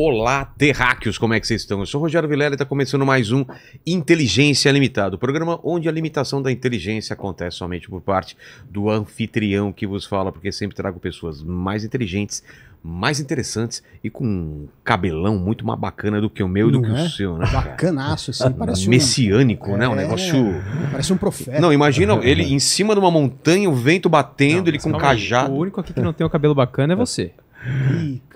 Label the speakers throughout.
Speaker 1: Olá, terráqueos, como é que vocês estão? Eu sou Rogério Vilela e está começando mais um Inteligência Limitada, o programa onde a limitação da inteligência acontece somente por parte do anfitrião que vos fala, porque sempre trago pessoas mais inteligentes, mais interessantes e com um cabelão muito mais bacana do que o meu e do que é? o seu, né?
Speaker 2: Bacanaço, assim, parece um... Messiânico, né? Um é, negócio... Parece um profeta. Não, imagina é. ele
Speaker 1: em cima de uma montanha, o vento batendo, não, ele com um cajado. O único aqui que não tem o cabelo bacana é você.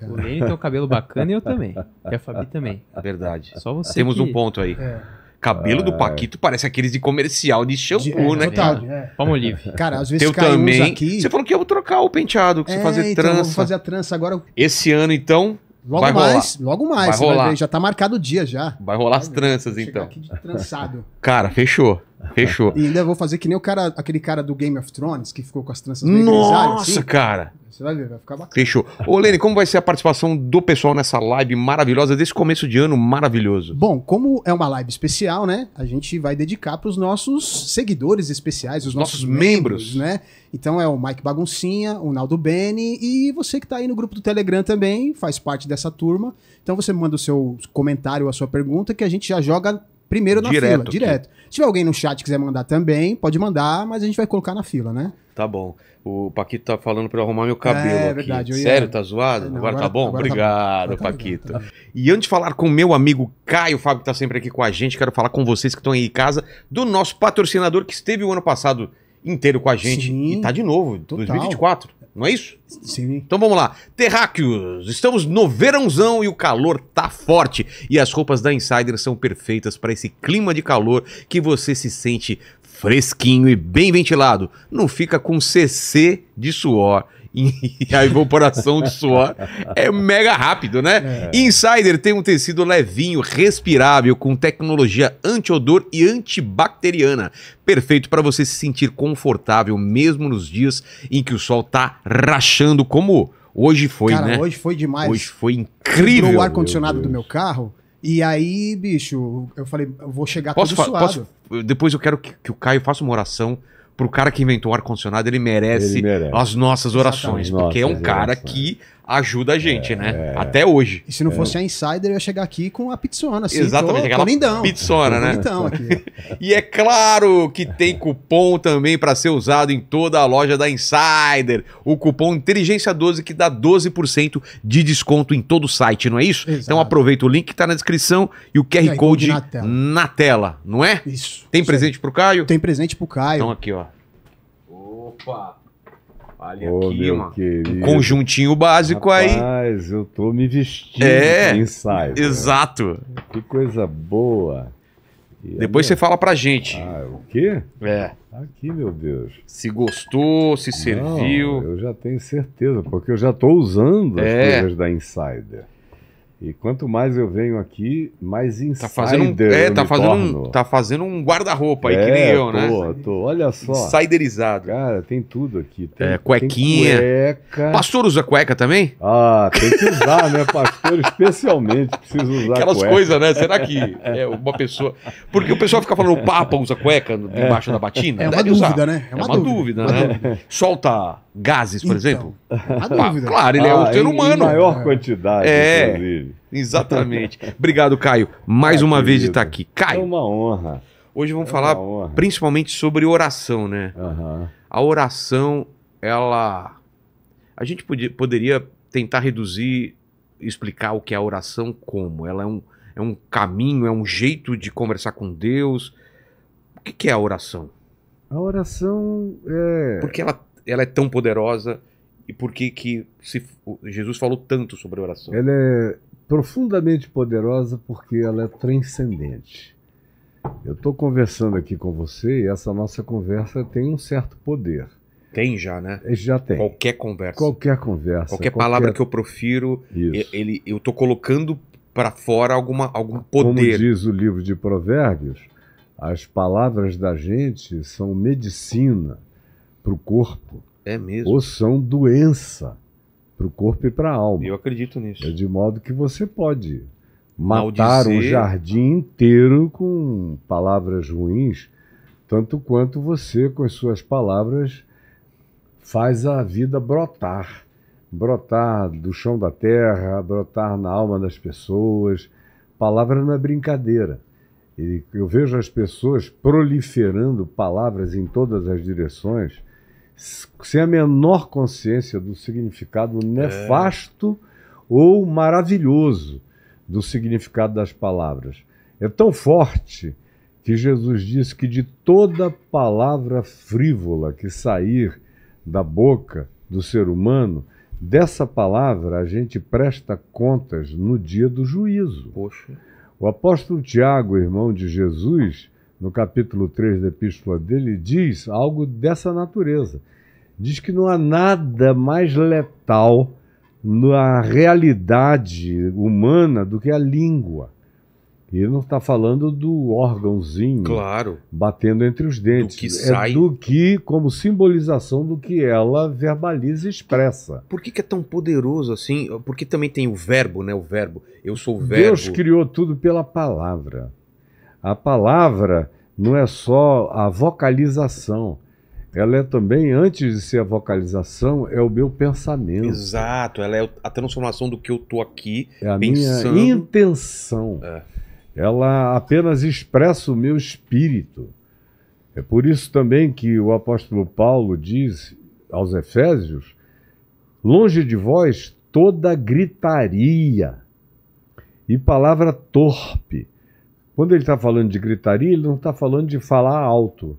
Speaker 1: O Lênin tem um cabelo bacana e eu também. E a Fabi também. Verdade. Só você. Temos que... um ponto aí. É. Cabelo é. do Paquito parece aqueles de comercial de shampoo, é, né? Verdade, cara? é. Palma Cara, às vezes eu também.
Speaker 2: Aqui... Você falou que ia trocar o penteado, que é, você fazer então trança. Eu vou fazer a trança agora.
Speaker 1: Esse ano, então, Logo vai mais, rolar. logo mais. Vai rolar. Vai já
Speaker 2: tá marcado o dia já.
Speaker 1: Vai rolar as tranças então. Aqui de trançado. cara, fechou. Fechou.
Speaker 2: E ainda vou fazer que nem o cara, aquele cara do Game of Thrones que ficou com as tranças meio assim. Nossa, assim. cara. Você vai ver, vai ficar bacana.
Speaker 1: Fechou. Ô, Lene, como vai ser a participação do pessoal nessa live maravilhosa desse começo de ano maravilhoso?
Speaker 2: Bom, como é uma live especial, né? A gente vai dedicar para os nossos seguidores especiais, os nossos, nossos membros. membros, né? Então é o Mike Baguncinha, o Naldo Bene e você que está aí no grupo do Telegram também, faz parte dessa turma. Então você manda o seu comentário, a sua pergunta, que a gente já joga primeiro na direto, fila, direto. Se tiver alguém no chat que quiser mandar também, pode mandar, mas a gente vai colocar na fila, né?
Speaker 1: Tá bom. O Paquito tá falando para eu arrumar meu cabelo é, aqui. Verdade, ia... Sério, tá zoado? Não, agora, tá agora, tá bom? Agora Obrigado, tá bom. Paquito. Tá e antes de falar com meu amigo Caio, Fábio que tá sempre aqui com a gente, quero falar com vocês que estão aí em casa, do nosso patrocinador que esteve o ano passado inteiro com a gente Sim, e tá de novo, total. 2024 não é isso? Sim. Então vamos lá. Terráqueos, estamos no verãozão e o calor tá forte. E as roupas da Insider são perfeitas para esse clima de calor que você se sente fresquinho e bem ventilado. Não fica com CC de suor e a evaporação de suor é mega rápido, né? É. Insider tem um tecido levinho, respirável, com tecnologia anti-odor e antibacteriana. Perfeito para você se sentir confortável, mesmo nos dias em que o sol tá rachando, como hoje foi, Cara, né? Hoje foi demais. Hoje foi incrível. Entrou o ar-condicionado do meu
Speaker 2: carro. E aí, bicho, eu falei, eu vou chegar posso todo suado.
Speaker 1: Posso, depois eu quero que, que o Caio faça uma oração pro cara que inventou o ar-condicionado, ele merece, ele merece, as nossas orações. Exatamente. Porque Nossa, é um cara que ajuda a gente, é, né? É. Até hoje. E se não é. fosse
Speaker 2: é. a Insider, eu ia chegar aqui com a pizzona, assim. Exatamente, tô, aquela lindão, pizzona, né? Então. aqui.
Speaker 1: e é claro que tem cupom também para ser usado em toda a loja da Insider. O cupom Inteligência12 que dá 12% de desconto em todo o site, não é isso? Exato. Então aproveita o link que tá na descrição e o QR aí, Code na tela. na tela. não é? Isso. Tem presente aí.
Speaker 2: pro Caio? Tem presente pro Caio. Então
Speaker 1: aqui, ó. Opa! Olha Ô, aqui, mano. Querido. Um conjuntinho básico Rapaz, aí.
Speaker 3: Mas eu tô me vestindo é, ensaio.
Speaker 1: Exato. Que coisa boa. E Depois minha... você fala pra gente. Ah, o quê? É. Aqui, meu Deus. Se gostou, se Não, serviu.
Speaker 3: Eu já tenho certeza, porque eu já tô usando as é. coisas da Insider. E quanto mais eu venho aqui, mais insider tá fazendo um, é, tá fazendo torno. tá
Speaker 1: fazendo um guarda-roupa aí, é, que nem eu, tô, né? Tô, olha só. Insiderizado. Cara, tem tudo aqui. Tem, é, cuequinha. cueca. Pastor usa cueca também?
Speaker 3: Ah, tem que usar, né? Pastor especialmente precisa usar Aquelas coisas, né? Será que
Speaker 1: é uma pessoa... Porque o pessoal fica falando o Papa usa cueca é. embaixo da batina? É uma Deve dúvida, usar. né? É, é uma, é uma dúvida, dúvida, né? Solta gases, por então, exemplo? claro, ele é ah, é um ser humano. Em maior quantidade, é, inclusive. Exatamente. Obrigado, Caio, mais é uma vez de estar tá aqui. Caio. É uma honra. Hoje vamos é falar principalmente sobre oração, né? Uhum. A oração, ela. A gente podia, poderia tentar reduzir, explicar o que é a oração como. Ela é um, é um caminho, é um jeito de conversar com Deus. O que, que é a oração?
Speaker 3: A oração é. Porque ela
Speaker 1: ela é tão poderosa e por que que se, Jesus falou tanto sobre oração? Ela é
Speaker 3: profundamente poderosa porque ela é transcendente. Eu estou conversando aqui com você e essa nossa conversa tem um certo
Speaker 1: poder. Tem já, né? É, já tem. Qualquer conversa.
Speaker 3: Qualquer conversa. Qualquer, qualquer... palavra que eu
Speaker 1: profiro, Isso. ele, eu estou colocando para fora alguma, algum poder. Como diz
Speaker 3: o livro de Provérbios, as palavras da gente são medicina para o corpo. É mesmo. Ou são doença para o corpo e para a alma. Eu acredito nisso. É de modo que você pode matar Maldizer. um jardim inteiro com palavras ruins, tanto quanto você, com as suas palavras, faz a vida brotar brotar do chão da terra, brotar na alma das pessoas. Palavra não é brincadeira. Eu vejo as pessoas proliferando palavras em todas as direções sem a menor consciência do significado nefasto é. ou maravilhoso do significado das palavras. É tão forte que Jesus disse que de toda palavra frívola que sair da boca do ser humano, dessa palavra a gente presta contas no dia do juízo. Poxa. O apóstolo Tiago, irmão de Jesus, no capítulo 3 da epístola dele, diz algo dessa natureza. Diz que não há nada mais letal na realidade humana do que a língua. E ele não está falando do órgãozinho claro. batendo entre os dentes. Do que é sai. É do que, como simbolização do que ela verbaliza e expressa.
Speaker 1: Por que, que é tão poderoso assim? Porque também tem o verbo, né? O verbo. Eu sou o verbo. Deus criou
Speaker 3: tudo pela palavra. A palavra não é só a vocalização, ela é também, antes de ser a vocalização, é o meu pensamento.
Speaker 1: Exato, ela é a transformação do que eu estou aqui é a pensando. minha
Speaker 3: intenção. É. Ela apenas expressa o meu espírito. É por isso também que o apóstolo Paulo diz aos Efésios: longe de vós toda gritaria e palavra torpe quando ele está falando de gritaria, ele não está falando de falar alto.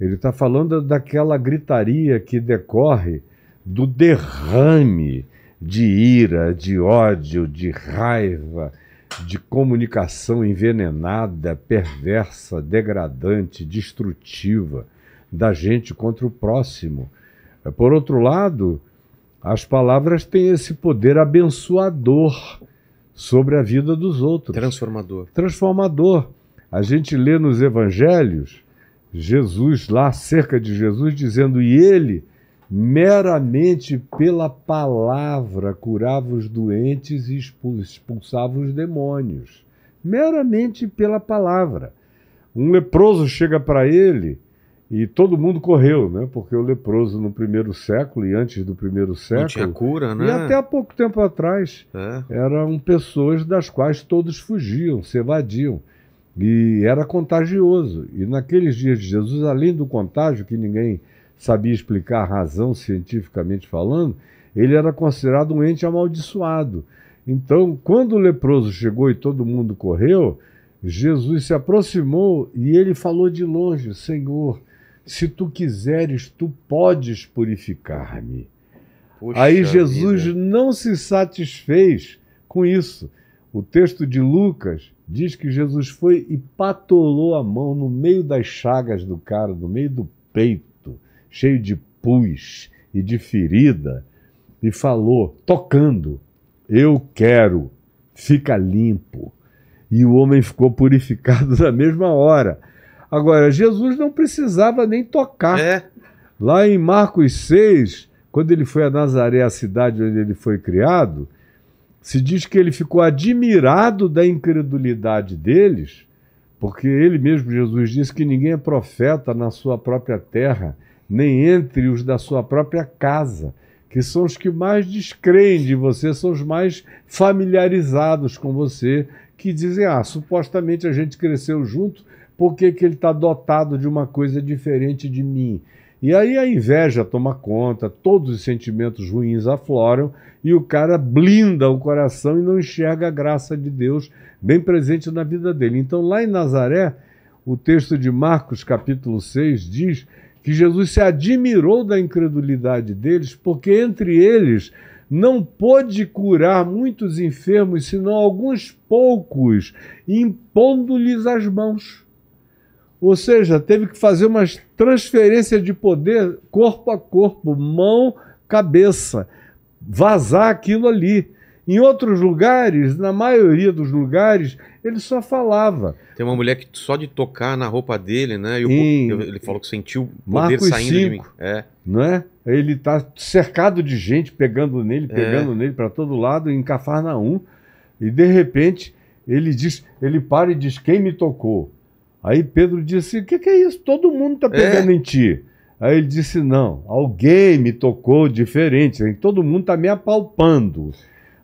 Speaker 3: Ele está falando daquela gritaria que decorre do derrame de ira, de ódio, de raiva, de comunicação envenenada, perversa, degradante, destrutiva da gente contra o próximo. Por outro lado, as palavras têm esse poder abençoador sobre a vida dos outros. Transformador. Transformador. A gente lê nos evangelhos Jesus lá cerca de Jesus dizendo e ele meramente pela palavra curava os doentes e expulsava os demônios. Meramente pela palavra. Um leproso chega para ele e todo mundo correu, né? Porque o leproso no primeiro século e antes do primeiro século. Não tinha cura, né? E até há pouco tempo atrás é. eram pessoas das quais todos fugiam, se evadiam. E era contagioso. E naqueles dias de Jesus, além do contágio, que ninguém sabia explicar a razão cientificamente falando, ele era considerado um ente amaldiçoado. Então, quando o leproso chegou e todo mundo correu, Jesus se aproximou e ele falou de longe: Senhor, se tu quiseres, tu podes purificar-me. Aí Jesus vida. não se satisfez com isso. O texto de Lucas diz que Jesus foi e patolou a mão no meio das chagas do cara, no meio do peito, cheio de pus e de ferida, e falou, tocando: Eu quero, fica limpo. E o homem ficou purificado na mesma hora. Agora, Jesus não precisava nem tocar. É. Lá em Marcos 6, quando ele foi a Nazaré, a cidade onde ele foi criado, se diz que ele ficou admirado da incredulidade deles, porque ele mesmo, Jesus, disse que ninguém é profeta na sua própria terra, nem entre os da sua própria casa, que são os que mais descreem de você, são os mais familiarizados com você, que dizem: ah, supostamente a gente cresceu junto, por que, que ele está dotado de uma coisa diferente de mim? E aí a inveja toma conta, todos os sentimentos ruins afloram e o cara blinda o coração e não enxerga a graça de Deus bem presente na vida dele. Então, lá em Nazaré, o texto de Marcos, capítulo 6, diz que Jesus se admirou da incredulidade deles, porque entre eles não pôde curar muitos enfermos, senão alguns poucos, impondo-lhes as mãos. Ou seja, teve que fazer uma transferência de poder corpo a corpo, mão, cabeça, vazar aquilo ali. Em outros lugares, na maioria dos lugares, ele só falava.
Speaker 1: Tem uma mulher que só de tocar na roupa dele, né? Eu, em... eu, ele falou que sentiu o poder Marcos saindo cinco, de mim. É.
Speaker 3: Né? Ele está cercado de gente pegando nele, é. pegando é. nele para todo lado, em Cafarnaum. E de repente ele diz, ele para e diz: quem me tocou? Aí Pedro disse: O que, que, é isso? Todo mundo está pegando é. em ti. Aí ele disse: Não, alguém me tocou diferente. Todo mundo está me apalpando.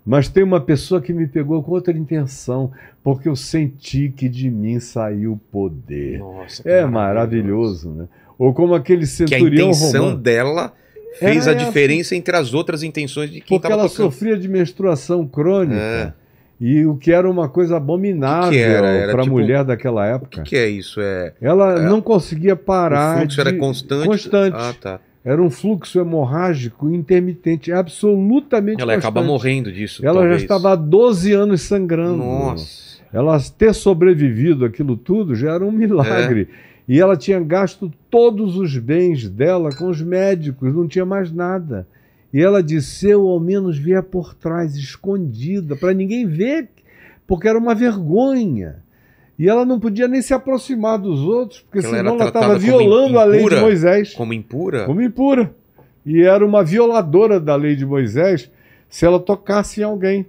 Speaker 3: Mas tem uma pessoa que me pegou com outra intenção, porque eu senti que de mim saiu poder. Nossa, é maravilhoso. né? Ou como aquele centurião que a intenção romano.
Speaker 1: dela fez é, a diferença entre as outras intenções de quem estava Porque ela tocando. sofria de
Speaker 3: menstruação crônica. É. E o que era uma coisa abominável para a tipo, mulher
Speaker 1: daquela época. O que, que é isso? É,
Speaker 3: Ela é, não conseguia parar. O fluxo de, era constante. Constante.
Speaker 1: Ah, tá. Era
Speaker 3: um fluxo hemorrágico intermitente, absolutamente Ela constante. acaba
Speaker 1: morrendo disso. Ela talvez. já
Speaker 3: estava há 12 anos sangrando. Nossa. Ela ter sobrevivido aquilo tudo já era um milagre. É. E ela tinha gasto todos os bens dela com os médicos, não tinha mais nada. E ela disse: Eu ao menos via por trás, escondida, para ninguém ver, porque era uma vergonha. E ela não podia nem se aproximar dos outros, porque, porque senão ela estava violando impura, a lei de Moisés.
Speaker 1: Como impura?
Speaker 3: Como impura. E era uma violadora da lei de Moisés se ela tocasse em alguém.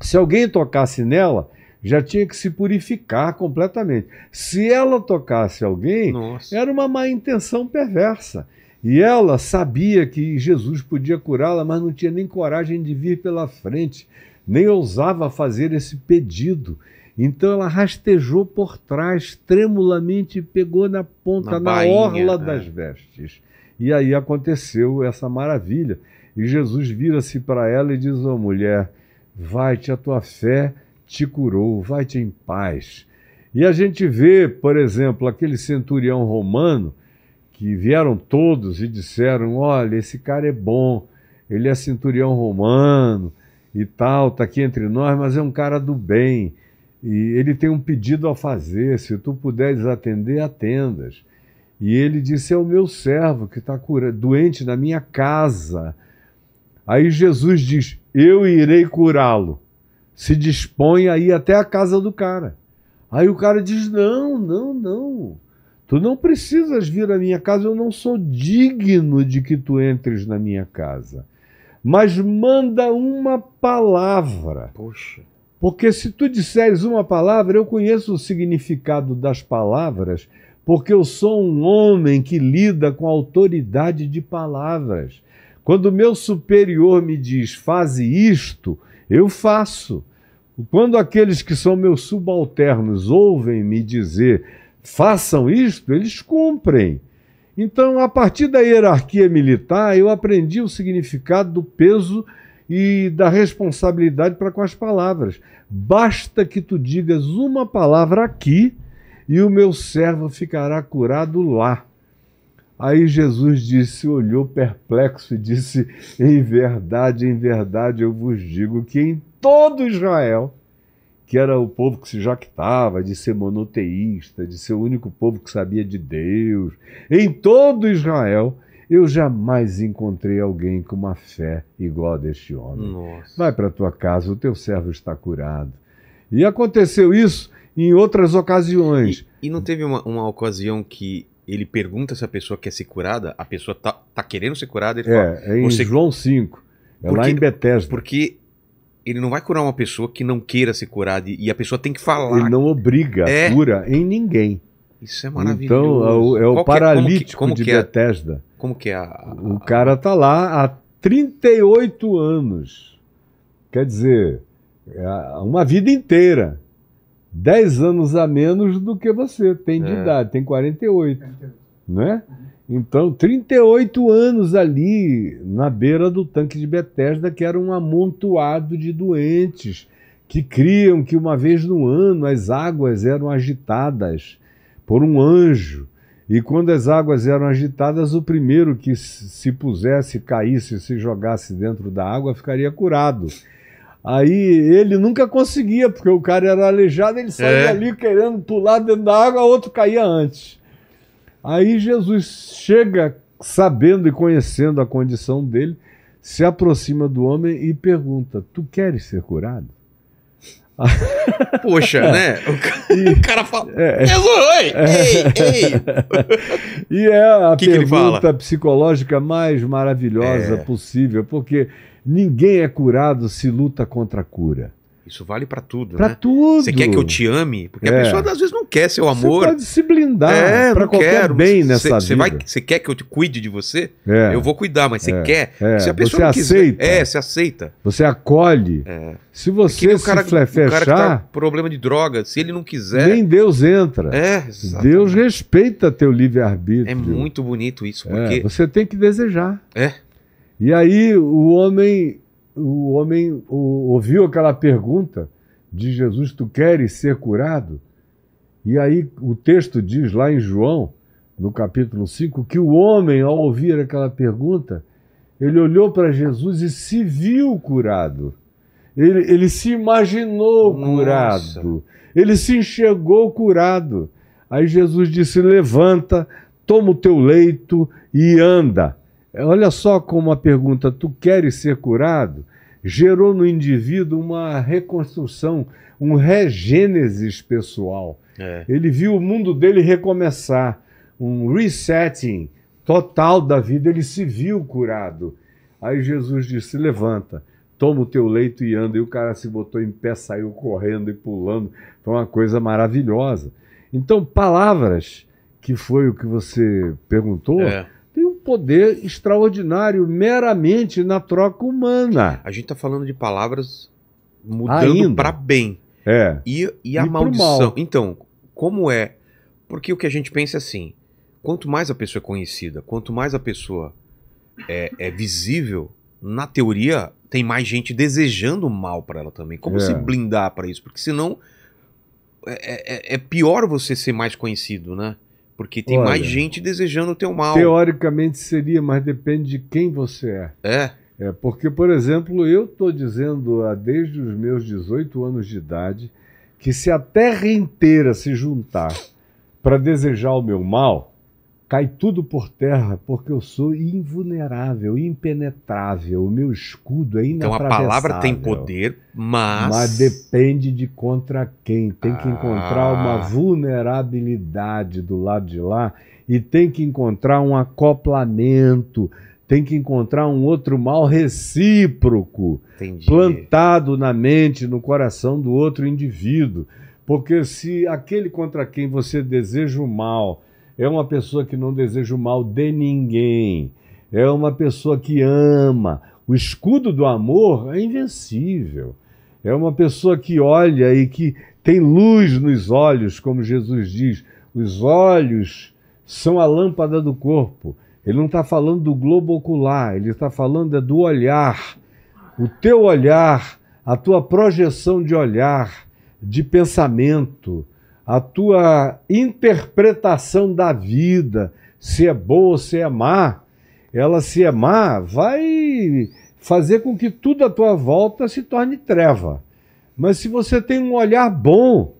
Speaker 3: Se alguém tocasse nela, já tinha que se purificar completamente. Se ela tocasse alguém, Nossa. era uma má intenção perversa. E ela sabia que Jesus podia curá-la, mas não tinha nem coragem de vir pela frente, nem ousava fazer esse pedido. Então ela rastejou por trás, tremulamente e pegou na ponta, na, na bainha, orla né? das vestes. E aí aconteceu essa maravilha. E Jesus vira-se para ela e diz: Ô oh, mulher, vai-te, a tua fé te curou, vai-te em paz. E a gente vê, por exemplo, aquele centurião romano que vieram todos e disseram: olha, esse cara é bom, ele é centurião romano e tal, está aqui entre nós, mas é um cara do bem. E ele tem um pedido a fazer, se tu puderes atender, atendas. E ele disse: É o meu servo que está doente na minha casa. Aí Jesus diz: Eu irei curá-lo. Se dispõe a ir até a casa do cara. Aí o cara diz: Não, não, não. Tu não precisas vir à minha casa, eu não sou digno de que tu entres na minha casa. Mas manda uma palavra. Poxa. Porque se tu disseres uma palavra, eu conheço o significado das palavras, porque eu sou um homem que lida com a autoridade de palavras. Quando o meu superior me diz, faze isto, eu faço. Quando aqueles que são meus subalternos ouvem me dizer, façam isto, eles cumprem. Então, a partir da hierarquia militar, eu aprendi o significado do peso e da responsabilidade para com as palavras. Basta que tu digas uma palavra aqui e o meu servo ficará curado lá. Aí Jesus disse, olhou perplexo e disse: Em verdade, em verdade eu vos digo que em todo Israel que era o povo que se jactava de ser monoteísta, de ser o único povo que sabia de Deus. Em todo Israel, eu jamais encontrei alguém com uma fé igual a deste homem. Nossa. Vai para tua casa, o teu servo está curado. E aconteceu isso em outras ocasiões.
Speaker 1: E, e não teve uma, uma, ocasião que ele pergunta se a pessoa quer ser curada? A pessoa está tá querendo ser curada? Ele é, fala, é em
Speaker 3: João 5. É porque, lá em Bethesda.
Speaker 1: Porque ele não vai curar uma pessoa que não queira se curar e a pessoa tem que falar. Ele não obriga a é.
Speaker 3: cura em ninguém. Isso é maravilhoso. Então é o, é o é, paralítico como que, como de é, Bethesda.
Speaker 1: Como que é? A, a...
Speaker 3: O cara tá lá há 38 anos. Quer dizer, é uma vida inteira. 10 anos a menos do que você tem de idade, tem 48, né? Uhum. Então, 38 anos ali na beira do tanque de Bethesda, que era um amontoado de doentes que criam que uma vez no ano as águas eram agitadas por um anjo. E quando as águas eram agitadas, o primeiro que se pusesse, caísse, se jogasse dentro da água ficaria curado. Aí ele nunca conseguia, porque o cara era aleijado, ele saía é. ali querendo pular dentro da água, outro caía antes. Aí Jesus chega sabendo e conhecendo a condição dele, se aproxima do homem e pergunta: Tu queres ser curado?
Speaker 1: Poxa, é. né? O cara, e, o cara
Speaker 2: fala. É, Oi! É. Ei, ei! E é a que pergunta que
Speaker 3: psicológica mais maravilhosa é. possível, porque ninguém é curado se luta contra a cura.
Speaker 1: Isso vale para tudo, pra né? Pra tudo. Você quer que eu te ame? Porque é. a pessoa às vezes não quer seu amor. Você pode se blindar é, para qualquer quero. bem nessa cê, vida. Você, vai, você quer que eu te cuide de você? É. Eu vou cuidar, mas você é. quer? É. Se a pessoa você aceita. Quiser, é, você aceita.
Speaker 3: Você acolhe. É. Se você se cara, flefechar... O cara que tá com
Speaker 1: problema de droga, se ele não quiser...
Speaker 3: Nem Deus entra. É, exatamente. Deus respeita teu livre-arbítrio. É muito
Speaker 1: bonito isso, porque... você
Speaker 3: tem que desejar. É. E aí o homem o homem ouviu aquela pergunta de Jesus: Tu queres ser curado? E aí o texto diz lá em João, no capítulo 5, que o homem, ao ouvir aquela pergunta, ele olhou para Jesus e se viu curado. Ele, ele se imaginou Nossa. curado. Ele se enxergou curado. Aí Jesus disse: Levanta, toma o teu leito e anda. É, olha só como a pergunta tu queres ser curado gerou no indivíduo uma reconstrução, um regênesis pessoal. É. Ele viu o mundo dele recomeçar, um resetting total da vida, ele se viu curado. Aí Jesus disse: Levanta, toma o teu leito e anda. E o cara se botou em pé, saiu correndo e pulando. Foi uma coisa maravilhosa. Então, palavras, que foi o que você perguntou. É poder extraordinário meramente na troca humana.
Speaker 1: A gente está falando de palavras mudando para bem. É. E, e a e maldição. Então, como é? Porque o que a gente pensa é assim: quanto mais a pessoa é conhecida, quanto mais a pessoa é, é visível, na teoria tem mais gente desejando mal para ela também. Como é. se blindar para isso? Porque senão é, é, é pior você ser mais conhecido, né? Porque tem Olha, mais gente desejando o teu mal.
Speaker 3: Teoricamente seria, mas depende de quem você é.
Speaker 1: É. É, porque, por exemplo, eu estou dizendo
Speaker 3: há desde os meus 18 anos de idade que se a terra inteira se juntar para desejar o meu mal, Cai tudo por terra, porque eu sou invulnerável, impenetrável, o meu escudo é inatravesável. Então a palavra tem poder, mas... Mas depende de contra quem. Tem que ah. encontrar uma vulnerabilidade do lado de lá e tem que encontrar um acoplamento, tem que encontrar um outro mal recíproco, Entendi. plantado na mente, no coração do outro indivíduo. Porque se aquele contra quem você deseja o mal é uma pessoa que não deseja o mal de ninguém, é uma pessoa que ama. O escudo do amor é invencível. É uma pessoa que olha e que tem luz nos olhos, como Jesus diz. Os olhos são a lâmpada do corpo. Ele não está falando do globo ocular, ele está falando é do olhar. O teu olhar, a tua projeção de olhar, de pensamento, a tua interpretação da vida, se é boa ou se é má, ela se é má, vai fazer com que tudo à tua volta se torne treva. Mas se você tem um olhar bom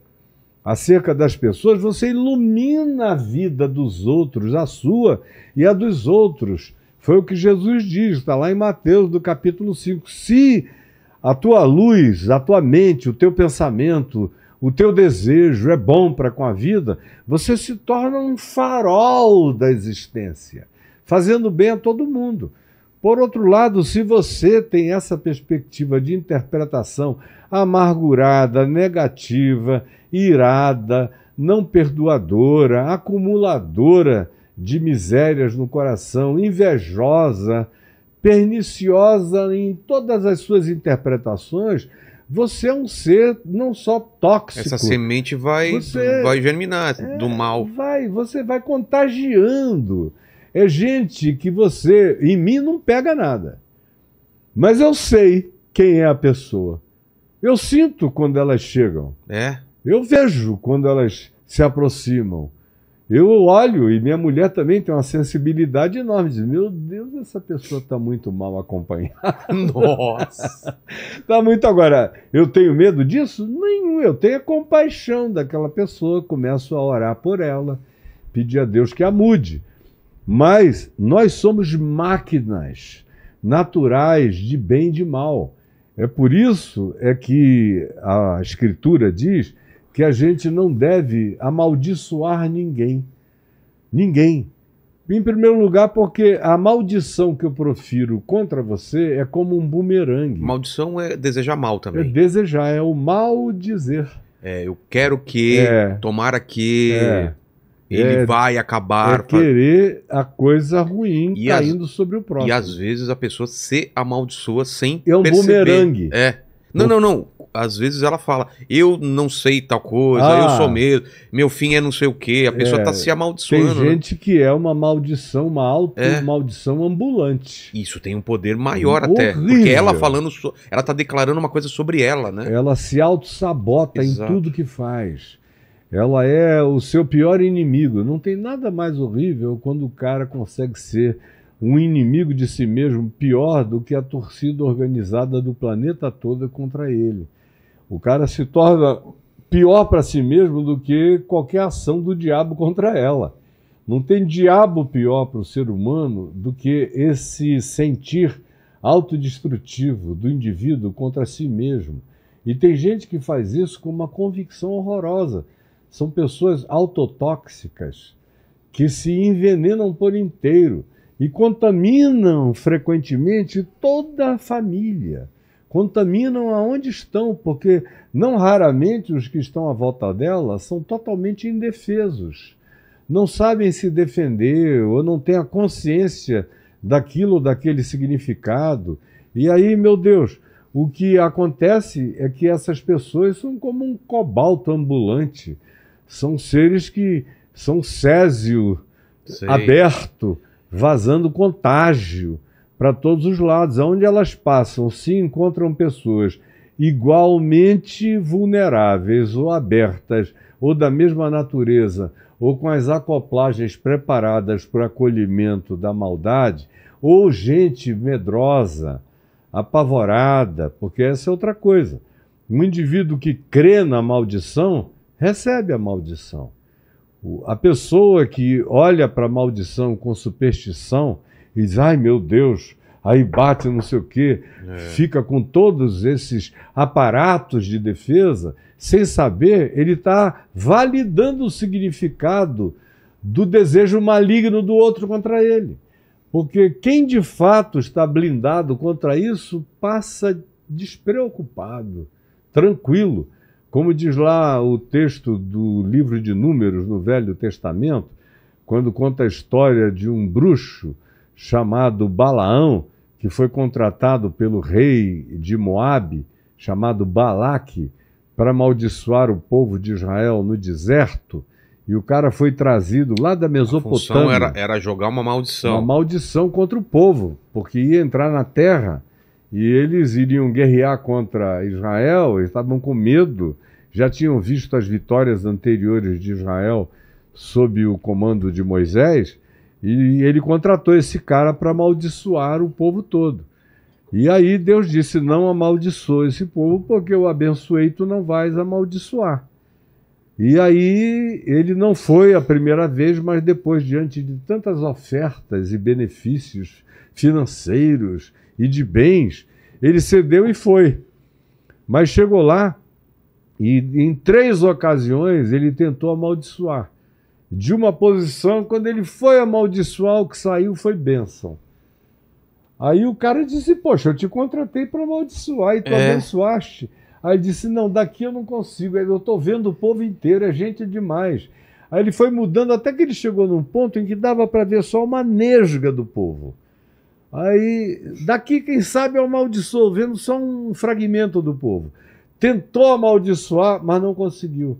Speaker 3: acerca das pessoas, você ilumina a vida dos outros, a sua e a dos outros. Foi o que Jesus diz, está lá em Mateus, do capítulo 5. Se a tua luz, a tua mente, o teu pensamento o teu desejo é bom para com a vida, você se torna um farol da existência, fazendo bem a todo mundo. Por outro lado, se você tem essa perspectiva de interpretação amargurada, negativa, irada, não perdoadora, acumuladora de misérias no coração, invejosa, perniciosa em todas as suas interpretações, você é um ser não só tóxico. Essa semente
Speaker 1: vai, você, vai
Speaker 3: germinar é, do mal. Vai, você vai contagiando. É gente que você, em mim, não pega nada. Mas eu sei quem é a pessoa. Eu sinto quando elas chegam. É. Eu vejo quando elas se aproximam. Eu olho e minha mulher também tem uma sensibilidade enorme. Diz, meu Deus, essa pessoa está muito mal acompanhada. Nossa! Está muito agora. Eu tenho medo disso? Nenhum. Eu tenho a compaixão daquela pessoa. Começo a orar por ela, pedir a Deus que a mude. Mas nós somos máquinas naturais de bem e de mal. É por isso é que a Escritura diz que a gente não deve amaldiçoar ninguém. Ninguém. Em primeiro lugar, porque a
Speaker 1: maldição que eu profiro contra você é como um bumerangue. Maldição é desejar mal é também.
Speaker 3: É desejar, é o mal dizer.
Speaker 1: É, eu quero que, é, tomara que, é, ele é, vai acabar. É
Speaker 3: querer a coisa ruim e caindo as, sobre o próximo. E
Speaker 1: às vezes a pessoa se amaldiçoa sem perceber. É um perceber. bumerangue. É. Não, não, não. Às vezes ela fala, eu não sei tal coisa, ah. eu sou ah. mesmo, meu fim é não sei o quê, a pessoa é, tá se amaldiçoando. Tem né? gente
Speaker 3: né? que é uma maldição, uma auto-maldição
Speaker 1: é. ambulante. Isso tem um poder maior até. Porque ela falando, so... ela tá declarando uma coisa sobre ela, né? Ela se auto-sabota em tudo
Speaker 3: que faz. Ela é o seu pior inimigo. Não tem nada mais horrível quando o cara consegue ser um inimigo de si mesmo pior do que a torcida organizada do planeta todo contra ele. O cara se torna pior para si mesmo do que qualquer ação do diabo contra ela. Não tem diabo pior para o ser humano do que esse sentir autodestrutivo do indivíduo contra si mesmo. E tem gente que faz isso com uma convicção horrorosa. São pessoas autotóxicas que se envenenam por inteiro e contaminam frequentemente toda a família. Contaminam aonde estão, porque não raramente os que estão à volta dela são totalmente indefesos. Não sabem se defender ou não têm a consciência daquilo, daquele significado. E aí, meu Deus, o que acontece é que essas pessoas são como um cobalto ambulante. São seres que são césio Sim. aberto vazando contágio para todos os lados. Onde elas passam, se encontram pessoas igualmente vulneráveis ou abertas, ou da mesma natureza, ou com as acoplagens preparadas para o acolhimento da maldade, ou gente medrosa, apavorada, porque essa é outra coisa. Um indivíduo que crê na maldição recebe a maldição. A pessoa que olha para a maldição com superstição e diz: ai meu Deus, aí bate não sei o quê, é. fica com todos esses aparatos de defesa, sem saber, ele está validando o significado do desejo maligno do outro contra ele. Porque quem de fato está blindado contra isso passa despreocupado, tranquilo como diz lá o texto do livro de Números, no Velho Testamento, quando conta a história de um bruxo chamado Balaão, que foi contratado pelo rei de Moabe, chamado Balaque, para amaldiçoar o povo de Israel no deserto. E o cara foi trazido lá da Mesopotâmia. A função era,
Speaker 1: era jogar uma maldição. Uma
Speaker 3: maldição contra o povo, porque ia entrar na terra e eles iriam guerrear contra Israel, estavam com medo, já tinham visto as vitórias anteriores de Israel sob o comando de Moisés, e ele contratou esse cara para amaldiçoar o povo todo. E aí Deus disse: Não amaldiçoe esse povo, porque eu abençoei, tu não vais amaldiçoar. E aí ele não foi a primeira vez, mas depois, diante de tantas ofertas e benefícios financeiros e de bens, ele cedeu e foi. Mas chegou lá e, em três ocasiões, ele tentou amaldiçoar. De uma posição, quando ele foi amaldiçoar, o que saiu foi bênção. Aí o cara disse: Poxa, eu te contratei para amaldiçoar e tu é. abençoaste. Aí disse: Não, daqui eu não consigo. eu estou vendo o povo inteiro, é gente demais. Aí ele foi mudando até que ele chegou num ponto em que dava para ver só uma nesga do povo. Aí, daqui, quem sabe, amaldiçoou, vendo só um fragmento do povo. Tentou amaldiçoar, mas não conseguiu.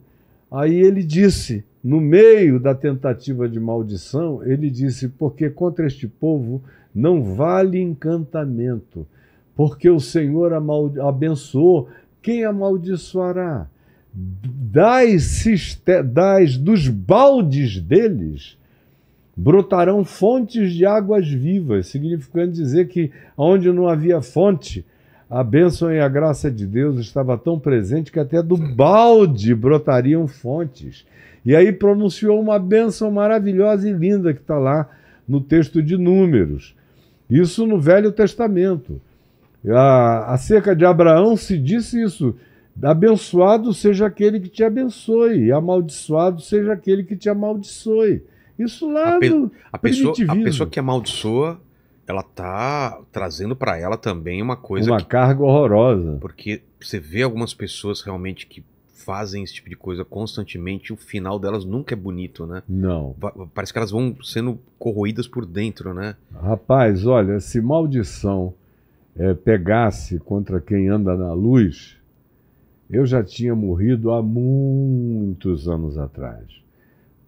Speaker 3: Aí ele disse, no meio da tentativa de maldição, ele disse: Porque contra este povo não vale encantamento, porque o Senhor abençoou, quem amaldiçoará? Das, das dos baldes deles brotarão fontes de águas vivas, significando dizer que onde não havia fonte, a bênção e a graça de Deus estava tão presente que até do balde brotariam fontes. E aí pronunciou uma bênção maravilhosa e linda que está lá no texto de Números. Isso no Velho Testamento. A, acerca de Abraão se disse isso: abençoado seja aquele que te abençoe, amaldiçoado seja aquele que te amaldiçoe. Isso lá a, pe a pessoa, a pessoa
Speaker 1: que amaldiçoa, ela tá trazendo para ela também uma coisa. Uma que, carga horrorosa. Porque você vê algumas pessoas realmente que fazem esse tipo de coisa constantemente, o final delas nunca é bonito, né? Não. Parece que elas vão sendo corroídas por dentro, né?
Speaker 3: Rapaz, olha, se maldição é, pegasse contra quem anda na luz, eu já tinha morrido há muitos anos atrás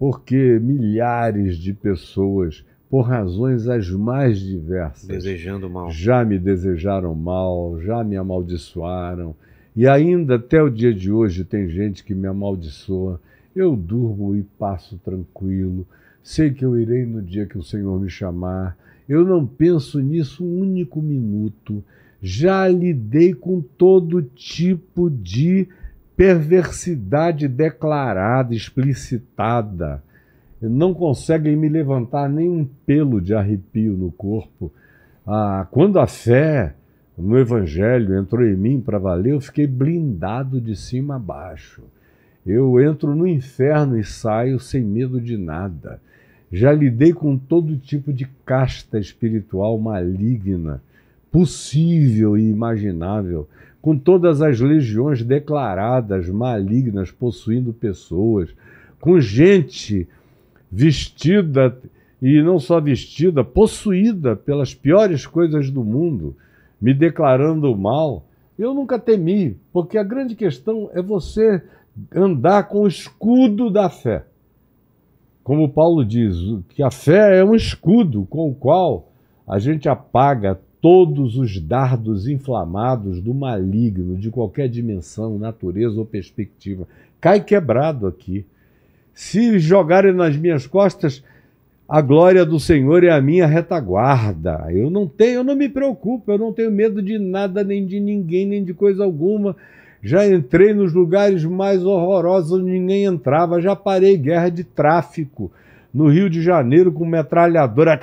Speaker 3: porque milhares de pessoas, por razões as mais diversas, desejando mal, já me desejaram mal, já me amaldiçoaram, e ainda até o dia de hoje tem gente que me amaldiçoa. Eu durmo e passo tranquilo. Sei que eu irei no dia que o Senhor me chamar. Eu não penso nisso um único minuto. Já lidei com todo tipo de perversidade declarada, explicitada. Não conseguem me levantar nem um pelo de arrepio no corpo. Ah, quando a fé no Evangelho entrou em mim para valer, eu fiquei blindado de cima a baixo. Eu entro no inferno e saio sem medo de nada. Já lidei com todo tipo de casta espiritual maligna, possível e imaginável, com todas as legiões declaradas malignas possuindo pessoas, com gente vestida e não só vestida, possuída pelas piores coisas do mundo, me declarando mal. Eu nunca temi, porque a grande questão é você andar com o escudo da fé. Como Paulo diz, que a fé é um escudo com o qual a gente apaga todos os dardos inflamados do maligno, de qualquer dimensão, natureza ou perspectiva. Cai quebrado aqui. Se jogarem nas minhas costas, a glória do Senhor é a minha retaguarda. Eu não tenho, eu não me preocupo, eu não tenho medo de nada, nem de ninguém, nem de coisa alguma. Já entrei nos lugares mais horrorosos onde ninguém entrava, já parei guerra de tráfico no Rio de Janeiro com metralhadora,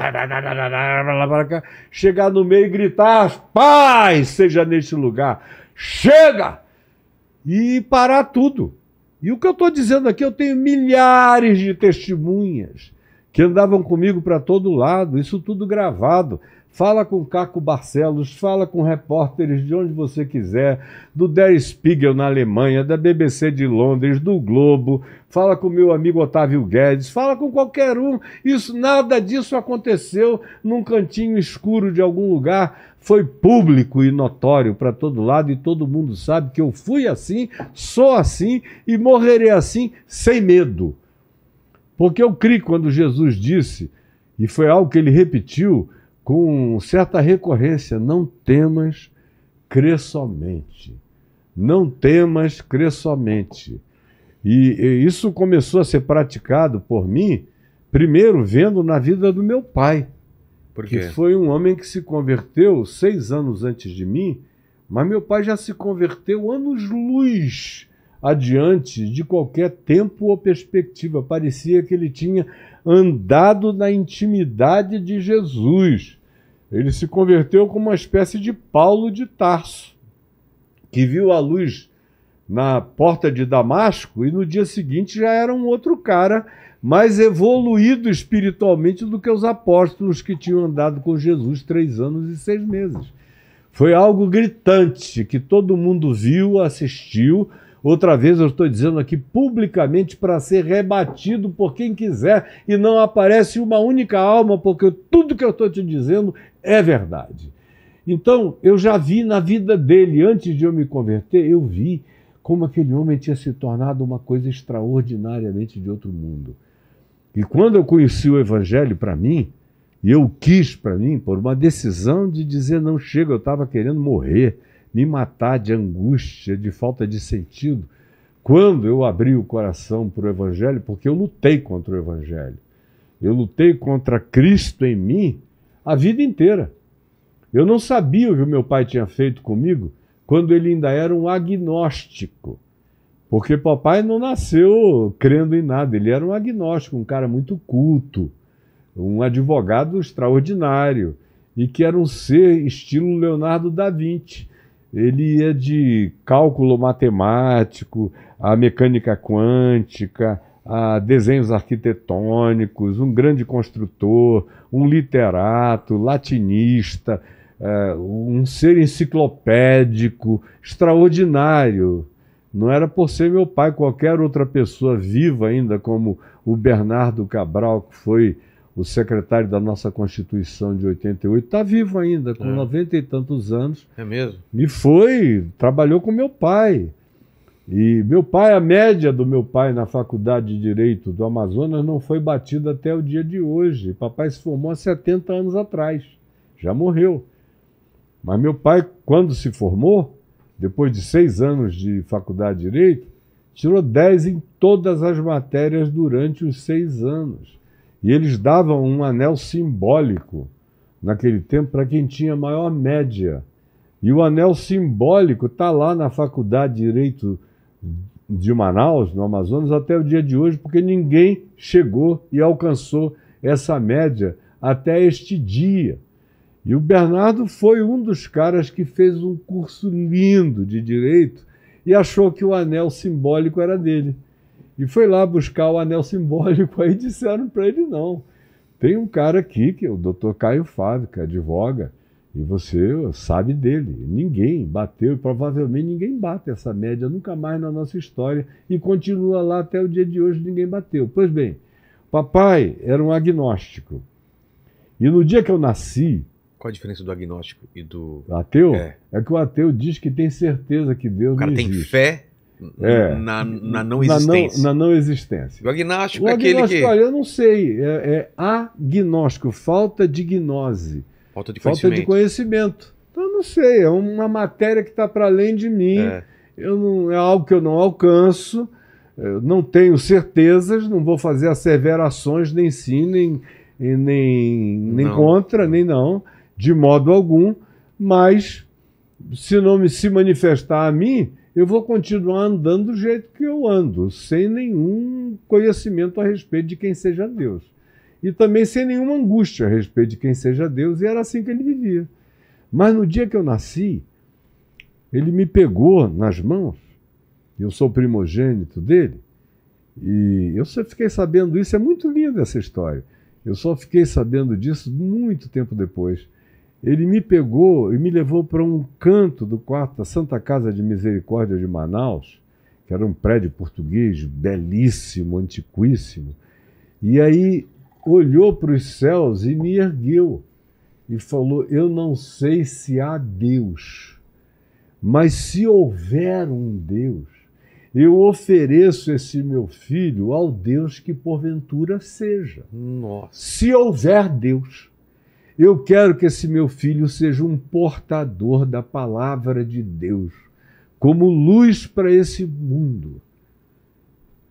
Speaker 3: chegar no meio e gritar: paz seja neste lugar, chega! E parar tudo. E o que eu estou dizendo aqui, eu tenho milhares de testemunhas que andavam comigo para todo lado, isso tudo gravado. Fala com Caco Barcelos, fala com repórteres de onde você quiser, do Der Spiegel na Alemanha, da BBC de Londres, do Globo, fala com meu amigo Otávio Guedes, fala com qualquer um. Isso nada disso aconteceu num cantinho escuro de algum lugar, foi público e notório para todo lado e todo mundo sabe que eu fui assim, sou assim e morrerei assim sem medo. Porque eu criei quando Jesus disse, e foi algo que ele repetiu, com certa recorrência: não temas, crê somente. Não temas, crê somente. E, e isso começou a ser praticado por mim, primeiro vendo na vida do meu pai, que foi um homem que se converteu seis anos antes de mim, mas meu pai já se converteu anos-luz adiante de qualquer tempo ou perspectiva. Parecia que ele tinha andado na intimidade de Jesus. Ele se converteu como uma espécie de Paulo de Tarso, que viu a luz na porta de Damasco e no dia seguinte já era um outro cara mais evoluído espiritualmente do que os apóstolos que tinham andado com Jesus três anos e seis meses. Foi algo gritante que todo mundo viu, assistiu. Outra vez eu estou dizendo aqui publicamente para ser rebatido por quem quiser e não aparece uma única alma, porque tudo que eu estou te dizendo é verdade. Então, eu já vi na vida dele, antes de eu me converter, eu vi como aquele homem tinha se tornado uma coisa extraordinariamente de outro mundo. E quando eu conheci o Evangelho para mim, e eu quis para mim, por uma decisão de dizer não chega, eu estava querendo morrer, me matar de angústia, de falta de sentido, quando eu abri o coração para o Evangelho, porque eu lutei contra o Evangelho. Eu lutei contra Cristo em mim a vida inteira. Eu não sabia o que o meu pai tinha feito comigo quando ele ainda era um agnóstico. Porque papai não nasceu crendo em nada, ele era um agnóstico, um cara muito culto, um advogado extraordinário e que era um ser estilo Leonardo da Vinci. Ele ia de cálculo matemático, a mecânica quântica, a desenhos arquitetônicos, um grande construtor, um literato, latinista, é, um ser enciclopédico extraordinário. Não era por ser meu pai, qualquer outra pessoa viva ainda, como o Bernardo Cabral, que foi o secretário da nossa Constituição de 88, está vivo ainda, com é. 90 e tantos anos. É mesmo? E foi, trabalhou com meu pai. E meu pai, a média do meu pai na Faculdade de Direito do Amazonas não foi batida até o dia de hoje. Papai se formou há 70 anos atrás, já morreu. Mas meu pai, quando se formou, depois de seis anos de Faculdade de Direito, tirou 10 em todas as matérias durante os seis anos. E eles davam um anel simbólico naquele tempo para quem tinha maior média. E o anel simbólico está lá na Faculdade de Direito de Manaus, no Amazonas, até o dia de hoje, porque ninguém chegou e alcançou essa média até este dia. E o Bernardo foi um dos caras que fez um curso lindo de direito e achou que o anel simbólico era dele. E foi lá buscar o anel simbólico, aí disseram para ele: não. Tem um cara aqui, que é o doutor Caio Fábio, que advoga, e você sabe dele. Ninguém bateu e provavelmente ninguém bate essa média nunca mais na nossa história e continua lá até o dia de hoje ninguém bateu. Pois bem, papai era um agnóstico. E no dia que eu nasci.
Speaker 1: Qual a diferença do agnóstico e do.
Speaker 3: Ateu? É, é que o ateu diz que tem certeza que Deus não existe. O cara tem
Speaker 1: fé é, na, na, não existência. Na não,
Speaker 3: na não existência.
Speaker 1: O agnóstico o é aquele agnóstico, que. Olha,
Speaker 3: eu não sei. É, é agnóstico, falta de gnose. Falta de conhecimento. Falta de conhecimento. Então, não sei, é uma matéria que está para além de mim, é. Eu não, é algo que eu não alcanço, eu não tenho certezas, não vou fazer asseverações nem sim, nem, nem, nem contra, nem não, de modo algum, mas se não me se manifestar a mim, eu vou continuar andando do jeito que eu ando, sem nenhum conhecimento a respeito de quem seja Deus e também sem nenhuma angústia a respeito de quem seja Deus, e era assim que ele vivia. Mas no dia que eu nasci, ele me pegou nas mãos, eu sou primogênito dele, e eu só fiquei sabendo isso, é muito linda essa história. Eu só fiquei sabendo disso muito tempo depois. Ele me pegou e me levou para um canto do quarto da Santa Casa de Misericórdia de Manaus, que era um prédio português belíssimo, antiquíssimo. E aí olhou para os céus e me ergueu e falou: Eu não sei se há Deus, mas se houver um Deus, eu ofereço esse meu filho ao Deus que porventura seja. Nossa. Se houver Deus, eu quero que esse meu filho seja um portador da palavra de Deus, como luz para esse mundo.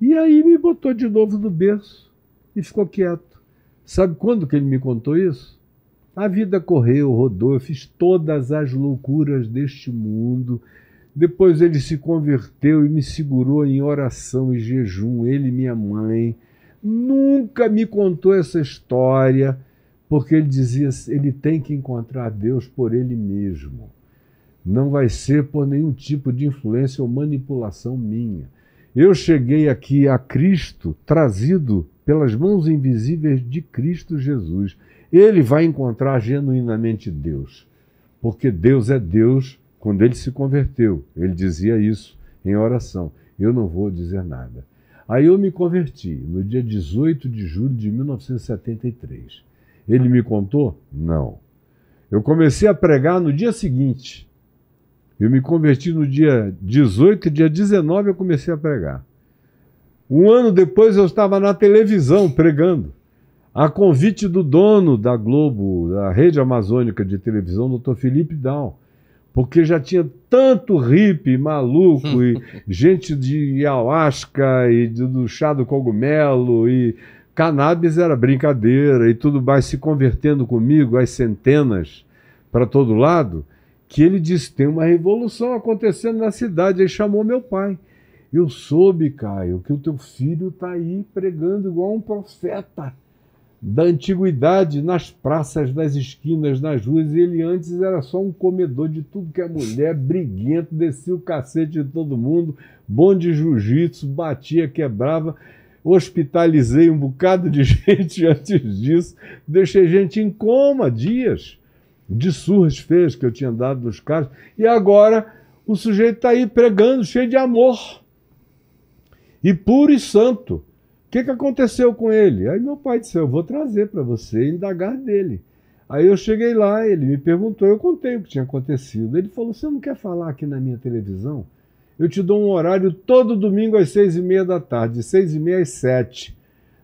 Speaker 3: E aí me botou de novo no berço e ficou quieto. Sabe quando que ele me contou isso? A vida correu, rodou, eu fiz todas as loucuras deste mundo. Depois ele se converteu e me segurou em oração e jejum, ele e minha mãe. Nunca me contou essa história, porque ele dizia, ele tem que encontrar Deus por ele mesmo. Não vai ser por nenhum tipo de influência ou manipulação minha. Eu cheguei aqui a Cristo trazido pelas mãos invisíveis de Cristo Jesus. Ele vai encontrar genuinamente Deus, porque Deus é Deus quando ele se converteu. Ele dizia isso em oração: Eu não vou dizer nada. Aí eu me converti no dia 18 de julho de 1973. Ele me contou? Não. Eu comecei a pregar no dia seguinte. Eu me converti no dia 18 e dia 19 eu comecei a pregar. Um ano depois eu estava na televisão pregando, a convite do dono da Globo, da rede amazônica de televisão, doutor Felipe Dal, porque já tinha tanto hippie maluco e gente de ayahuasca e do chá do cogumelo e cannabis era brincadeira e tudo mais se convertendo comigo às centenas para todo lado, que ele disse tem uma revolução acontecendo na cidade, Ele chamou meu pai. Eu soube, Caio, que o teu filho está aí pregando igual um profeta da antiguidade, nas praças, nas esquinas, nas ruas, ele antes era só um comedor de tudo que é mulher, briguento, descia o cacete de todo mundo, bom de jiu-jitsu, batia, quebrava. Hospitalizei um bocado de gente antes disso, deixei gente em coma dias, de surras feias que eu tinha dado nos caras, e agora o sujeito está aí pregando, cheio de amor e puro e santo. O que, que aconteceu com ele? Aí meu pai disse: Eu vou trazer para você indagar dele. Aí eu cheguei lá, ele me perguntou, eu contei o que tinha acontecido. Ele falou: Você não quer falar aqui na minha televisão? Eu te dou um horário todo domingo às seis e meia da tarde, seis e meia às sete.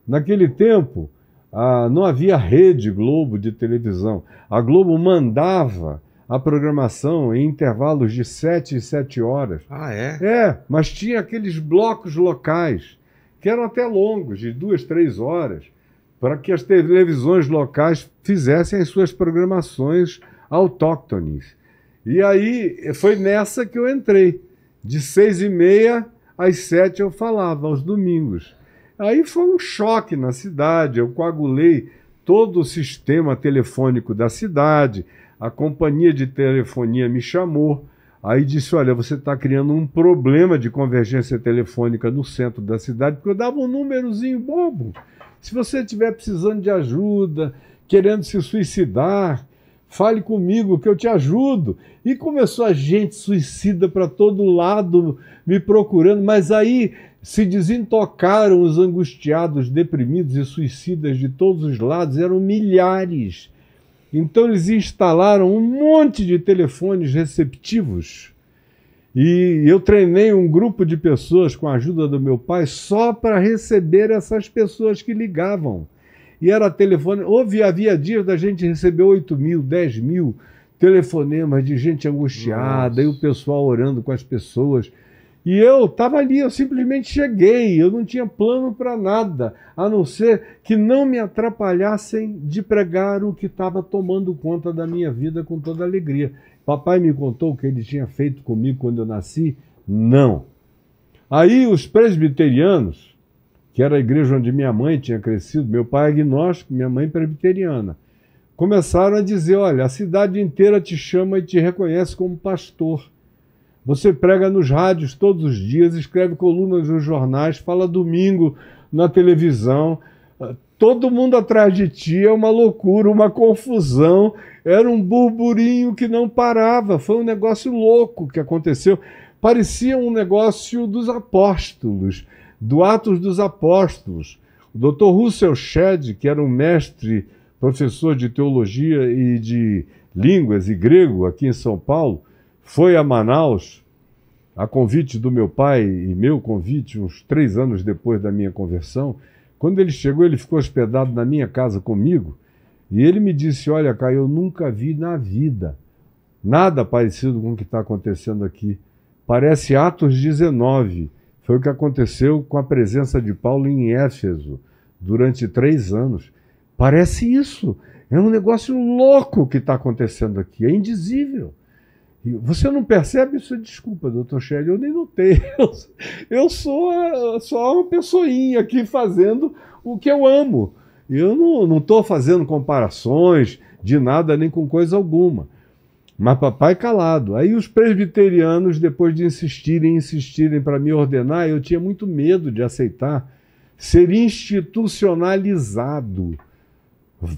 Speaker 3: Naquele tempo, ah, não havia rede Globo de televisão. A Globo mandava a programação em intervalos de 7 e 7 horas. Ah, é? É, mas tinha aqueles blocos locais, que eram até longos, de duas, três horas, para que as televisões locais fizessem as suas programações autóctones. E aí foi nessa que eu entrei. De seis e meia às sete eu falava, aos domingos. Aí foi um choque na cidade, eu coagulei todo o sistema telefônico da cidade a companhia de telefonia me chamou. Aí disse: Olha, você está criando um problema de convergência telefônica no centro da cidade, porque eu dava um númerozinho bobo. Se você estiver precisando de ajuda, querendo se suicidar, fale comigo que eu te ajudo. E começou a gente suicida para todo lado, me procurando, mas aí se desintocaram os angustiados, deprimidos e suicidas de todos os lados, eram milhares. Então eles instalaram um monte de telefones receptivos. E eu treinei um grupo de pessoas com a ajuda do meu pai só para receber essas pessoas que ligavam. E era telefone. Houve, havia dias da gente receber 8 mil, 10 mil telefonemas de gente angustiada Nossa. e o pessoal orando com as pessoas. E eu estava ali, eu simplesmente cheguei, eu não tinha plano para nada, a não ser que não me atrapalhassem de pregar o que estava tomando conta da minha vida com toda alegria. Papai me contou o que ele tinha feito comigo quando eu nasci? Não. Aí os presbiterianos, que era a igreja onde minha mãe tinha crescido, meu pai é agnóstico, minha mãe é presbiteriana, começaram a dizer: olha, a cidade inteira te chama e te reconhece como pastor. Você prega nos rádios todos os dias, escreve colunas nos jornais, fala domingo na televisão. Ah, todo mundo atrás de ti é uma loucura, uma confusão. Era um burburinho que não parava. Foi um negócio louco que aconteceu. Parecia um negócio dos apóstolos, do Atos dos Apóstolos. O Dr. Russell Shedd, que era um mestre, professor de teologia e de línguas e grego aqui em São Paulo, foi a Manaus, a convite do meu pai e meu convite, uns três anos depois da minha conversão. Quando ele chegou, ele ficou hospedado na minha casa comigo e ele me disse: Olha, Caio, eu nunca vi na vida nada parecido com o que está acontecendo aqui. Parece Atos 19. Foi o que aconteceu com a presença de Paulo em Éfeso durante três anos. Parece isso. É um negócio louco que está acontecendo aqui. É indizível. Você não percebe isso? Desculpa, doutor Shelley, eu nem notei. Eu, eu sou só eh, uma pessoinha aqui fazendo o que eu amo. Eu não estou fazendo comparações de nada nem com coisa alguma. Mas papai calado. Aí os presbiterianos, depois de insistirem, insistirem para me ordenar, eu tinha muito medo de aceitar ser institucionalizado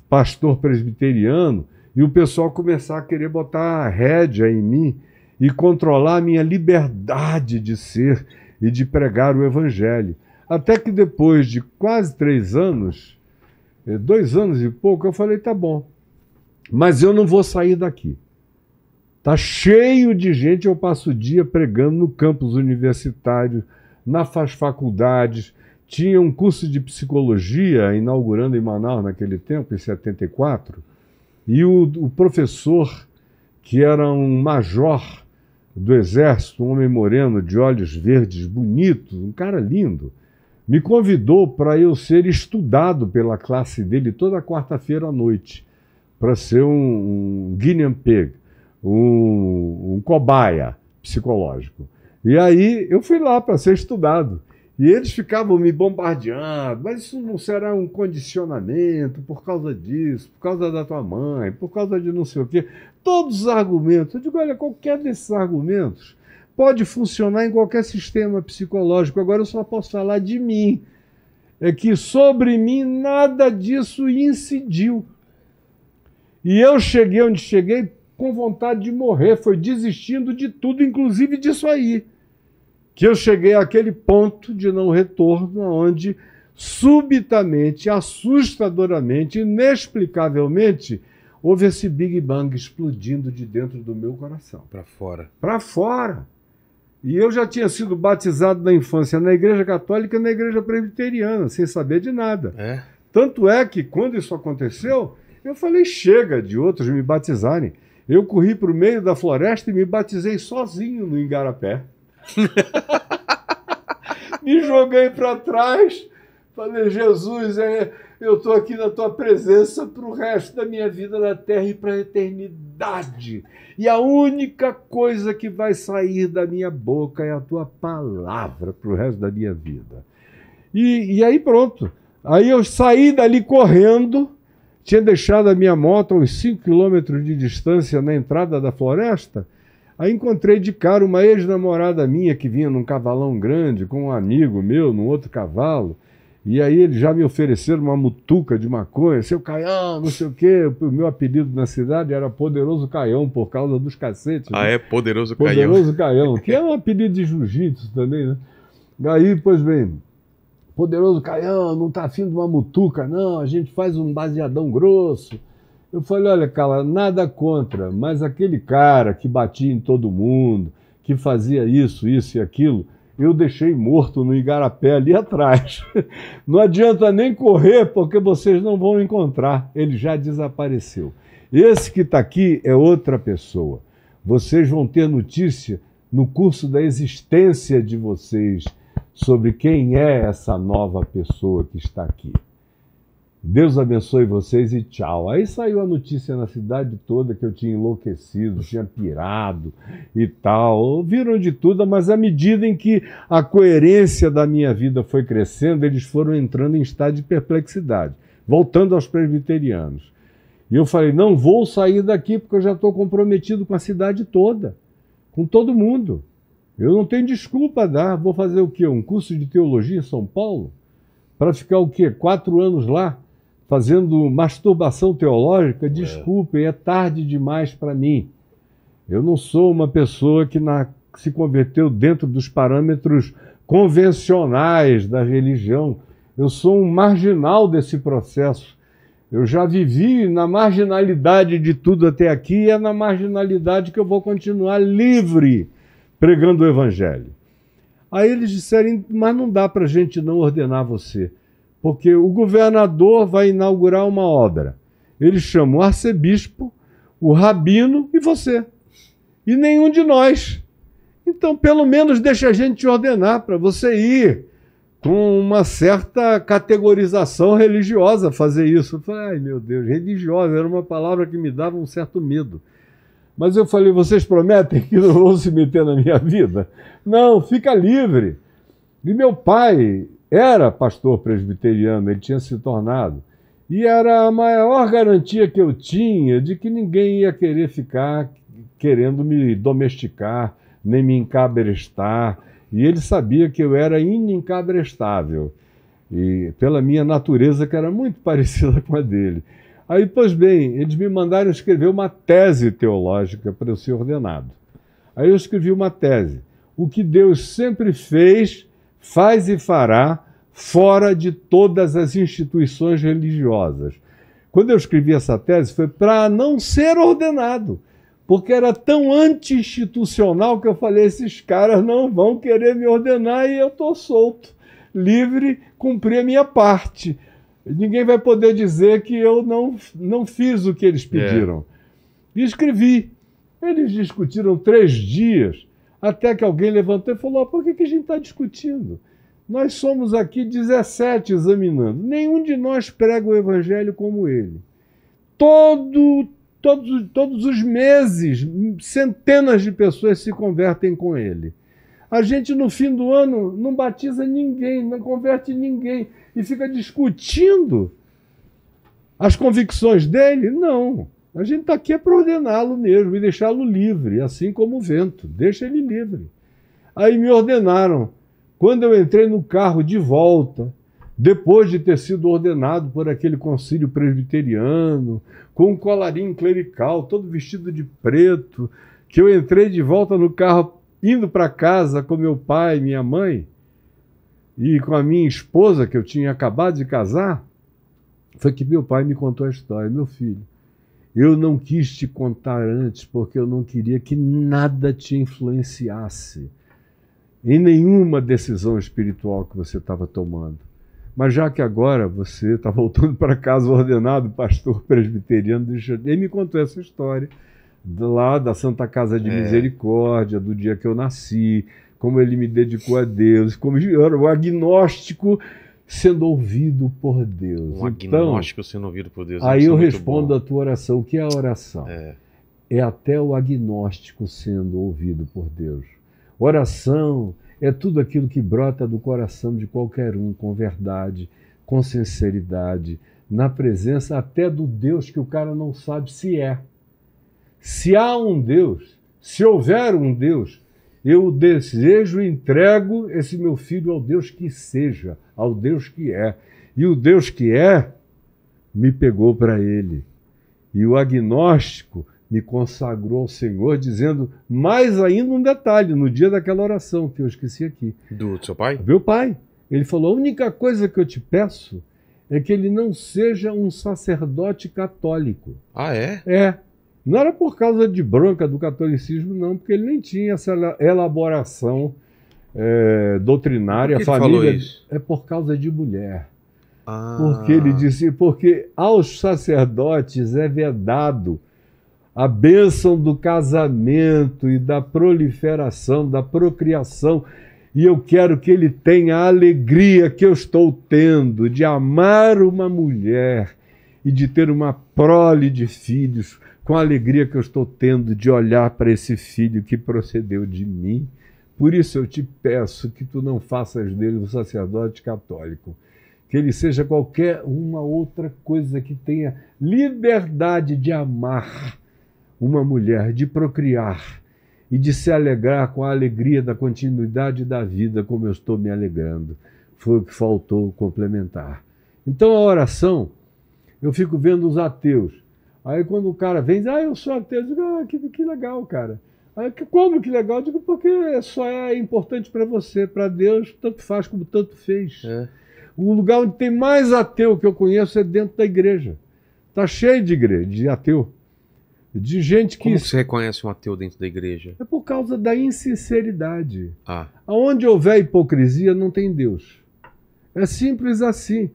Speaker 3: pastor presbiteriano e o pessoal começar a querer botar a rédea em mim e controlar a minha liberdade de ser e de pregar o Evangelho. Até que depois de quase três anos, é, dois anos e pouco, eu falei: tá bom, mas eu não vou sair daqui. Tá cheio de gente, eu passo o dia pregando no campus universitário, nas faculdades. Tinha um curso de psicologia inaugurando em Manaus naquele tempo, em 74 e o, o professor, que era um major do exército, um homem moreno, de olhos verdes, bonito, um cara lindo, me convidou para eu ser estudado pela classe dele toda quarta-feira à noite, para ser um, um guinea pig, um, um cobaia psicológico. E aí eu fui lá para ser estudado. E eles ficavam me bombardeando, mas isso não será um condicionamento por causa disso, por causa da tua mãe, por causa de não sei o quê. Todos os argumentos. Eu digo, olha, qualquer desses argumentos pode funcionar em qualquer sistema psicológico. Agora eu só posso falar de mim. É que sobre mim nada disso incidiu. E eu cheguei onde cheguei com vontade de morrer, foi desistindo de tudo, inclusive disso aí que eu cheguei àquele ponto de não retorno, onde subitamente, assustadoramente, inexplicavelmente, houve esse Big Bang explodindo de dentro do meu coração. Para fora. Para fora. E eu já tinha sido batizado na infância na Igreja Católica e na Igreja Presbiteriana, sem saber de nada. É. Tanto é que, quando isso aconteceu, eu falei: chega de outros me batizarem. Eu corri para o meio da floresta e me batizei sozinho no Ingarapé. Me joguei para trás, falei, Jesus, é, eu estou aqui na tua presença para o resto da minha vida na terra e para a eternidade. E a única coisa que vai sair da minha boca é a tua palavra para o resto da minha vida. E, e aí pronto. Aí eu saí dali correndo, tinha deixado a minha moto a uns 5 quilômetros de distância na entrada da floresta Aí encontrei de cara uma ex-namorada minha que vinha num cavalão grande com um amigo meu, num outro cavalo. E aí eles já me ofereceram uma mutuca de maconha, seu Caião, não sei o quê. O meu apelido na cidade era Poderoso Caião, por causa dos cacetes.
Speaker 1: Ah, né? é? Poderoso Caião. Poderoso
Speaker 3: Caião, que é um apelido de jiu-jitsu também, né? Aí, pois bem, Poderoso Caião, não tá afim de uma mutuca, não. A gente faz um baseadão grosso. Eu falei, olha, Carla, nada contra, mas aquele cara que batia em todo mundo, que fazia isso, isso e aquilo, eu deixei morto no igarapé ali atrás. Não adianta nem correr, porque vocês não vão encontrar. Ele já desapareceu. Esse que está aqui é outra pessoa. Vocês vão ter notícia no curso da existência de vocês sobre quem é essa nova pessoa que está aqui. Deus abençoe vocês e tchau. Aí saiu a notícia na cidade toda que eu tinha enlouquecido, tinha pirado e tal. Viram de tudo, mas à medida em que a coerência da minha vida foi crescendo, eles foram entrando em estado de perplexidade, voltando aos presbiterianos. E eu falei: não vou sair daqui porque eu já estou comprometido com a cidade toda, com todo mundo. Eu não tenho desculpa a dar. Vou fazer o quê? Um curso de teologia em São Paulo? Para ficar o quê? Quatro anos lá? fazendo masturbação teológica, é. desculpem, é tarde demais para mim. Eu não sou uma pessoa que na, se converteu dentro dos parâmetros convencionais da religião. Eu sou um marginal desse processo. Eu já vivi na marginalidade de tudo até aqui e é na marginalidade que eu vou continuar livre pregando o Evangelho. Aí eles disseram: mas não dá para a gente não ordenar você. Porque o governador vai inaugurar uma obra. Ele chama o arcebispo, o rabino e você. E nenhum de nós. Então, pelo menos deixa a gente te ordenar para você ir com uma certa categorização religiosa fazer isso. Eu falei, ai meu Deus, religiosa era uma palavra que me dava um certo medo. Mas eu falei, vocês prometem que não vão se meter na minha vida? Não, fica livre. E meu pai era pastor presbiteriano, ele tinha se tornado. E era a maior garantia que eu tinha de que ninguém ia querer ficar querendo me domesticar, nem me encabrestar. E ele sabia que eu era inencabrestável, e pela minha natureza, que era muito parecida com a dele. Aí, pois bem, eles me mandaram escrever uma tese teológica para eu ser ordenado. Aí eu escrevi uma tese. O que Deus sempre fez faz e fará fora de todas as instituições religiosas. Quando eu escrevi essa tese, foi para não ser ordenado, porque era tão anti-institucional que eu falei: esses caras não vão querer me ordenar e eu estou solto, livre, cumpri a minha parte. Ninguém vai poder dizer que eu não, não fiz o que eles é. pediram. É. E escrevi. Eles discutiram três dias até que alguém levantou e falou: ah, por que, que a gente está discutindo? Nós somos aqui 17 examinando. Nenhum de nós prega o evangelho como ele. Todo, todos, todos os meses, centenas de pessoas se convertem com ele. A gente, no fim do ano, não batiza ninguém, não converte ninguém e fica discutindo as convicções dele? Não. A gente está aqui é para ordená-lo mesmo e deixá-lo livre, assim como o vento. Deixa ele livre. Aí me ordenaram. Quando eu entrei no carro de volta, depois de ter sido ordenado por aquele concílio presbiteriano, com um colarinho clerical, todo vestido de preto, que eu entrei de volta no carro indo para casa com meu pai, minha mãe e com a minha esposa que eu tinha acabado de casar, foi que meu pai me contou a história, meu filho. Eu não quis te contar antes porque eu não queria que nada te influenciasse em nenhuma decisão espiritual que você estava tomando. Mas já que agora você está voltando para casa ordenado pastor presbiteriano, ele me contou essa história lá da Santa Casa de é. Misericórdia, do dia que eu nasci, como ele me dedicou a Deus, como eu era o agnóstico sendo ouvido por Deus. Um então, agnóstico sendo ouvido por Deus. Aí eu respondo a tua oração. O que é a oração? É. é até o agnóstico sendo ouvido por Deus. Oração é tudo aquilo que brota do coração de qualquer um com verdade, com sinceridade, na presença até do Deus que o cara não sabe se é. Se há um Deus, se houver um Deus, eu desejo e entrego esse meu filho ao Deus que seja, ao Deus que é. E o Deus que é me pegou para ele. E o agnóstico me consagrou ao Senhor, dizendo mais ainda um detalhe no dia daquela oração que eu esqueci aqui. Do seu pai? Meu pai. Ele falou: a única coisa que eu te peço é que ele não seja um sacerdote católico. Ah, é? É. Não era por causa de Branca do catolicismo, não, porque ele nem tinha essa elaboração é, doutrinária. Por que família falou isso? é por causa de mulher. Ah. Porque ele disse, porque aos sacerdotes é vedado a bênção do casamento e da proliferação, da procriação. E eu quero que ele tenha a alegria que eu estou tendo de amar uma mulher e de ter uma prole de filhos com a alegria que eu estou tendo de olhar para esse filho que procedeu de mim. Por isso eu te peço que tu não faças dele um sacerdote católico, que ele seja qualquer uma outra coisa que tenha liberdade de amar uma mulher, de procriar e de se alegrar com a alegria da continuidade da vida, como eu estou me alegrando. Foi o que faltou complementar. Então a oração, eu fico vendo os ateus Aí quando o cara vem, diz, ah, eu sou ateu, eu digo, ah, que, que legal, cara. Aí, como que legal? Eu digo, porque só é importante para você, para Deus, tanto faz como tanto fez. É. O lugar onde tem mais ateu que eu conheço é dentro da igreja. Tá cheio de igreja, de ateu. De gente que. Como você
Speaker 1: reconhece um ateu dentro da igreja?
Speaker 3: É por causa da insinceridade. Ah. Onde houver hipocrisia, não tem Deus. É simples assim.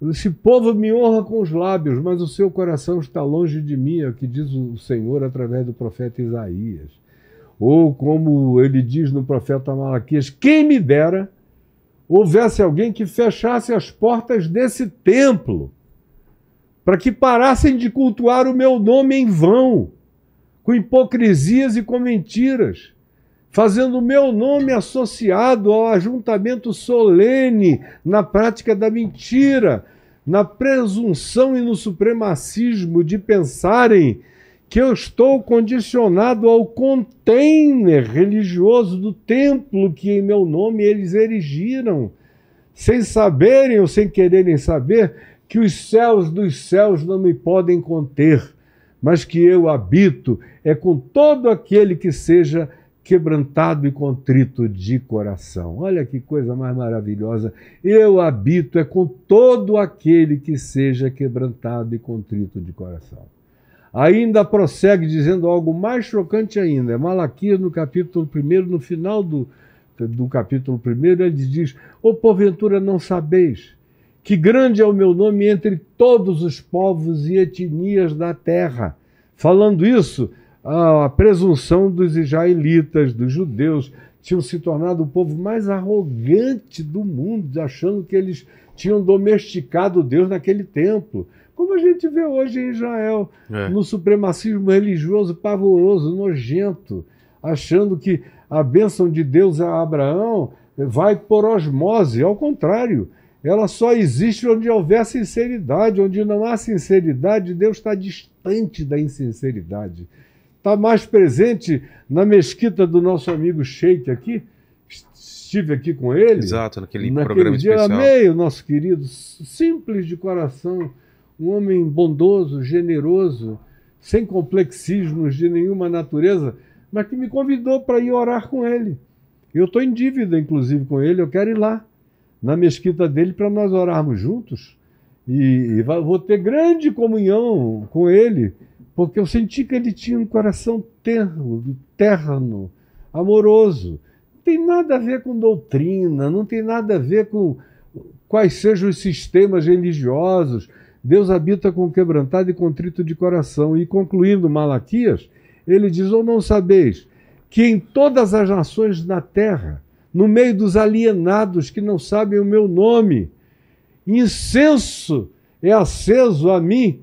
Speaker 3: Esse povo me honra com os lábios, mas o seu coração está longe de mim, é o que diz o Senhor através do profeta Isaías. Ou como ele diz no profeta Malaquias: Quem me dera houvesse alguém que fechasse as portas desse templo, para que parassem de cultuar o meu nome em vão, com hipocrisias e com mentiras fazendo o meu nome associado ao ajuntamento solene na prática da mentira, na presunção e no supremacismo de pensarem que eu estou condicionado ao container religioso do templo que em meu nome eles erigiram, sem saberem ou sem quererem saber que os céus dos céus não me podem conter, mas que eu habito é com todo aquele que seja quebrantado e contrito de coração. Olha que coisa mais maravilhosa. Eu habito é com todo aquele que seja quebrantado e contrito de coração. Ainda prossegue dizendo algo mais chocante ainda. É Malaquias, no capítulo 1, no final do, do capítulo 1, ele diz: Ou oh, porventura não sabeis que grande é o meu nome entre todos os povos e etnias da terra. Falando isso, a presunção dos israelitas, dos judeus, tinham se tornado o povo mais arrogante do mundo, achando que eles tinham domesticado Deus naquele templo. Como a gente vê hoje em Israel, é. no supremacismo religioso pavoroso, nojento, achando que a bênção de Deus a Abraão vai por osmose, ao contrário. Ela só existe onde houver sinceridade. Onde não há sinceridade, Deus está distante da insinceridade está mais presente na mesquita do nosso amigo Sheik aqui. Estive
Speaker 1: aqui com ele. Exato, naquele, naquele programa dia, especial. Amei
Speaker 3: o nosso querido, simples de coração, um homem bondoso, generoso, sem complexismos de nenhuma natureza, mas que me convidou para ir orar com ele. Eu estou em dívida, inclusive, com ele, eu quero ir lá, na mesquita dele, para nós orarmos juntos. E, e vou ter grande comunhão com ele porque eu senti que ele tinha um coração terno, terno, amoroso. Não tem nada a ver com doutrina, não tem nada a ver com quais sejam os sistemas religiosos. Deus habita com quebrantado e contrito de coração. E concluindo Malaquias, ele diz: Ou não sabeis que em todas as nações da terra, no meio dos alienados que não sabem o meu nome, incenso é aceso a mim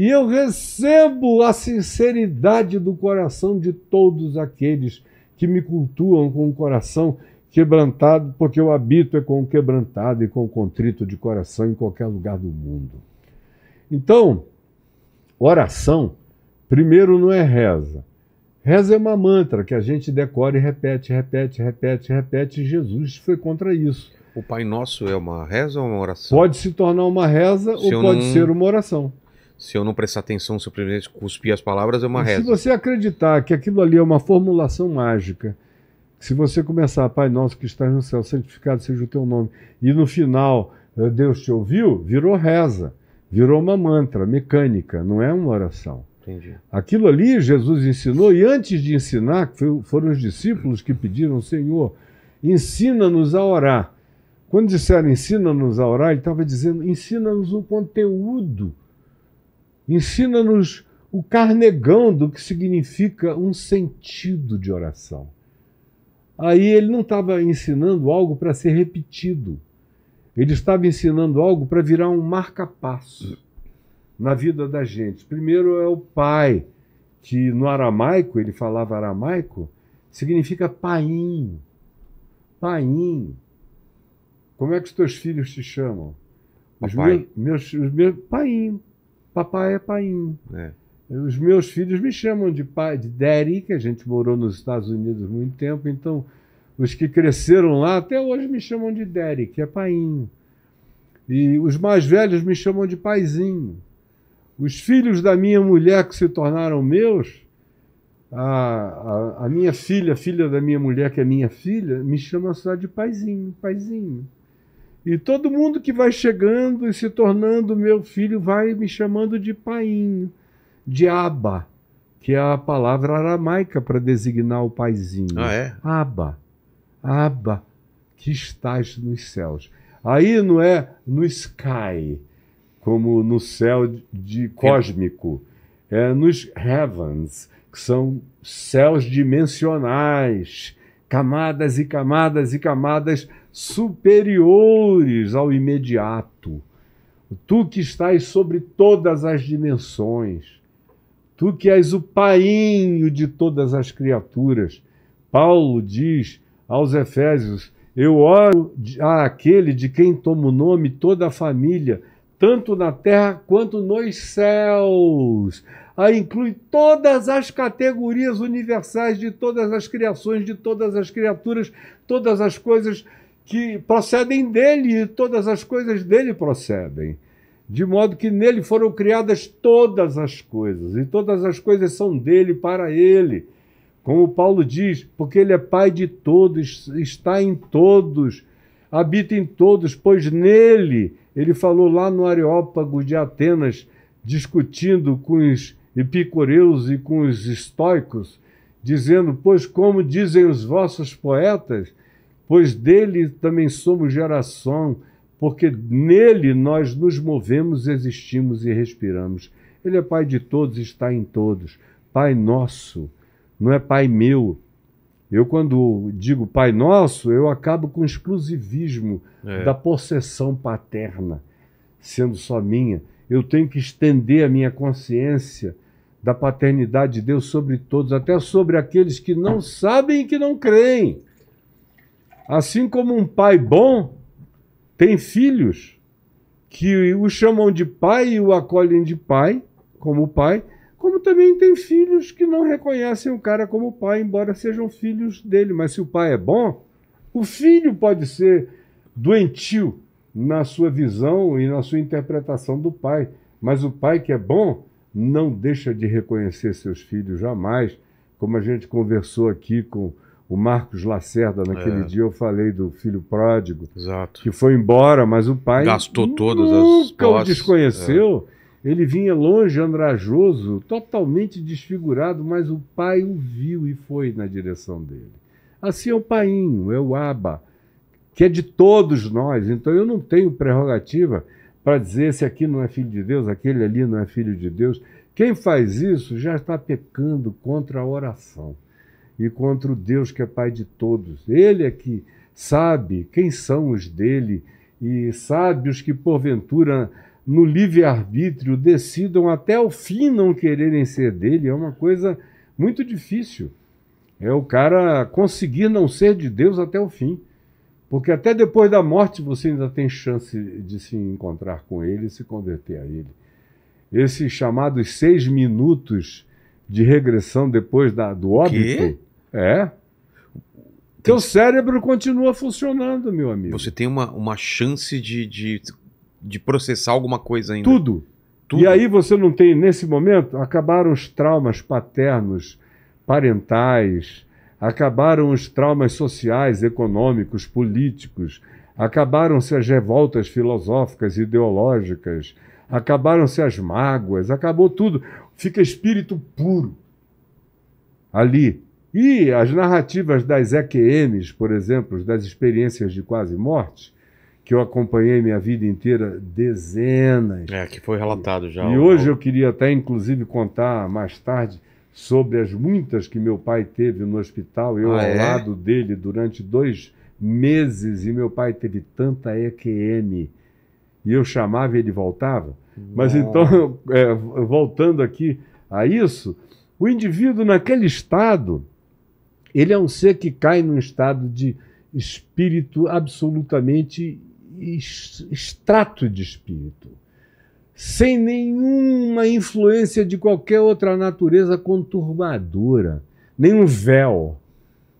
Speaker 3: e eu recebo a sinceridade do coração de todos aqueles que me cultuam com o coração quebrantado, porque eu habito é com o quebrantado e com o contrito de coração em qualquer lugar do mundo. Então, oração, primeiro não é reza. Reza é uma mantra que a gente decora e repete, repete, repete, repete. Jesus
Speaker 1: foi contra isso. O Pai Nosso é uma reza ou uma oração? Pode se tornar uma reza se ou pode não... ser uma oração se eu não prestar atenção, se eu primeiro cuspir as palavras, é uma reza. Se você
Speaker 3: acreditar que aquilo ali é uma formulação mágica, se você começar, Pai Nosso que estás no céu, santificado seja o teu nome, e no final eh, Deus te ouviu, virou reza, virou uma mantra mecânica, não é uma oração. Entendi. Aquilo ali Jesus ensinou, e antes de ensinar, foram os discípulos que pediram, Senhor, ensina-nos a orar. Quando disseram ensina-nos a orar, ele estava dizendo ensina-nos o conteúdo Ensina-nos o carnegão do que significa um sentido de oração. Aí ele não estava ensinando algo para ser repetido. Ele estava ensinando algo para virar um marca-passo na vida da gente. Primeiro é o pai, que no aramaico, ele falava aramaico, significa painho. Painho. Como é que os teus filhos te chamam? Os meus, meus, os meus painho, Papai é pai. É. Os meus filhos me chamam de pai, de Daddy, que a gente morou nos Estados Unidos muito tempo, então os que cresceram lá até hoje me chamam de Daddy, que é paiinho. E os mais velhos me chamam de paizinho. Os filhos da minha mulher que se tornaram meus, a, a, a minha filha, a filha da minha mulher que é minha filha, me chama só de paizinho, paizinho. E todo mundo que vai chegando e se tornando meu filho vai me chamando de paiinho, de aba, que é a palavra aramaica para designar o paizinho. Ah, é? Aba, aba, que estás nos céus. Aí não é no sky, como no céu de cósmico, é nos heavens, que são céus dimensionais camadas e camadas e camadas superiores ao imediato. Tu que estás sobre todas as dimensões, tu que és o painho de todas as criaturas. Paulo diz aos Efésios: Eu oro àquele de quem toma o nome toda a família, tanto na terra quanto nos céus. Aí inclui todas as categorias universais de todas as criações, de todas as criaturas, todas as coisas que procedem dele e todas as coisas dele procedem. De modo que nele foram criadas todas as coisas, e todas as coisas são dele para ele. Como Paulo diz, porque ele é pai de todos, está em todos, habita em todos, pois nele, ele falou lá no Areópago de Atenas, discutindo com os epicureus e com os estoicos, dizendo: Pois como dizem os vossos poetas, pois dele também somos geração, porque nele nós nos movemos, existimos e respiramos. Ele é Pai de todos, está em todos. Pai nosso, não é Pai meu. Eu, quando digo Pai Nosso, eu acabo com o exclusivismo é. da possessão paterna, sendo só minha eu tenho que estender a minha consciência da paternidade de Deus sobre todos, até sobre aqueles que não sabem e que não creem. Assim como um pai bom tem filhos que o chamam de pai e o acolhem de pai, como pai, como também tem filhos que não reconhecem o cara como pai, embora sejam filhos dele. Mas se o pai é bom, o filho pode ser doentio, na sua visão e na sua interpretação do pai. Mas o pai que é bom não deixa de reconhecer seus filhos jamais, como a gente conversou aqui com o Marcos Lacerda naquele é. dia eu falei do filho pródigo, Exato. que foi embora, mas o pai gastou todas nunca as o desconheceu. É. Ele vinha longe, andrajoso, totalmente desfigurado, mas o pai o viu e foi na direção dele. Assim é o painho, é o aba, que é de todos nós. Então eu não tenho prerrogativa para dizer se aqui não é filho de Deus, aquele ali não é filho de Deus. Quem faz isso já está pecando contra a oração e contra o Deus que é Pai de todos. Ele é que sabe quem são os dele e sabe os que, porventura, no livre-arbítrio, decidam até o fim não quererem ser dele. É uma coisa muito difícil. É o cara conseguir não ser de Deus até o fim. Porque até depois da morte você ainda tem chance de se encontrar com ele e se converter a ele. Esses chamados seis minutos de regressão depois
Speaker 1: da, do óbito. Quê? É. Teu tem... cérebro continua funcionando, meu amigo. Você tem uma, uma chance de, de, de processar alguma coisa ainda. Tudo. Tudo. E
Speaker 3: aí você não tem, nesse momento, acabaram os traumas paternos, parentais, acabaram os traumas sociais, econômicos, políticos, acabaram-se as revoltas filosóficas, ideológicas, acabaram-se as mágoas, acabou tudo. Fica espírito puro ali. E as narrativas das EQMs, por exemplo, das experiências de quase morte, que eu acompanhei minha vida inteira, dezenas.
Speaker 1: É, que foi relatado já. E hoje eu
Speaker 3: queria até, inclusive, contar mais tarde sobre as muitas que meu pai teve no hospital, eu ah, ao é? lado dele durante dois meses, e meu pai teve tanta EQM, e eu chamava e ele voltava. Mas então, é, voltando aqui a isso, o indivíduo naquele estado, ele é um ser que cai num estado de espírito absolutamente extrato de espírito sem nenhuma influência de qualquer outra natureza conturbadora, nenhum véu,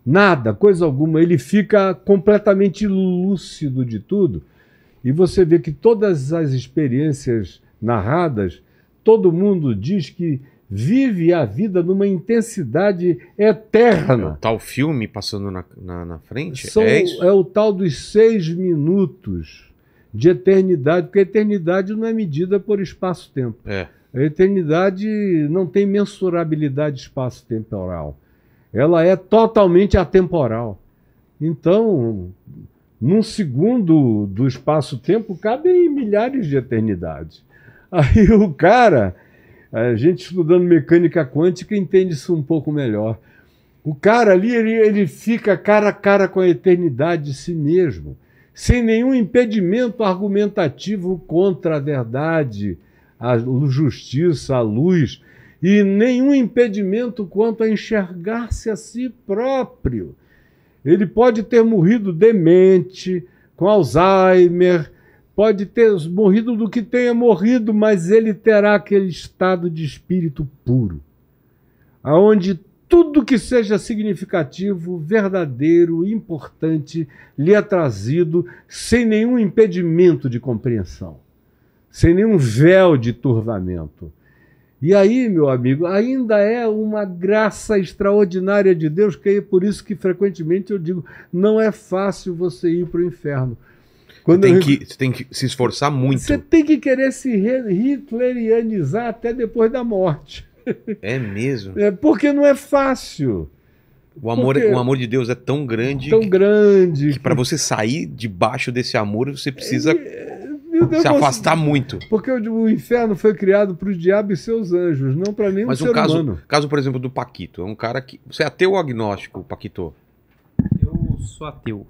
Speaker 3: nada, coisa alguma. Ele fica completamente lúcido de tudo. E você vê que todas as experiências narradas, todo mundo diz que vive a vida numa intensidade eterna. É o
Speaker 1: tal filme passando na, na, na frente? São, é, é
Speaker 3: o tal dos seis minutos de eternidade, porque a eternidade não é medida por espaço-tempo. É. A eternidade não tem mensurabilidade espaço-temporal. Ela é totalmente atemporal. Então, num segundo do espaço-tempo, cabem milhares de eternidades. Aí o cara, a gente estudando mecânica quântica entende isso um pouco melhor. O cara ali, ele, ele fica cara a cara com a eternidade de si mesmo sem nenhum impedimento argumentativo contra a verdade, a justiça, a luz, e nenhum impedimento quanto a enxergar-se a si próprio. Ele pode ter morrido demente, com Alzheimer, pode ter morrido do que tenha morrido, mas ele terá aquele estado de espírito puro, aonde tudo que seja significativo, verdadeiro, importante, lhe é trazido sem nenhum impedimento de compreensão, sem nenhum véu de turvamento. E aí, meu amigo, ainda é uma graça extraordinária de Deus, que é por isso que frequentemente eu digo: não é fácil você ir para o inferno.
Speaker 1: Quando tem eu... que, você tem que se esforçar muito. Você
Speaker 3: tem que querer se hitlerianizar até depois da morte.
Speaker 1: É mesmo?
Speaker 3: É porque não é
Speaker 1: fácil. O amor, porque... o amor de Deus é tão grande. Tão grande. Que, que para você sair debaixo desse amor, você precisa Deus, se afastar você... muito. Porque o,
Speaker 3: inferno foi criado para o diabo e seus anjos, não para nenhum Mas um ser caso, humano.
Speaker 1: caso, por exemplo, do Paquito. É um cara que. Você é ateu ou agnóstico, Paquito? Eu sou ateu.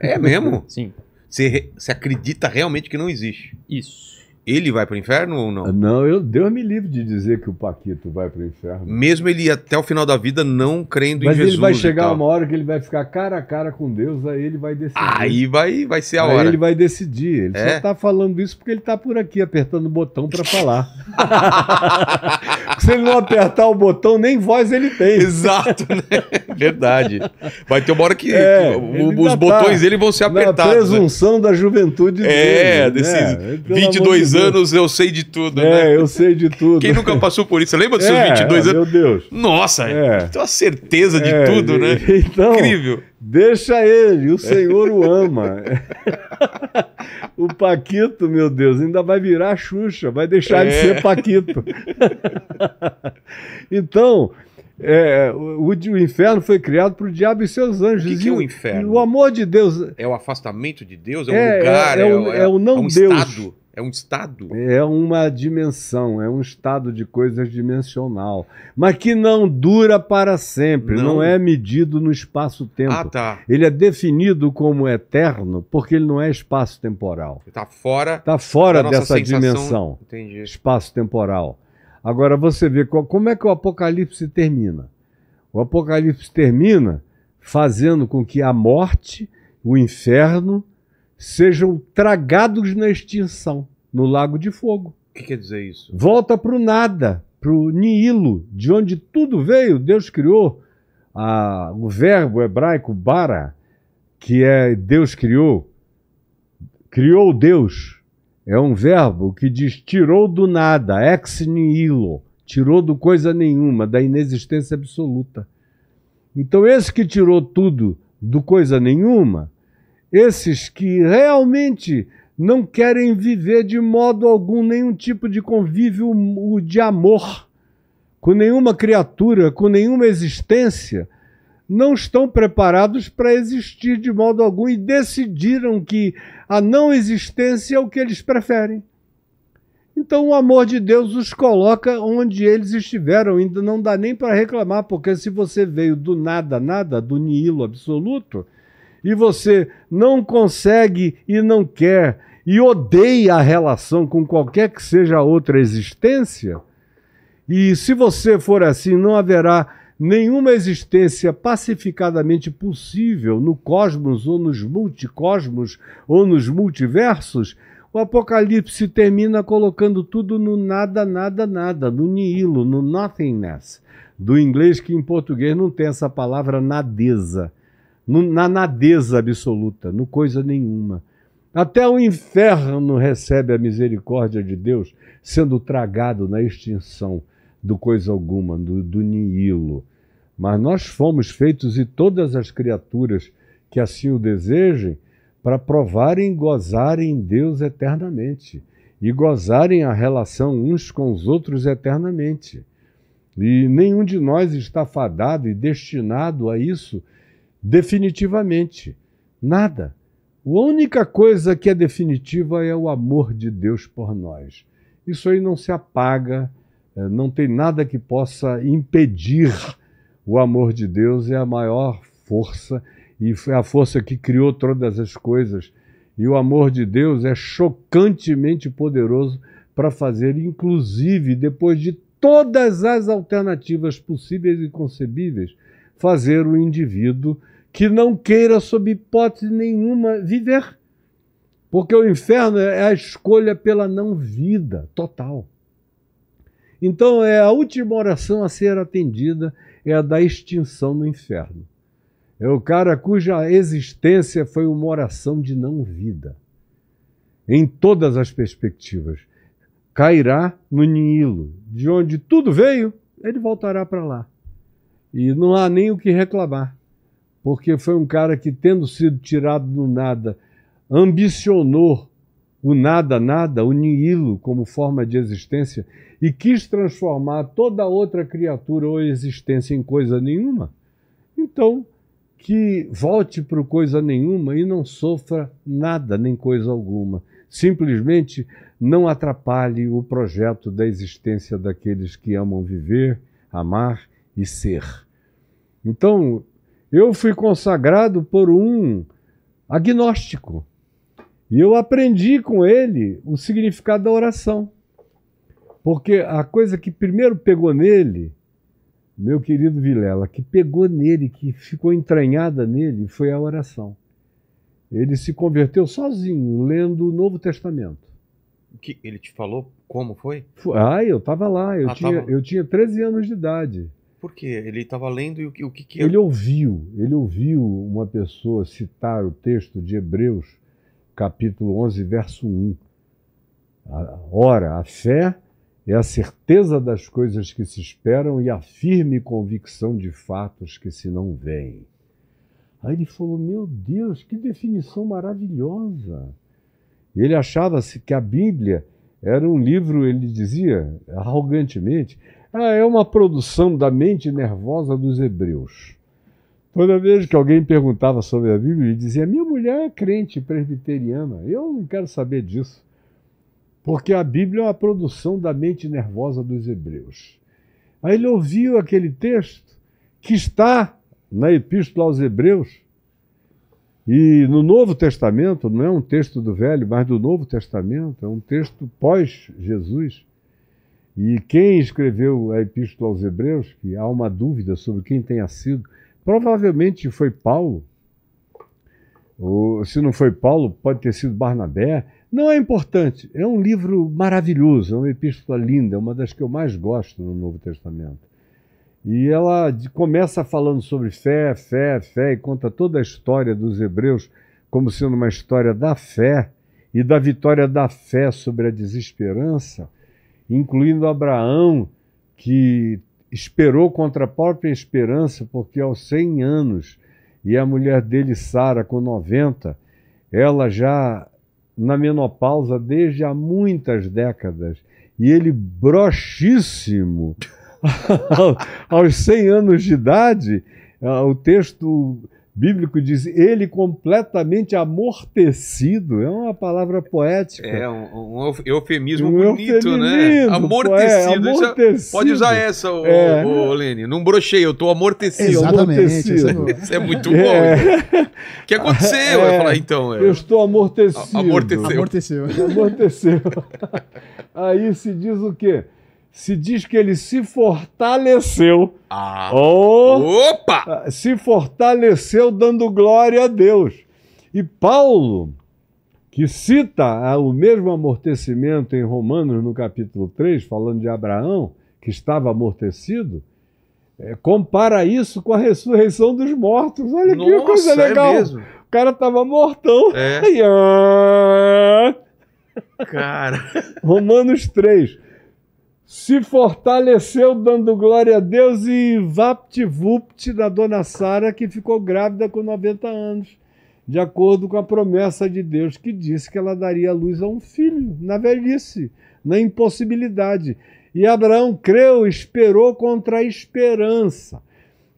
Speaker 1: É mesmo? Sim. Você, você acredita realmente que não existe? Isso. Ele vai para o inferno ou não? Não, eu, Deus me livre de dizer que o Paquito vai para o inferno. Mesmo ele até o final da
Speaker 3: vida não crendo Mas em Jesus. Mas ele vai chegar uma hora que ele vai ficar cara a cara com Deus, aí ele vai decidir. Aí vai, vai ser a aí hora. Aí ele vai decidir. Ele é? só está falando isso porque ele está por aqui apertando o botão para falar.
Speaker 1: Se ele não apertar o botão, nem voz ele tem. Exato, né? Verdade. Vai ter uma hora que é, o, os botões tá dele vão ser apertados. A né?
Speaker 3: presunção né? da juventude.
Speaker 1: É, dele, desses né? 22 anos anos eu sei de tudo, é, né? eu sei de tudo. Quem nunca passou por isso? Você lembra dos é, seus 22 anos? Meu Deus. Nossa, é. tenho a certeza de é, tudo, e, né?
Speaker 3: Então, Incrível. Deixa ele, o Senhor o ama. o Paquito, meu Deus, ainda vai virar Xuxa, vai deixar de é. ser Paquito. então, é, o, o, inferno foi criado para o diabo e seus anjos. O que, que é o inferno? o amor de Deus.
Speaker 1: É o afastamento de Deus? É, é lugar? É, é, é o, é o, o, é não um Deus. Estado. É um estado?
Speaker 3: É uma dimensão, é um estado de coisas dimensional. Mas que não dura para sempre, não, não é medido no espaço-tempo. Ah, tá. Ele é definido como eterno porque ele não é espaço-temporal.
Speaker 1: Está fora, tá fora dessa dimensão
Speaker 3: espaço-temporal. Agora você vê como é que o Apocalipse termina. O Apocalipse termina fazendo com que a morte, o inferno sejam tragados na extinção, no Lago de Fogo. O que quer dizer isso? Volta para o nada, para o nihilo, de onde tudo veio, Deus criou. A, o verbo hebraico bara, que é Deus criou, criou Deus, é um verbo que diz tirou do nada, ex nihilo, tirou do coisa nenhuma, da inexistência absoluta. Então, esse que tirou tudo do coisa nenhuma esses que realmente não querem viver de modo algum nenhum tipo de convívio de amor com nenhuma criatura, com nenhuma existência, não estão preparados para existir de modo algum e decidiram que a não existência é o que eles preferem. Então o amor de Deus os coloca onde eles estiveram, ainda não dá nem para reclamar, porque se você veio do nada, nada, do nihilo absoluto, e você não consegue e não quer e odeia a relação com qualquer que seja outra existência, e se você for assim, não haverá nenhuma existência pacificadamente possível no cosmos ou nos multicosmos ou nos multiversos. O Apocalipse termina colocando tudo no nada, nada, nada, no nihilo, no nothingness, do inglês que em português não tem essa palavra nadeza no, na nadeza absoluta, no coisa nenhuma. Até o inferno recebe a misericórdia de Deus, sendo tragado na extinção do coisa alguma, do, do Mas nós fomos feitos e todas as criaturas que assim o desejem, para provarem e gozarem Deus eternamente e gozarem a relação uns com os outros eternamente. E nenhum de nós está fadado e destinado a isso definitivamente. Nada. A única coisa que é definitiva é o amor de Deus por nós. Isso aí não se apaga, eh, não tem nada que possa impedir. O amor de Deus é a maior força e foi a força que criou todas as coisas. E o amor de Deus é chocantemente poderoso para fazer, inclusive depois de todas as alternativas possíveis e concebíveis, fazer o indivíduo que não queira, sob hipótese nenhuma, viver. Porque o inferno é a escolha pela não vida total. Então, é a última oração a ser atendida é a da extinção no inferno. É o cara cuja existência foi uma oração de não vida, em todas as perspectivas. Cairá no nilo, de onde tudo veio, ele voltará para lá. E não há nem o que reclamar, porque foi um cara que, tendo sido tirado do nada, ambicionou o nada, nada, o nihilo, como forma de existência e quis transformar toda outra criatura ou existência em coisa nenhuma. Então, que volte para coisa nenhuma e não sofra nada nem coisa alguma. Simplesmente não atrapalhe o projeto da existência daqueles que amam viver, amar e ser. Então, eu fui consagrado por um agnóstico. E eu aprendi com ele o significado da oração. Porque a coisa que primeiro pegou nele, meu querido Vilela, que pegou nele, que ficou entranhada nele, foi a oração. Ele se converteu sozinho, lendo o Novo Testamento.
Speaker 1: Que ele te falou como foi?
Speaker 3: Ah, eu estava lá, eu, ah, tinha, tava... eu
Speaker 1: tinha 13 anos de idade. Por quê? Ele estava lendo e o, o que,
Speaker 3: que Ele ouviu, ele ouviu uma pessoa citar o texto de Hebreus, capítulo 11, verso 1. Ora, a fé é a certeza das coisas que se esperam e a firme convicção de fatos que se não veem. Aí ele falou: Meu Deus, que definição maravilhosa! Ele achava-se que a Bíblia era um livro, ele dizia arrogantemente, ah, é uma produção da mente nervosa dos hebreus. Toda vez que alguém perguntava sobre a Bíblia, ele dizia: Minha mulher é crente presbiteriana, eu não quero saber disso. Porque a Bíblia é uma produção da mente nervosa dos hebreus. Aí ele ouviu aquele texto que está na Epístola aos Hebreus. E no Novo Testamento, não é um texto do Velho, mas do Novo Testamento, é um texto pós-Jesus. E quem escreveu a Epístola aos Hebreus, que há uma dúvida sobre quem tenha sido, provavelmente foi Paulo. Ou, se não foi Paulo, pode ter sido Barnabé. Não é importante. É um livro maravilhoso, é uma epístola linda, é uma das que eu mais gosto no Novo Testamento. E ela começa falando sobre fé, fé, fé, e conta toda a história dos hebreus como sendo uma história da fé e da vitória da fé sobre a desesperança incluindo Abraão, que esperou contra a própria esperança, porque aos 100 anos, e a mulher dele, Sara, com 90, ela já na menopausa desde há muitas décadas, e ele broxíssimo, aos 100 anos de idade, o texto bíblico diz ele completamente amortecido. É uma palavra poética. É
Speaker 1: um, um eufemismo um bonito, né? É, amortecido. É- amortecido. pode usar essa, o é. Lene. Não brochei, eu estou amortecido. É, Exatamente. Isso, é muito bom. É.
Speaker 3: O que aconteceu? É. Eu falar, então. É. Eu estou amortecido. Amorteceu. Amorteceu. amorteceu. Aí se diz o quê? se diz que ele se fortaleceu. Ah. Oh, opa! Ah, se fortaleceu dando glória a Deus. E Paulo, que cita ah, o mesmo amortecimento em Romanos, no capítulo 3, falando de Abraão, que estava amortecido, eh, compara isso com a ressurreição dos mortos. Olha Nossa, que coisa é legal! É o cara estava mortão. É. Ah. Cara. Romanos 3 se fortaleceu dando glória a Deus e vapt-vupt da dona Sara, que ficou grávida com 90 anos, de acordo com a promessa de Deus que disse que ela daria luz a um filho na velhice, na impossibilidade. E Abraão creu, esperou contra a esperança.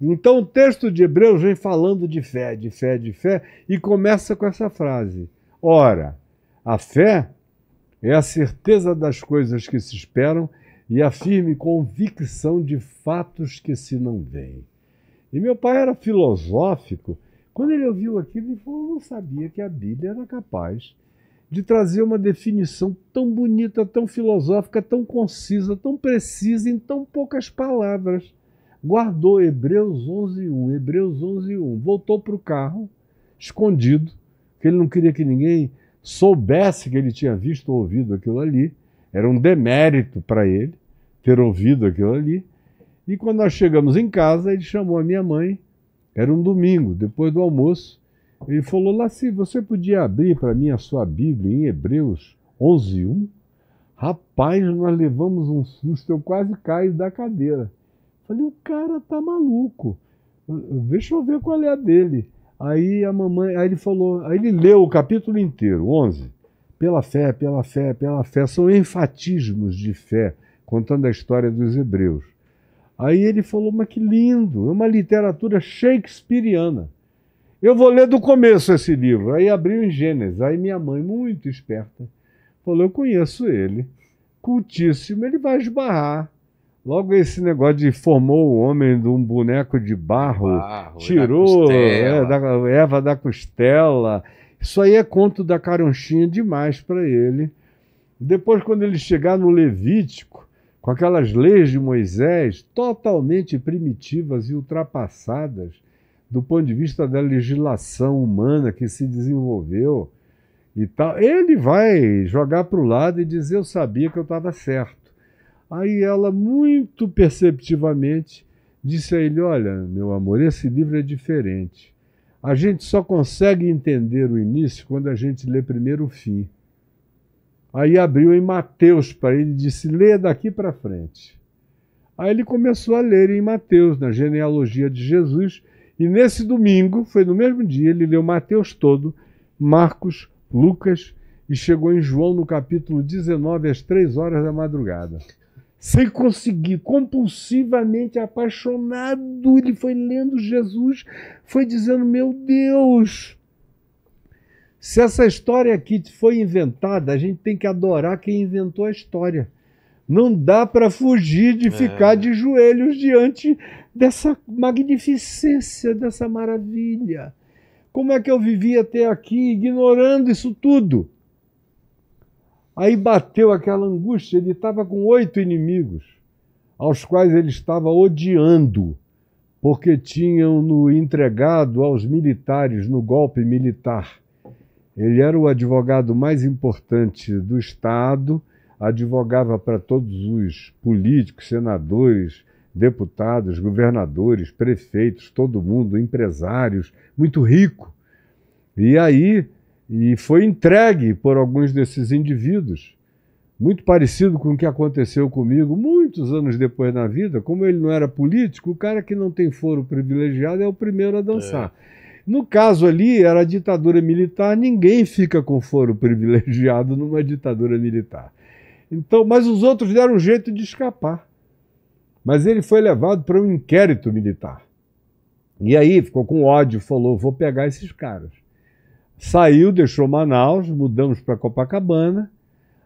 Speaker 3: Então o texto de Hebreus vem falando de fé, de fé, de fé, e começa com essa frase: Ora, a fé é a certeza das coisas que se esperam e afirme convicção de fatos que se não veem. E meu pai era filosófico. Quando ele ouviu aquilo, ele falou: não sabia que a Bíblia era capaz de trazer uma definição tão bonita, tão filosófica, tão concisa, tão precisa, em tão poucas palavras. Guardou Hebreus 11.1, Hebreus 11.1, voltou para o carro, escondido, que ele não queria que ninguém soubesse que ele tinha visto ou ouvido aquilo ali, era um demérito para ele ter ouvido aquilo ali. E quando nós chegamos em casa, ele chamou a minha mãe, era um domingo, depois do almoço, ele falou, Laci, você podia abrir para mim a sua Bíblia em Hebreus 11, 1? Rapaz, nós levamos um susto, eu quase caio da cadeira. Falei, o cara tá maluco, deixa eu ver qual é a dele. Aí a mamãe, aí ele falou, aí ele leu o capítulo inteiro, 11. Pela fé, pela fé, pela fé, são enfatismos de fé contando a história dos hebreus. Aí ele falou: Mas que lindo, é uma literatura shakespeariana. Eu vou ler do começo esse livro. Aí abriu em Gênesis. Aí minha mãe, muito esperta, falou: Eu conheço ele, cultíssimo, ele vai esbarrar. Logo esse negócio de formou o homem de um boneco de barro, barro tirou da é, da, Eva da costela. Isso aí é conto da caronchinha demais para ele. Depois, quando ele chegar no Levítico, com aquelas leis de Moisés totalmente primitivas e ultrapassadas do ponto de vista da legislação humana que se desenvolveu e tal, ele vai jogar para o lado e dizer eu sabia que eu estava certo. Aí ela, muito perceptivamente, disse a ele: Olha, meu amor, esse livro é diferente. A gente só consegue entender o início quando a gente lê primeiro o fim. Aí abriu em Mateus para ele e disse: lê daqui para frente. Aí ele começou a ler em Mateus, na genealogia de Jesus, e nesse domingo, foi no mesmo dia, ele leu Mateus todo, Marcos, Lucas e chegou em João no capítulo 19 às três horas da madrugada. Sem conseguir, compulsivamente apaixonado, ele foi lendo Jesus, foi dizendo: Meu Deus, se essa história aqui foi inventada, a gente tem que adorar quem inventou a história. Não dá para fugir de é. ficar de joelhos diante dessa magnificência, dessa maravilha. Como é que eu vivi até aqui ignorando isso tudo? Aí bateu aquela angústia, ele estava com oito inimigos, aos quais ele estava odiando, porque tinham-no entregado aos militares no golpe militar. Ele era o advogado mais importante do Estado, advogava para todos os políticos, senadores, deputados, governadores, prefeitos, todo mundo, empresários, muito rico. E aí, e foi entregue por alguns desses indivíduos, muito parecido com o que aconteceu comigo muitos anos depois na vida. Como ele não era político, o cara que não tem foro privilegiado é o primeiro a dançar. É. No caso ali, era ditadura militar, ninguém fica com foro privilegiado numa ditadura militar. Então, mas os outros deram jeito de escapar. Mas ele foi levado para um inquérito militar. E aí ficou com ódio, falou: vou pegar esses caras. Saiu, deixou Manaus, mudamos para Copacabana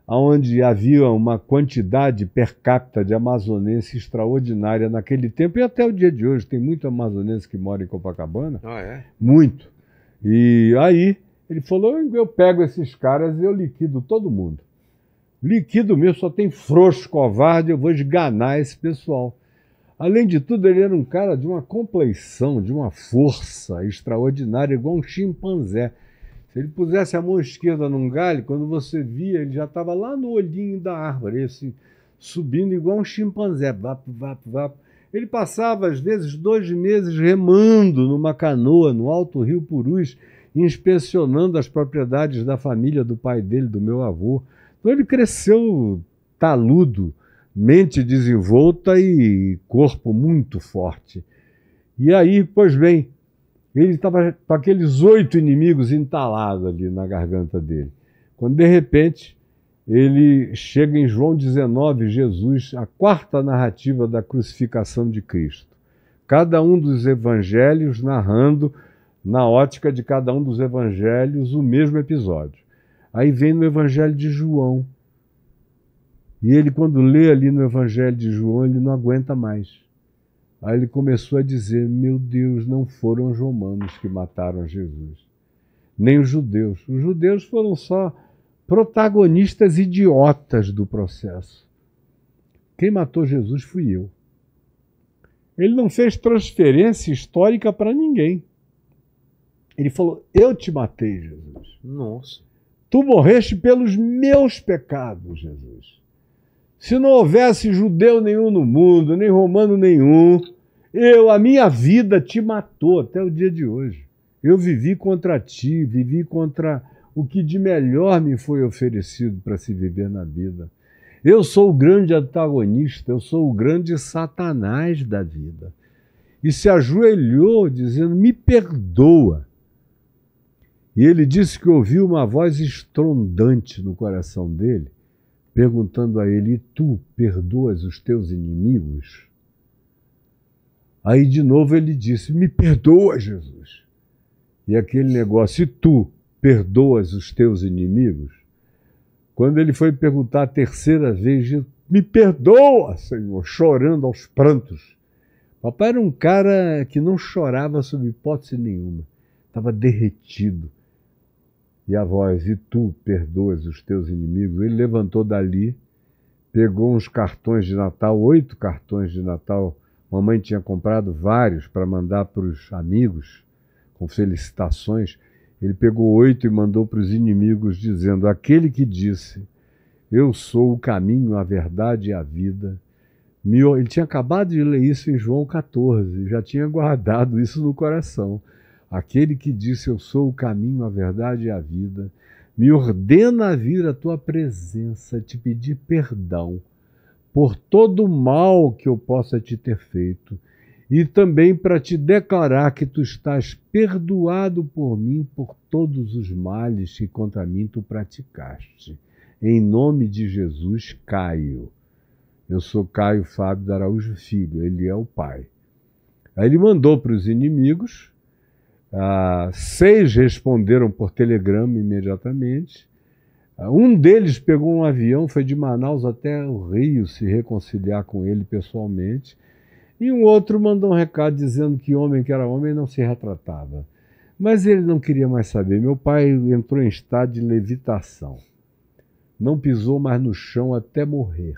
Speaker 3: onde havia uma quantidade per capita de amazonense extraordinária naquele tempo e até o dia de hoje. Tem muito amazonense que mora em Copacabana. Ah, é? Muito. E aí ele falou: eu pego esses caras e eu liquido todo mundo. Liquido mesmo, só tem frouxo, covarde, eu vou esganar esse pessoal. Além de tudo, ele era um cara de uma compleição, de uma força extraordinária, igual um chimpanzé. Se ele pusesse a mão esquerda num galho, quando você via, ele já estava lá no olhinho da árvore, subindo igual um chimpanzé. Vap, vap, vap. Ele passava, às vezes, dois meses remando numa canoa no alto rio Purus, inspecionando as propriedades da família do pai dele, do meu avô. Então ele cresceu taludo, mente desenvolta e corpo muito forte. E aí, pois bem, ele estava com aqueles oito inimigos entalados ali na garganta dele. Quando de repente ele chega em João 19, Jesus, a quarta narrativa da crucificação de Cristo. Cada um dos evangelhos narrando, na ótica de cada um dos evangelhos, o mesmo episódio. Aí vem no evangelho de João. E ele, quando lê ali no evangelho de João, ele não aguenta mais. Aí ele começou a dizer: Meu Deus, não foram os romanos que mataram Jesus, nem os judeus. Os judeus foram só protagonistas idiotas do processo. Quem matou Jesus fui eu. Ele não fez transferência histórica para ninguém. Ele falou: Eu te matei, Jesus. Nossa. Tu morreste pelos meus pecados, Jesus. Se não houvesse judeu nenhum no mundo, nem romano nenhum, eu, a minha vida te matou até o dia de hoje. Eu vivi contra ti, vivi contra o que de melhor me foi oferecido para se viver na vida. Eu sou o grande antagonista, eu sou o grande satanás da vida. E se ajoelhou, dizendo: Me perdoa. E ele disse que ouviu uma voz estrondante no coração dele, perguntando a ele: tu perdoas os teus inimigos? Aí de novo ele disse: Me perdoa, Jesus. E aquele negócio, e tu perdoas os teus inimigos? Quando ele foi perguntar a terceira vez, me perdoa, Senhor, chorando aos prantos. Papai era um cara que não chorava sob hipótese nenhuma, estava derretido. E a voz, e tu perdoas os teus inimigos? Ele levantou dali, pegou uns cartões de Natal, oito cartões de Natal Mamãe tinha comprado vários para mandar para os amigos, com felicitações. Ele pegou oito e mandou para os inimigos, dizendo: Aquele que disse, Eu sou o caminho, a verdade e a vida. Ele tinha acabado de ler isso em João 14, já tinha guardado isso no coração. Aquele que disse: Eu sou o caminho, a verdade e a vida, me ordena a vir à tua presença, te pedir perdão por todo o mal que eu possa te ter feito, e também para te declarar que tu estás perdoado por mim por todos os males que contra mim tu praticaste. Em nome de Jesus, Caio. Eu sou Caio Fábio da Araújo Filho, ele é o pai. Aí ele mandou para os inimigos, ah, seis responderam por telegrama imediatamente, um deles pegou um avião, foi de Manaus até o Rio se reconciliar com ele pessoalmente, e um outro mandou um recado dizendo que homem que era homem não se retratava. Mas ele não queria mais saber. Meu pai entrou em estado de levitação. Não pisou mais no chão até morrer.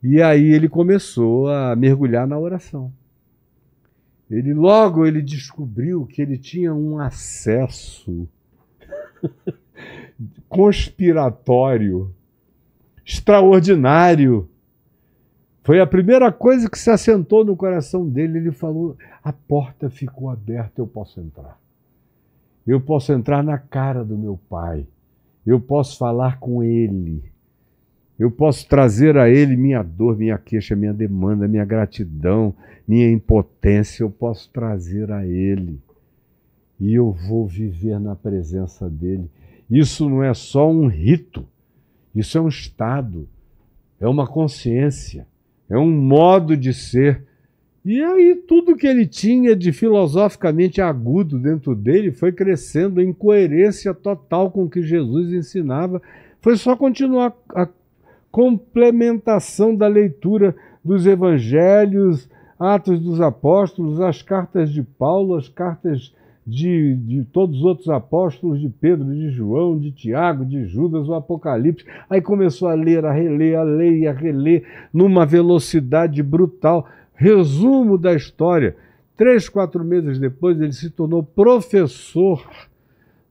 Speaker 3: E aí ele começou a mergulhar na oração. Ele logo ele descobriu que ele tinha um acesso conspiratório, extraordinário. Foi a primeira coisa que se assentou no coração dele. Ele falou: a porta ficou aberta, eu posso entrar. Eu posso entrar na cara do meu pai. Eu posso falar com ele. Eu posso trazer a ele minha dor, minha queixa, minha demanda, minha gratidão, minha impotência. Eu posso trazer a ele. E eu vou viver na presença dele. Isso não é só um rito, isso é um estado, é uma consciência, é um modo de ser. E aí tudo que ele tinha de filosoficamente agudo dentro dele foi crescendo em coerência total com o que Jesus ensinava. Foi só continuar a complementação da leitura dos evangelhos, Atos dos Apóstolos, as cartas de Paulo, as cartas de, de, todos os outros apóstolos, de Pedro, de João, de Tiago, de Judas, o Apocalipse. Aí começou a ler, a reler, a ler e a reler numa velocidade brutal. Resumo da história: três, quatro meses depois, ele se tornou professor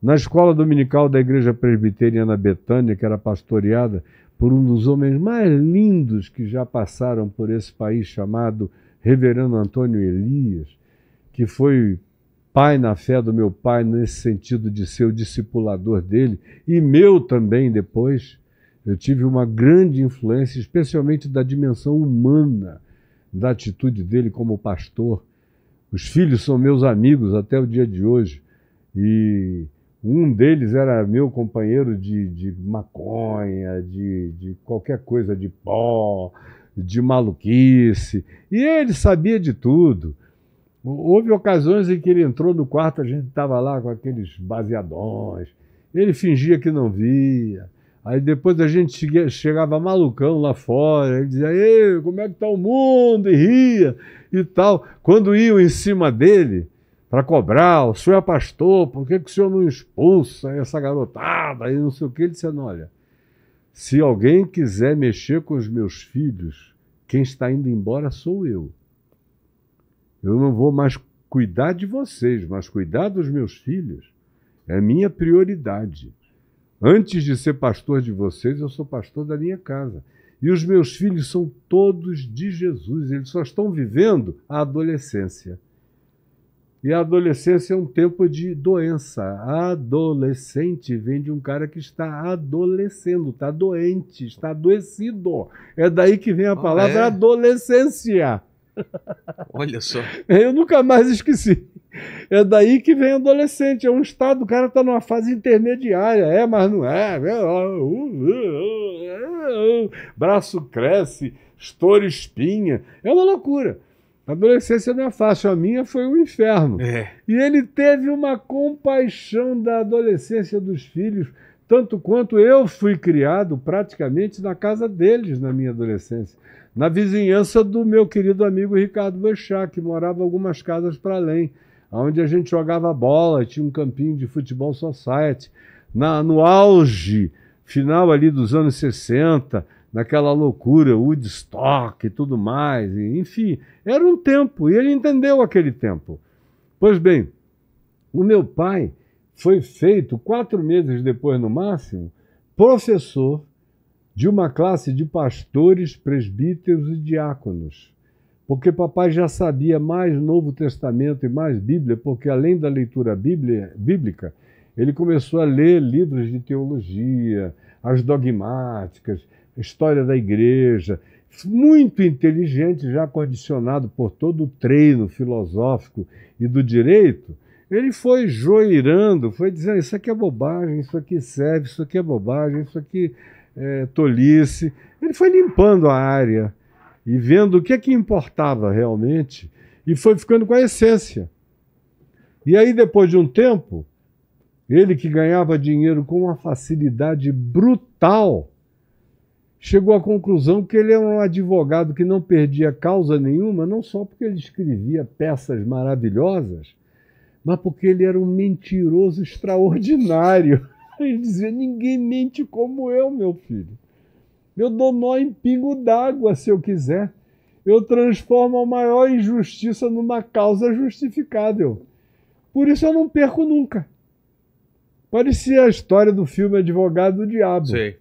Speaker 3: na escola dominical da Igreja Presbiteriana Betânia, que era pastoreada por um dos homens mais lindos que já passaram por esse país, chamado Reverendo Antônio Elias, que foi pai na fé do meu pai, nesse sentido de ser o discipulador dele, e meu também depois, eu tive uma grande influência, especialmente da dimensão humana, da atitude dele como pastor. Os filhos são meus amigos até o dia de hoje, e um deles era meu companheiro de, de maconha, de, de qualquer coisa, de pó, de maluquice, e ele sabia de tudo Houve ocasiões em que ele entrou no quarto, a gente estava lá com aqueles baseadões, ele fingia que não via. Aí depois a gente chegava malucão lá fora, ele dizia, Ei, como é que está o mundo? E ria e tal. Quando iam em cima dele para cobrar, o senhor é pastor, por que, que o senhor não expulsa essa garotada e não sei o que? Ele disse, olha, se alguém quiser mexer com os meus filhos, quem está indo embora sou eu. Eu não vou mais cuidar de vocês, mas cuidar dos meus filhos é minha prioridade. Antes de ser pastor de vocês, eu sou pastor da minha casa. E os meus filhos são todos de Jesus, eles só estão vivendo a adolescência. E a adolescência é um tempo de doença. Adolescente vem de um cara que está adolescendo, está doente, está adoecido. É daí que vem a ah, palavra ah, é? adolescência. Olha só. Eu nunca mais esqueci. É daí que vem adolescente, é um estado, o cara está numa fase intermediária, é, mas não é. Braço cresce, estoura espinha, é uma loucura. A adolescência não é fácil, a minha foi um inferno. É. E ele teve uma compaixão da adolescência dos filhos, tanto quanto eu fui criado praticamente na casa deles na minha adolescência na vizinhança do meu querido amigo Ricardo Boechat, que morava algumas casas para além, onde a gente jogava bola, tinha um campinho de futebol society. Na, no auge, final ali dos anos 60, naquela loucura, Woodstock e tudo mais, enfim, era um tempo, e ele entendeu aquele tempo. Pois bem, o meu pai foi feito, quatro meses depois no máximo, professor de uma classe de pastores, presbíteros e diáconos. Porque papai já sabia mais Novo Testamento e mais Bíblia, porque além da leitura bíblia, bíblica, ele começou a ler livros de teologia, as dogmáticas, história da igreja. Muito inteligente, já condicionado por todo o treino filosófico e do direito, ele foi joirando, foi dizendo: Isso aqui é bobagem, isso aqui serve, isso aqui é bobagem, isso aqui é, tolice. Ele foi limpando a área e vendo o que é que importava realmente e foi ficando com a essência. E aí, depois de um tempo, ele que ganhava dinheiro com uma facilidade brutal, chegou à conclusão que ele era um advogado que não perdia causa nenhuma, não só porque ele escrevia peças maravilhosas, mas porque ele era um mentiroso extraordinário. Ele dizia: Ninguém mente como eu, meu filho. Eu dou nó em pingo d'água se eu quiser. Eu transformo a maior injustiça numa causa justificável. Por isso eu não perco nunca. Parecia a história do filme Advogado do Diabo. Sim.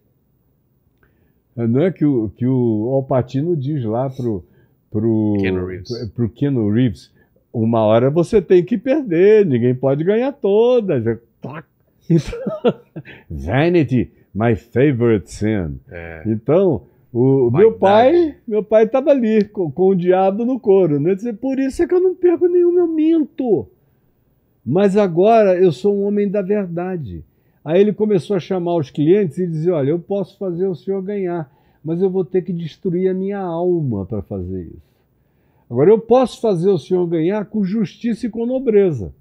Speaker 3: Não é que o, que o Alpatino diz lá pro, pro, Reeves. pro Keanu Reeves. Uma hora você tem que perder, ninguém pode ganhar todas. Toc, é, então, Vanity, my favorite sin. É. Então, o meu pai, meu pai estava ali com, com, o diabo no couro, né? Disse, por isso é que eu não perco nenhum, eu minto. Mas agora eu sou um homem da verdade. Aí ele começou a chamar os clientes e dizer: Olha, eu posso fazer o senhor ganhar, mas eu vou ter que destruir a minha alma para fazer isso. Agora eu posso fazer o senhor ganhar com justiça e com nobreza,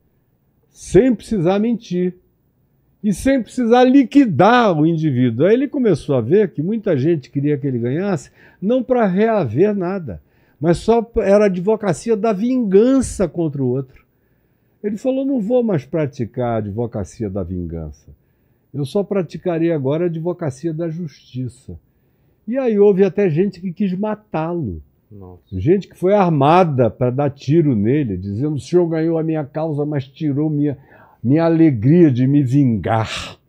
Speaker 3: sem precisar mentir e sem precisar liquidar o indivíduo. Aí ele começou a ver que muita gente queria que ele ganhasse não para reaver nada, mas só era a advocacia da vingança contra o outro. Ele falou: não vou mais praticar a advocacia da vingança. Eu só praticarei agora a advocacia da justiça. E aí houve até gente que quis matá-lo. Gente que foi armada para dar tiro nele, dizendo: o senhor ganhou a minha causa, mas tirou minha, minha alegria de me vingar.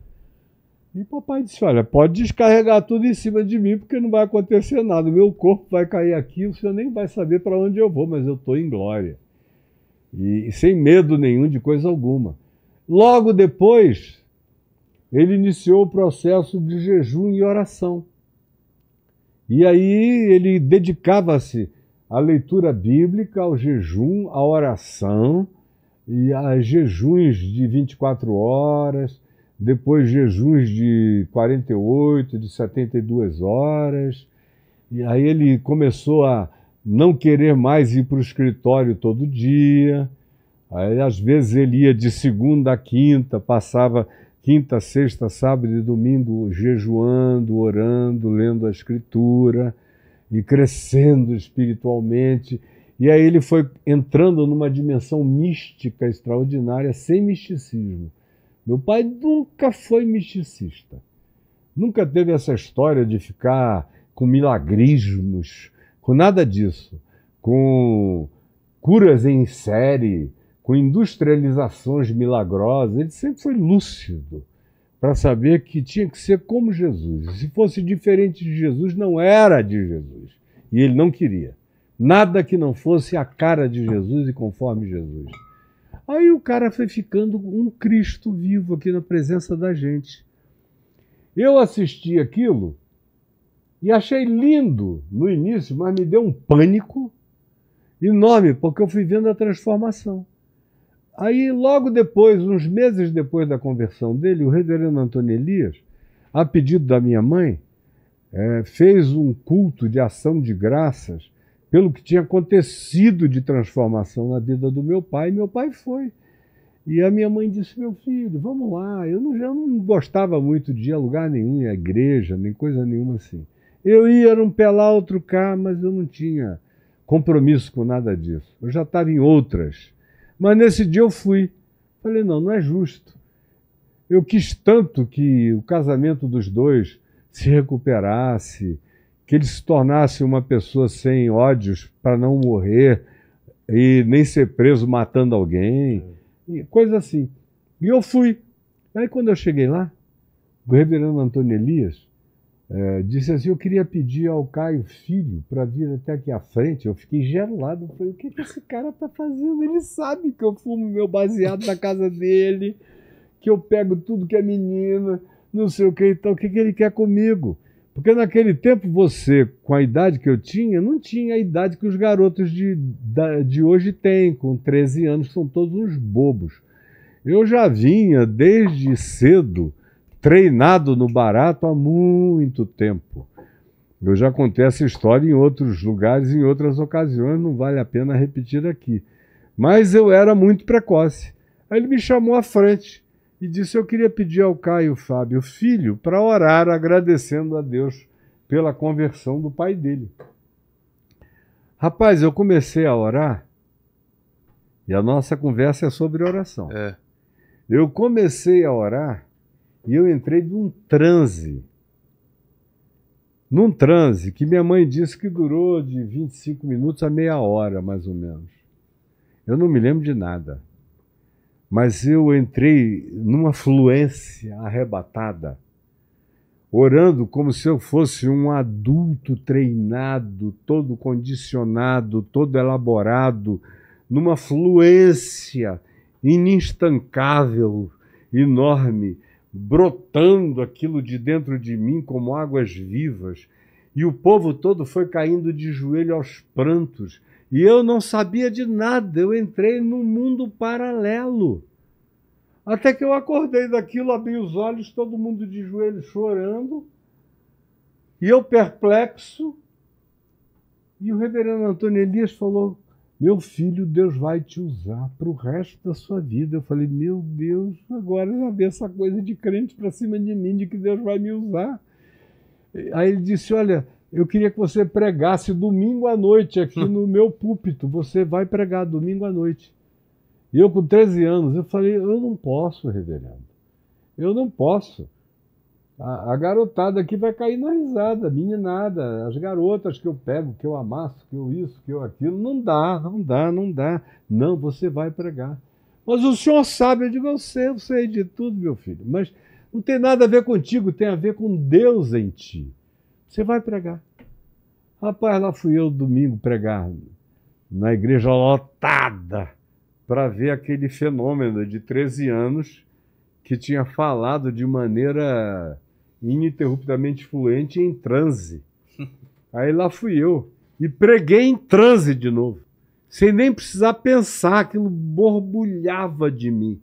Speaker 3: E papai disse: Olha, pode descarregar tudo em cima de mim, porque não vai acontecer nada. Meu corpo vai cair aqui, o senhor nem vai saber para onde eu vou, mas eu estou em glória. E, e sem medo nenhum de coisa alguma. Logo depois, ele iniciou o processo de jejum e oração. E aí ele dedicava-se à leitura bíblica, ao jejum, à oração, e a jejuns de 24 horas, depois jejuns de 48, de 72 horas. E aí ele começou a não querer mais ir para o escritório todo dia. Aí, às vezes ele ia de segunda a quinta, passava quinta, sexta, sábado e domingo jejuando, orando, lendo a escritura e crescendo espiritualmente e aí ele foi entrando numa dimensão mística extraordinária, sem misticismo. Meu pai nunca foi misticista. Nunca teve essa história de ficar com milagrismos, com nada disso, com curas em série, com industrializações milagrosas. Ele sempre foi lúcido para saber que tinha que ser como Jesus. Se fosse diferente de Jesus, não era de Jesus. E ele não queria. Nada que não fosse a cara de Jesus e conforme Jesus. Aí o cara foi ficando um Cristo vivo aqui na presença da gente. Eu assisti aquilo e achei lindo no início, mas me deu um pânico enorme, porque eu fui vendo a transformação. Aí, logo depois, uns meses depois da conversão dele, o reverendo Antônio Elias, a pedido da minha mãe, é, fez um culto de ação de graças pelo que tinha acontecido de transformação na vida do meu pai, meu pai foi. E a minha mãe disse: Meu filho, vamos lá. Eu não, já não gostava muito de ir a lugar nenhum, em igreja, nem coisa nenhuma assim. Eu ia, era um pé lá, outro cá, mas eu não tinha compromisso com nada disso. Eu já estava em outras. Mas nesse dia eu fui. Falei: Não, não é justo. Eu quis tanto que o casamento dos dois se recuperasse, que ele se tornasse uma pessoa sem ódios para não morrer e nem ser preso matando alguém, é. coisa assim. E eu fui. Aí quando eu cheguei lá, o reverendo Antônio Elias é, disse assim: Eu queria pedir ao Caio Filho para vir até aqui à frente. Eu fiquei gelado. Eu falei: O que, que esse cara está fazendo? Ele sabe que eu fumo meu baseado na casa dele, que eu pego tudo que é menina, não sei o que e então, tal. O que, que ele quer comigo? Porque naquele tempo você, com a idade que eu tinha, não tinha a idade que os garotos de, de hoje têm, com 13 anos, são todos uns bobos. Eu já vinha desde cedo treinado no barato há muito tempo. Eu já contei essa história em outros lugares, em outras ocasiões, não vale a pena repetir aqui. Mas eu era muito precoce. Aí ele me chamou à frente e disse: Eu queria pedir ao Caio Fábio Filho para orar agradecendo a Deus pela conversão do pai dele. Rapaz, eu comecei a orar e a nossa conversa é sobre oração. É. Eu comecei a orar e eu entrei num transe. Num transe que minha mãe disse que durou de 25 minutos a meia hora, mais ou menos. Eu não me lembro de nada mas eu entrei numa fluência arrebatada, orando como se eu fosse um adulto treinado, todo condicionado, todo elaborado, numa fluência ininstancável, enorme, brotando aquilo de dentro de mim como águas vivas. E o povo todo foi caindo de joelho aos prantos e eu não sabia de nada, eu entrei num mundo paralelo. Até que eu acordei daquilo, abri os olhos, todo mundo de joelho chorando, e eu perplexo. E o reverendo Antônio Elias falou: Meu filho, Deus vai te usar para o resto da sua vida. Eu falei: Meu Deus, agora já veio essa coisa de crente para cima de mim, de que Deus vai me usar. Aí ele disse: Olha, eu queria que você pregasse domingo à noite aqui hum. no meu púlpito. Você vai pregar domingo à noite. E eu, com 13 anos, eu falei: eu não posso, reverendo. Eu não posso. A, a garotada aqui vai cair na risada, meninada. As garotas que eu pego, que eu amasso, que eu isso, que eu aquilo. Não dá, não dá, não dá. Não, você vai pregar. Mas o senhor sabe, eu digo: eu sei, eu sei de tudo, meu filho. Mas não tem nada a ver contigo, tem a ver com Deus em ti. Você vai pregar. Rapaz, lá fui eu domingo pregar na igreja lotada para ver aquele fenômeno de 13 anos que tinha falado de maneira ininterruptamente fluente em transe. Aí lá fui eu e preguei em transe de novo, sem nem precisar pensar, aquilo borbulhava de mim.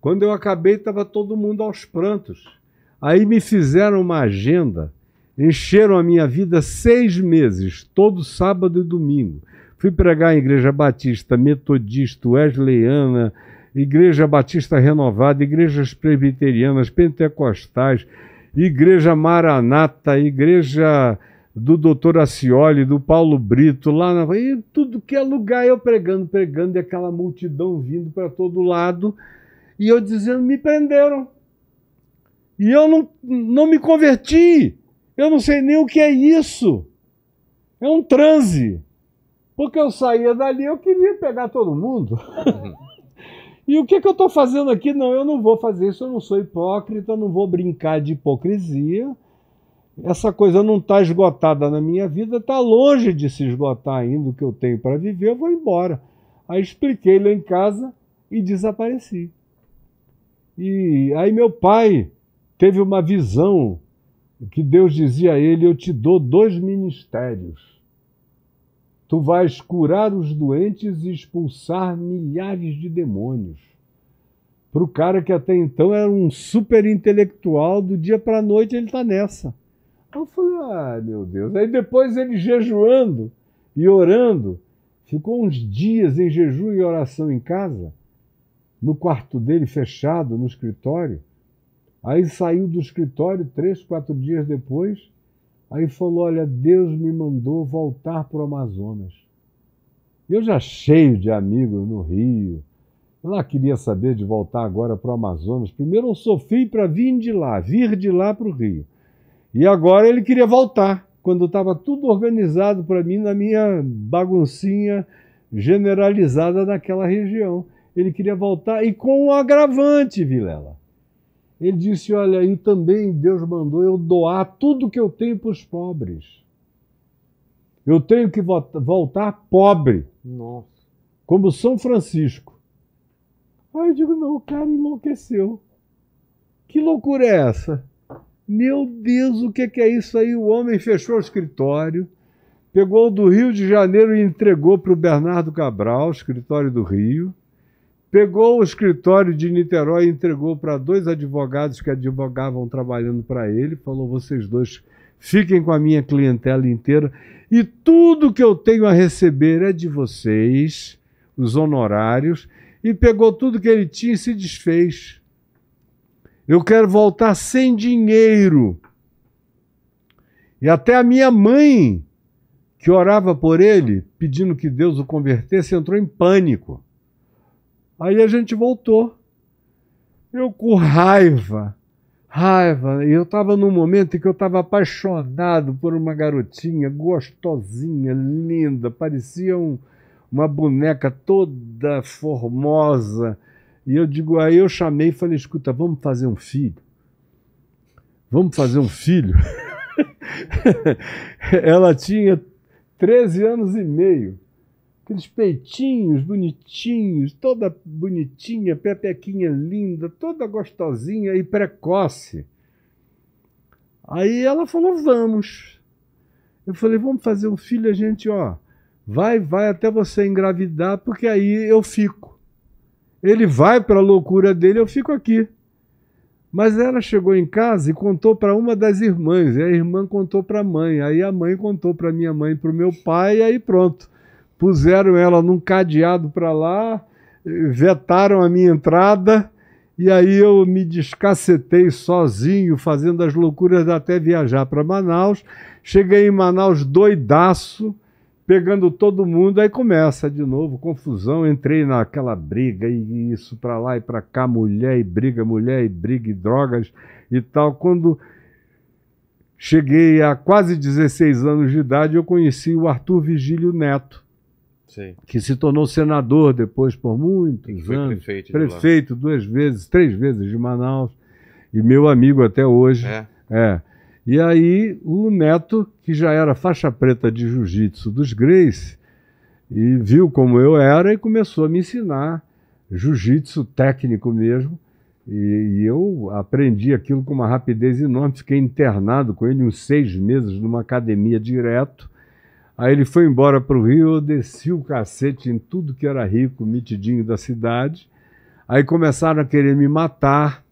Speaker 3: Quando eu acabei, estava todo mundo aos prantos. Aí me fizeram uma agenda Encheram a minha vida seis meses, todo sábado e domingo. Fui pregar em Igreja Batista, Metodista, Wesleyana, Igreja Batista Renovada, igrejas presbiterianas, pentecostais, Igreja Maranata, Igreja do Doutor Acioli, do Paulo Brito, lá na. E tudo que é lugar, eu pregando, pregando, e aquela multidão vindo para todo lado, e eu dizendo: me prenderam. E eu não, não me converti. Eu não sei nem o que é isso. É um transe. Porque eu saía dali, eu queria pegar todo mundo. e o que, que eu estou fazendo aqui? Não, eu não vou fazer isso, eu não sou hipócrita, eu não vou brincar de hipocrisia. Essa coisa não está esgotada na minha vida, está longe de se esgotar ainda o que eu tenho para viver, eu vou embora. Aí expliquei lá em casa e desapareci. E aí meu pai teve uma visão que Deus dizia a ele: Eu te dou dois ministérios. Tu vais curar os doentes e expulsar milhares de demônios. Para o cara que até então era um super intelectual, do dia para a noite ele está nessa. Eu falei, ah, meu Deus. Aí depois ele jejuando e orando, ficou uns dias em jejum e oração em casa, no quarto dele fechado, no escritório. Aí saiu do escritório três, quatro dias depois, aí falou: Olha, Deus me mandou voltar para o Amazonas. Eu já cheio de amigos no Rio. Eu lá queria saber de voltar agora para o Amazonas. Primeiro eu sofri para vir de lá, vir de lá para o Rio. E agora ele queria voltar, quando estava tudo organizado para mim na minha baguncinha generalizada daquela região. Ele queria voltar e com um agravante, Vilela ele disse: Olha, aí também Deus mandou eu doar tudo que eu tenho para os pobres. Eu tenho que voltar pobre. Nossa. Como São Francisco. Aí eu digo: Não, o cara enlouqueceu. Que loucura é essa? Meu Deus, o que é isso aí? O homem fechou o escritório, pegou do Rio de Janeiro e entregou para o Bernardo Cabral, escritório do Rio pegou o escritório de Niterói e entregou para dois advogados que advogavam trabalhando para ele, falou: vocês dois fiquem com a minha clientela inteira e tudo que eu tenho a receber é de vocês, os honorários, e pegou tudo que ele tinha e se desfez. Eu quero voltar sem dinheiro. E até a minha mãe, que orava por ele, pedindo que Deus o convertesse, entrou em pânico. Aí a gente voltou. Eu com raiva, raiva. Eu estava num momento em que eu estava apaixonado por uma garotinha gostosinha, linda, parecia um, uma boneca toda formosa. E eu digo, aí eu chamei e falei, escuta, vamos fazer um filho. Vamos fazer um filho. Ela tinha 13 anos e meio aqueles peitinhos bonitinhos, toda bonitinha, pepequinha linda, toda gostosinha e precoce. Aí ela falou: "Vamos". Eu falei: "Vamos fazer um filho, a gente, ó, vai, vai até você engravidar, porque aí eu fico. Ele vai para a loucura dele, eu fico aqui". Mas ela chegou em casa e contou para uma das irmãs, e a irmã contou para a mãe, aí a mãe contou para minha mãe, para o meu pai, e aí pronto puseram ela num cadeado para lá, vetaram a minha entrada. E aí eu me descacetei sozinho, fazendo as loucuras até viajar para Manaus. Cheguei em Manaus doidaço, pegando todo mundo, aí começa de novo, confusão. Entrei naquela briga e isso para lá e para cá, mulher e briga, mulher e briga e drogas e tal. Quando cheguei a quase 16 anos de idade, eu conheci o Arthur Vigílio Neto Sim. que se tornou senador depois por muitos anos. Prefeito, prefeito duas vezes, três vezes de Manaus, e meu amigo até hoje. É. é. E aí o neto, que já era faixa preta de jiu-jitsu dos Grace, e viu como eu era e começou a me ensinar jiu-jitsu técnico mesmo. E, e, eu aprendi aquilo com uma rapidez enorme. Fiquei internado com ele uns seis meses numa academia direto Aí ele foi embora para o Rio, eu desci o cacete em tudo que era rico, mitidinho da cidade. Aí começaram a querer me matar.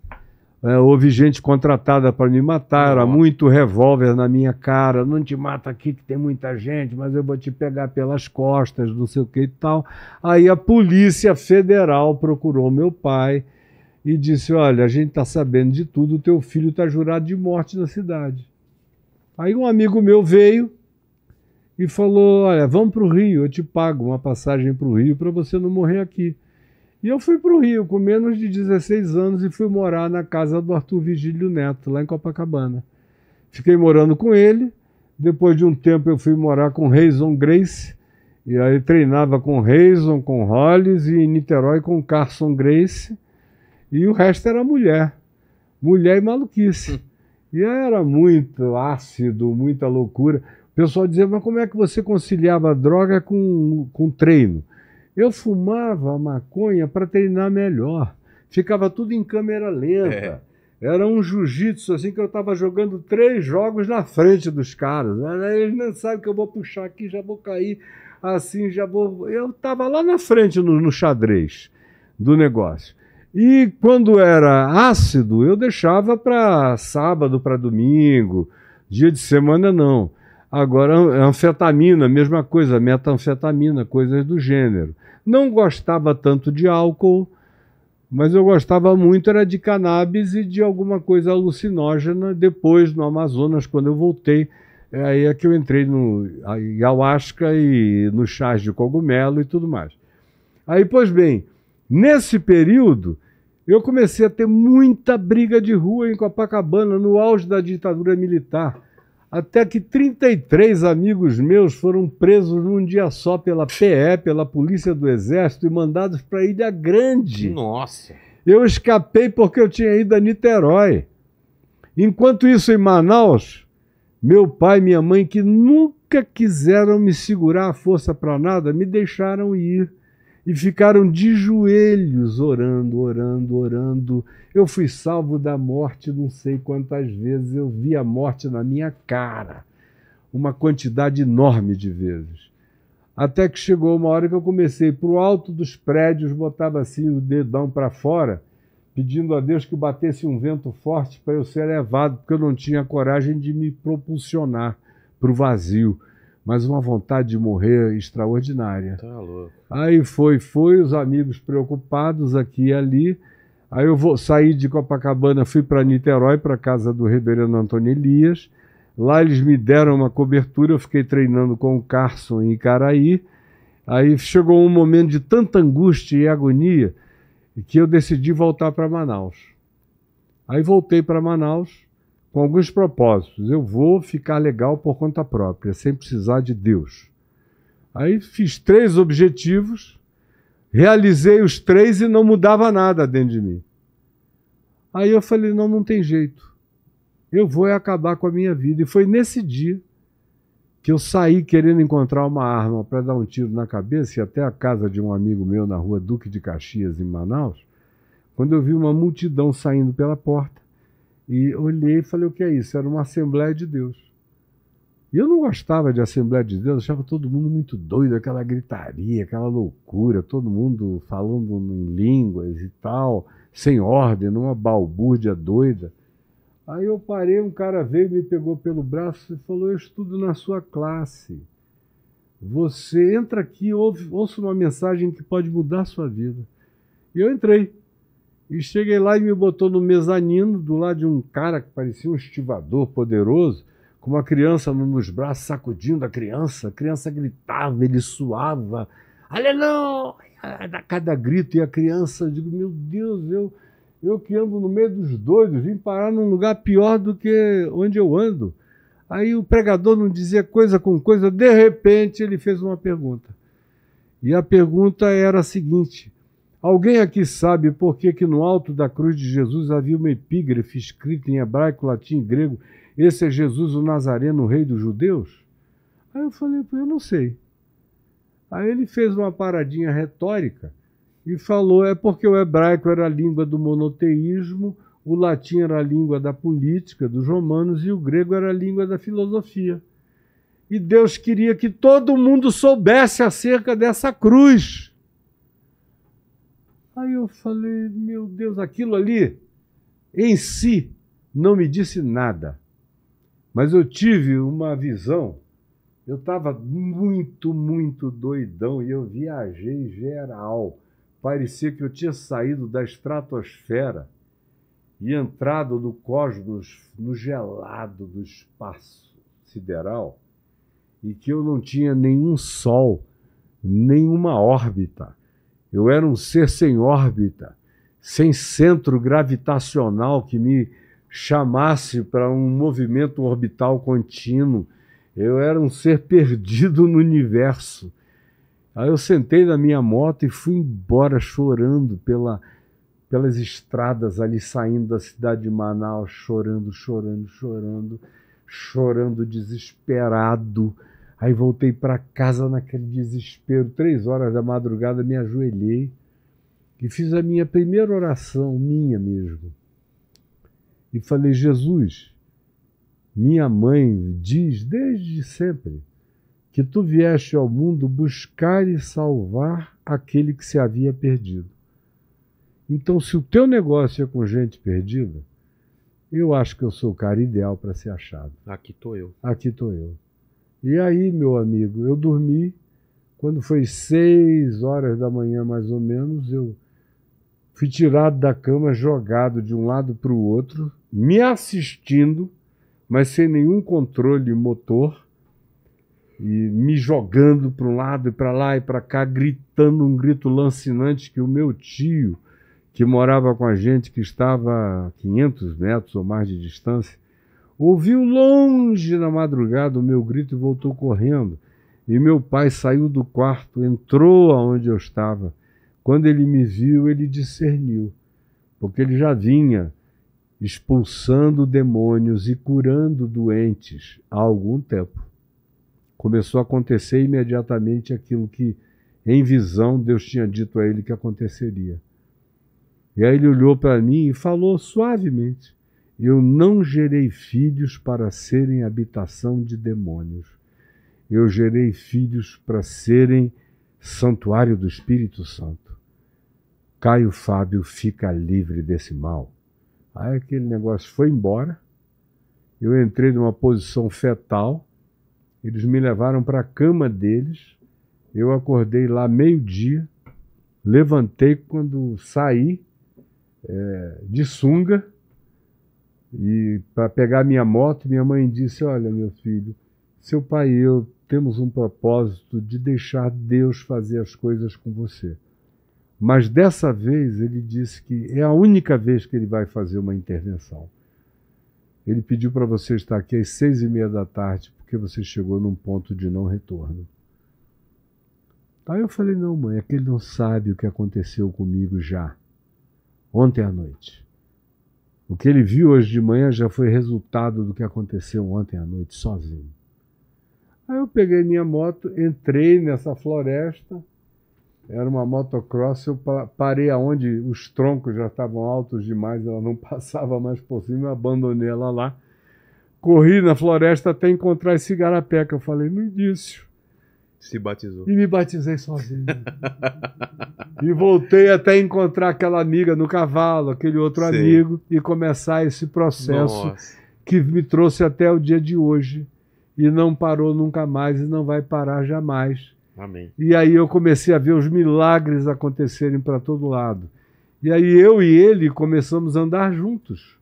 Speaker 3: É, houve gente contratada para me matar, era muito revólver na minha cara. Não te mata aqui que tem muita gente, mas eu vou te pegar pelas costas, não sei o que e tal. Aí a Polícia Federal procurou meu pai e disse: Olha, a gente está sabendo de tudo, o teu filho está jurado de morte na cidade. Aí um amigo meu veio e falou: Olha, vamos para o Rio, eu te pago uma passagem para o Rio para você não morrer aqui. E eu fui para o Rio com menos de 16 anos e fui morar na casa do Arthur Vigílio Neto, lá em Copacabana. Fiquei morando com ele. Depois de um tempo, eu fui morar com Reison Grace. E aí treinava com Reison, com Hollis e em Niterói com Carson Grace. E o resto era mulher. Mulher e maluquice. Hum. E era muito ácido, muita loucura. O pessoal dizia, mas como é que você conciliava droga com, com treino? Eu fumava maconha para treinar melhor. Ficava tudo em câmera lenta. É. Era um jiu-jitsu assim que eu estava jogando três jogos na frente dos caras. Eles não sabem que eu vou puxar aqui, já vou cair assim, já vou. Eu estava lá na frente no, no xadrez do negócio. E quando era ácido, eu deixava para sábado, para domingo, dia de semana não. Agora, anfetamina, mesma coisa, metanfetamina, coisas do gênero. Não gostava tanto de álcool, mas eu gostava muito era de cannabis e de alguma coisa alucinógena. Depois, no Amazonas, quando eu voltei, é aí é que eu entrei no ayahuasca e no chás de cogumelo e tudo mais. Aí, pois bem, nesse período, eu comecei a ter muita briga de rua em Copacabana, no auge da ditadura militar até que 33 amigos meus foram presos num dia só pela PE, pela Polícia do Exército, e mandados para Ilha Grande. Nossa! Eu escapei porque eu tinha ido a Niterói. Enquanto isso, em Manaus, meu pai e minha mãe, que nunca quiseram me segurar a força para nada, me deixaram ir e ficaram de joelhos orando, orando, orando. Eu fui salvo da morte, não sei quantas vezes eu vi a morte na minha cara, uma quantidade enorme de vezes. Até que chegou uma hora que eu comecei para o alto dos prédios, botava assim o dedão para fora, pedindo a Deus que batesse um vento forte para eu ser levado, porque eu não tinha coragem de me propulsionar para o vazio mas uma vontade de morrer extraordinária. Tá louco. Aí foi, foi, os amigos preocupados aqui e ali. Aí eu vou, saí de Copacabana, fui para Niterói, para casa do reverendo Antônio Elias. Lá eles me deram uma cobertura, eu fiquei treinando com o Carson em Caraí. Aí chegou um momento de tanta angústia e agonia que eu decidi voltar para Manaus. Aí voltei para Manaus, com alguns propósitos. Eu vou ficar legal por conta própria, sem precisar de Deus. Aí fiz três objetivos, realizei os três e não mudava nada dentro de mim. Aí eu falei: não, não tem jeito. Eu vou acabar com a minha vida. E foi nesse dia que eu saí querendo encontrar uma arma para dar um tiro na cabeça e até a casa de um amigo meu na rua Duque de Caxias, em Manaus, quando eu vi uma multidão saindo pela porta e olhei e falei: o que é isso? Era uma Assembleia de Deus. E eu não gostava de Assembleia de Deus, achava todo mundo muito doido, aquela gritaria, aquela loucura, todo mundo falando em línguas e tal, sem ordem, numa balbúrdia doida. Aí eu parei, um cara veio, me pegou pelo braço e falou: Eu estudo na sua classe. Você entra aqui, ouve, ouça uma mensagem que pode mudar a sua vida. E eu entrei. E cheguei lá e me botou no mezanino, do lado de um cara que parecia um estivador poderoso, com uma criança nos braços, sacudindo a criança. A criança gritava, ele suava. Aleluia! A cada grito, e a criança, eu digo, meu Deus, eu, eu que ando no meio dos doidos, vim parar num lugar pior do que onde eu ando. Aí o pregador não dizia coisa com coisa, de repente ele fez uma pergunta. E a pergunta era a seguinte: Alguém aqui sabe por que, que no alto da cruz de Jesus havia uma epígrafe escrita em hebraico, latim e grego: Esse é Jesus o Nazareno, rei dos judeus? Aí eu falei, eu não sei. Aí ele fez uma paradinha retórica e falou: é porque o hebraico era a língua do monoteísmo, o latim era a língua da política, dos romanos, e o grego era a língua da filosofia. E Deus queria que todo mundo soubesse acerca dessa cruz Aí eu falei, meu Deus, aquilo ali em si não me disse nada. Mas eu tive uma visão. Eu estava muito, muito doidão e eu viajei geral. Parecia que eu tinha saído da estratosfera e entrado no cosmos, no gelado do espaço sideral, e que eu não tinha nenhum sol, nenhuma órbita eu era um ser sem órbita, sem centro gravitacional que me chamasse para um movimento orbital contínuo. Eu era um ser perdido no universo. Aí eu sentei na minha moto e fui embora chorando pela, pelas estradas ali saindo da cidade de Manaus, chorando, chorando, chorando, chorando desesperado. Aí voltei para casa naquele desespero, três horas da madrugada, me ajoelhei e fiz a minha primeira oração, minha mesmo. E falei: Jesus, minha mãe diz desde sempre que tu vieste ao mundo buscar e salvar aquele que se havia perdido. Então, se o teu negócio é com gente perdida, eu acho que eu sou o cara ideal para ser achado.
Speaker 1: Aqui estou eu.
Speaker 3: Aqui estou eu. E aí, meu amigo, eu dormi. Quando foi seis horas da manhã, mais ou menos, eu fui tirado da cama, jogado de um lado para o outro, me assistindo, mas sem nenhum controle motor, e me jogando para um lado e para lá e para cá, gritando um grito lancinante que o meu tio, que morava com a gente, que estava a 500 metros ou mais de distância, Ouviu longe na madrugada o meu grito e voltou correndo. E meu pai saiu do quarto, entrou aonde eu estava. Quando ele me viu, ele discerniu, porque ele já vinha expulsando demônios e curando doentes há algum tempo. Começou a acontecer imediatamente aquilo que, em visão, Deus tinha dito a ele que aconteceria. E aí ele olhou para mim e falou suavemente: eu não gerei filhos para serem habitação de demônios. Eu gerei filhos para serem santuário do Espírito Santo. Caio Fábio fica livre desse mal. Aí aquele negócio foi embora. Eu entrei numa posição fetal. Eles me levaram para a cama deles. Eu acordei lá meio-dia. Levantei quando saí é, de sunga e para pegar minha moto, minha mãe disse: Olha, meu filho, seu pai e eu temos um propósito de deixar Deus fazer as coisas com você. Mas dessa vez ele disse que é a única vez que ele vai fazer uma intervenção. Ele pediu para você estar aqui às seis e meia da tarde, porque você chegou num ponto de não retorno. Aí eu falei: Não, mãe, é que ele não sabe o que aconteceu comigo já, ontem à noite. O que ele viu hoje de manhã já foi resultado do que aconteceu ontem à noite, sozinho. Aí eu peguei minha moto, entrei nessa floresta, era uma motocross, eu parei aonde os troncos já estavam altos demais, ela não passava mais por cima, eu abandonei ela lá. Corri na floresta até encontrar esse garapé, que eu falei, no início.
Speaker 1: Se batizou. E me
Speaker 3: batizei sozinho. e voltei até encontrar aquela amiga no cavalo, aquele outro amigo, e começar esse processo Nossa. que me trouxe até o dia de hoje. E não parou nunca mais e não vai parar jamais. Amém. E aí eu comecei a ver os milagres acontecerem para todo lado. E aí eu e ele começamos a andar juntos.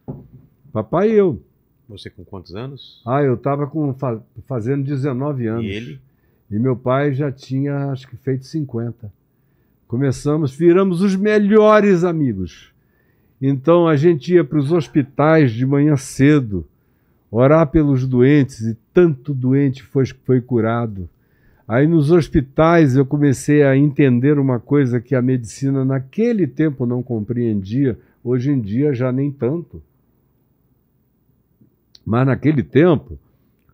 Speaker 3: Papai e eu.
Speaker 1: Você com quantos anos?
Speaker 3: Ah, eu estava fazendo 19 anos. E ele? E meu pai já tinha, acho que, feito 50. Começamos, viramos os melhores amigos. Então a gente ia para os hospitais de manhã cedo, orar pelos doentes, e tanto doente foi, foi curado. Aí nos hospitais eu comecei a entender uma coisa que a medicina naquele tempo não compreendia, hoje em dia já nem tanto. Mas naquele tempo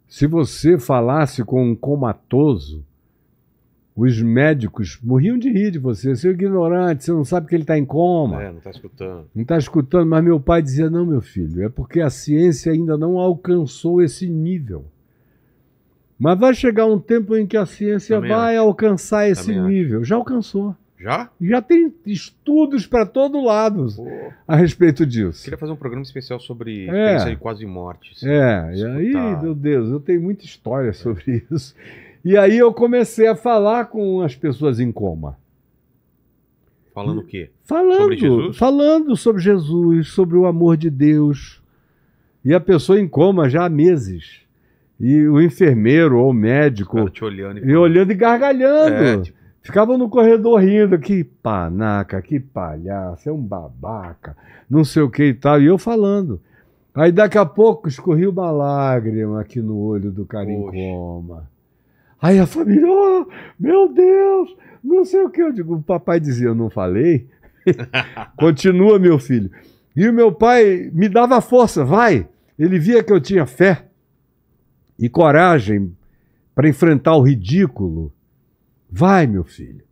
Speaker 3: se você falasse com um comatoso, os médicos morriam de rir de você. Você é ignorante, você não sabe que ele está em coma. É, não está escutando. Não está escutando, mas meu pai dizia: não, meu filho, é porque a ciência ainda não alcançou esse nível. Mas vai chegar um tempo em que a ciência Também vai acho. alcançar esse Também nível. Acho. Já alcançou. Já? Já tem estudos para todo lado Pô. a respeito
Speaker 1: disso. Queria fazer um programa especial sobre é. experiência é. de quase morte.
Speaker 3: Assim. É, e aí, meu Deus, eu tenho muita história sobre isso. E aí eu comecei a falar com as pessoas em coma.
Speaker 1: Falando o quê? Falando
Speaker 3: sobre Jesus, falando sobre, Jesus, sobre o amor de Deus. E a pessoa em coma já há meses. E o enfermeiro ou o médico. te olhando e, e olhando e gargalhando. É, tipo, Ficavam no corredor rindo, que panaca, que palhaço, é um babaca, não sei o que e tal. E eu falando. Aí daqui a pouco escorria uma lágrima aqui no olho do cara Aí a família, oh, meu Deus, não sei o que. Eu digo, o papai dizia, eu não falei. Continua, meu filho. E o meu pai me dava força, vai. Ele via que eu tinha fé e coragem para enfrentar o ridículo Vai, meu filho.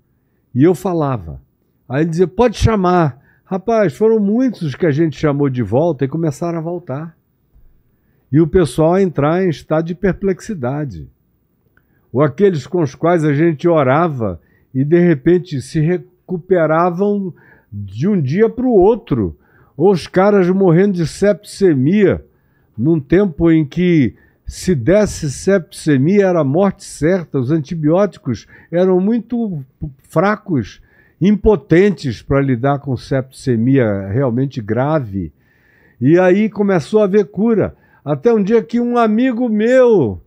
Speaker 3: E eu falava. Aí ele dizia: Pode chamar. Rapaz, foram muitos os que a gente chamou de volta e começaram a voltar. E o pessoal a entrar em estado de perplexidade. Ou aqueles com os quais a gente orava e de repente se recuperavam de um dia para o outro. Ou os caras morrendo de septicemia num tempo em que se desse sepsemia era morte certa. Os antibióticos eram muito fracos, impotentes para lidar com sepsemia realmente grave. E aí começou a haver cura. Até um dia que um amigo meu,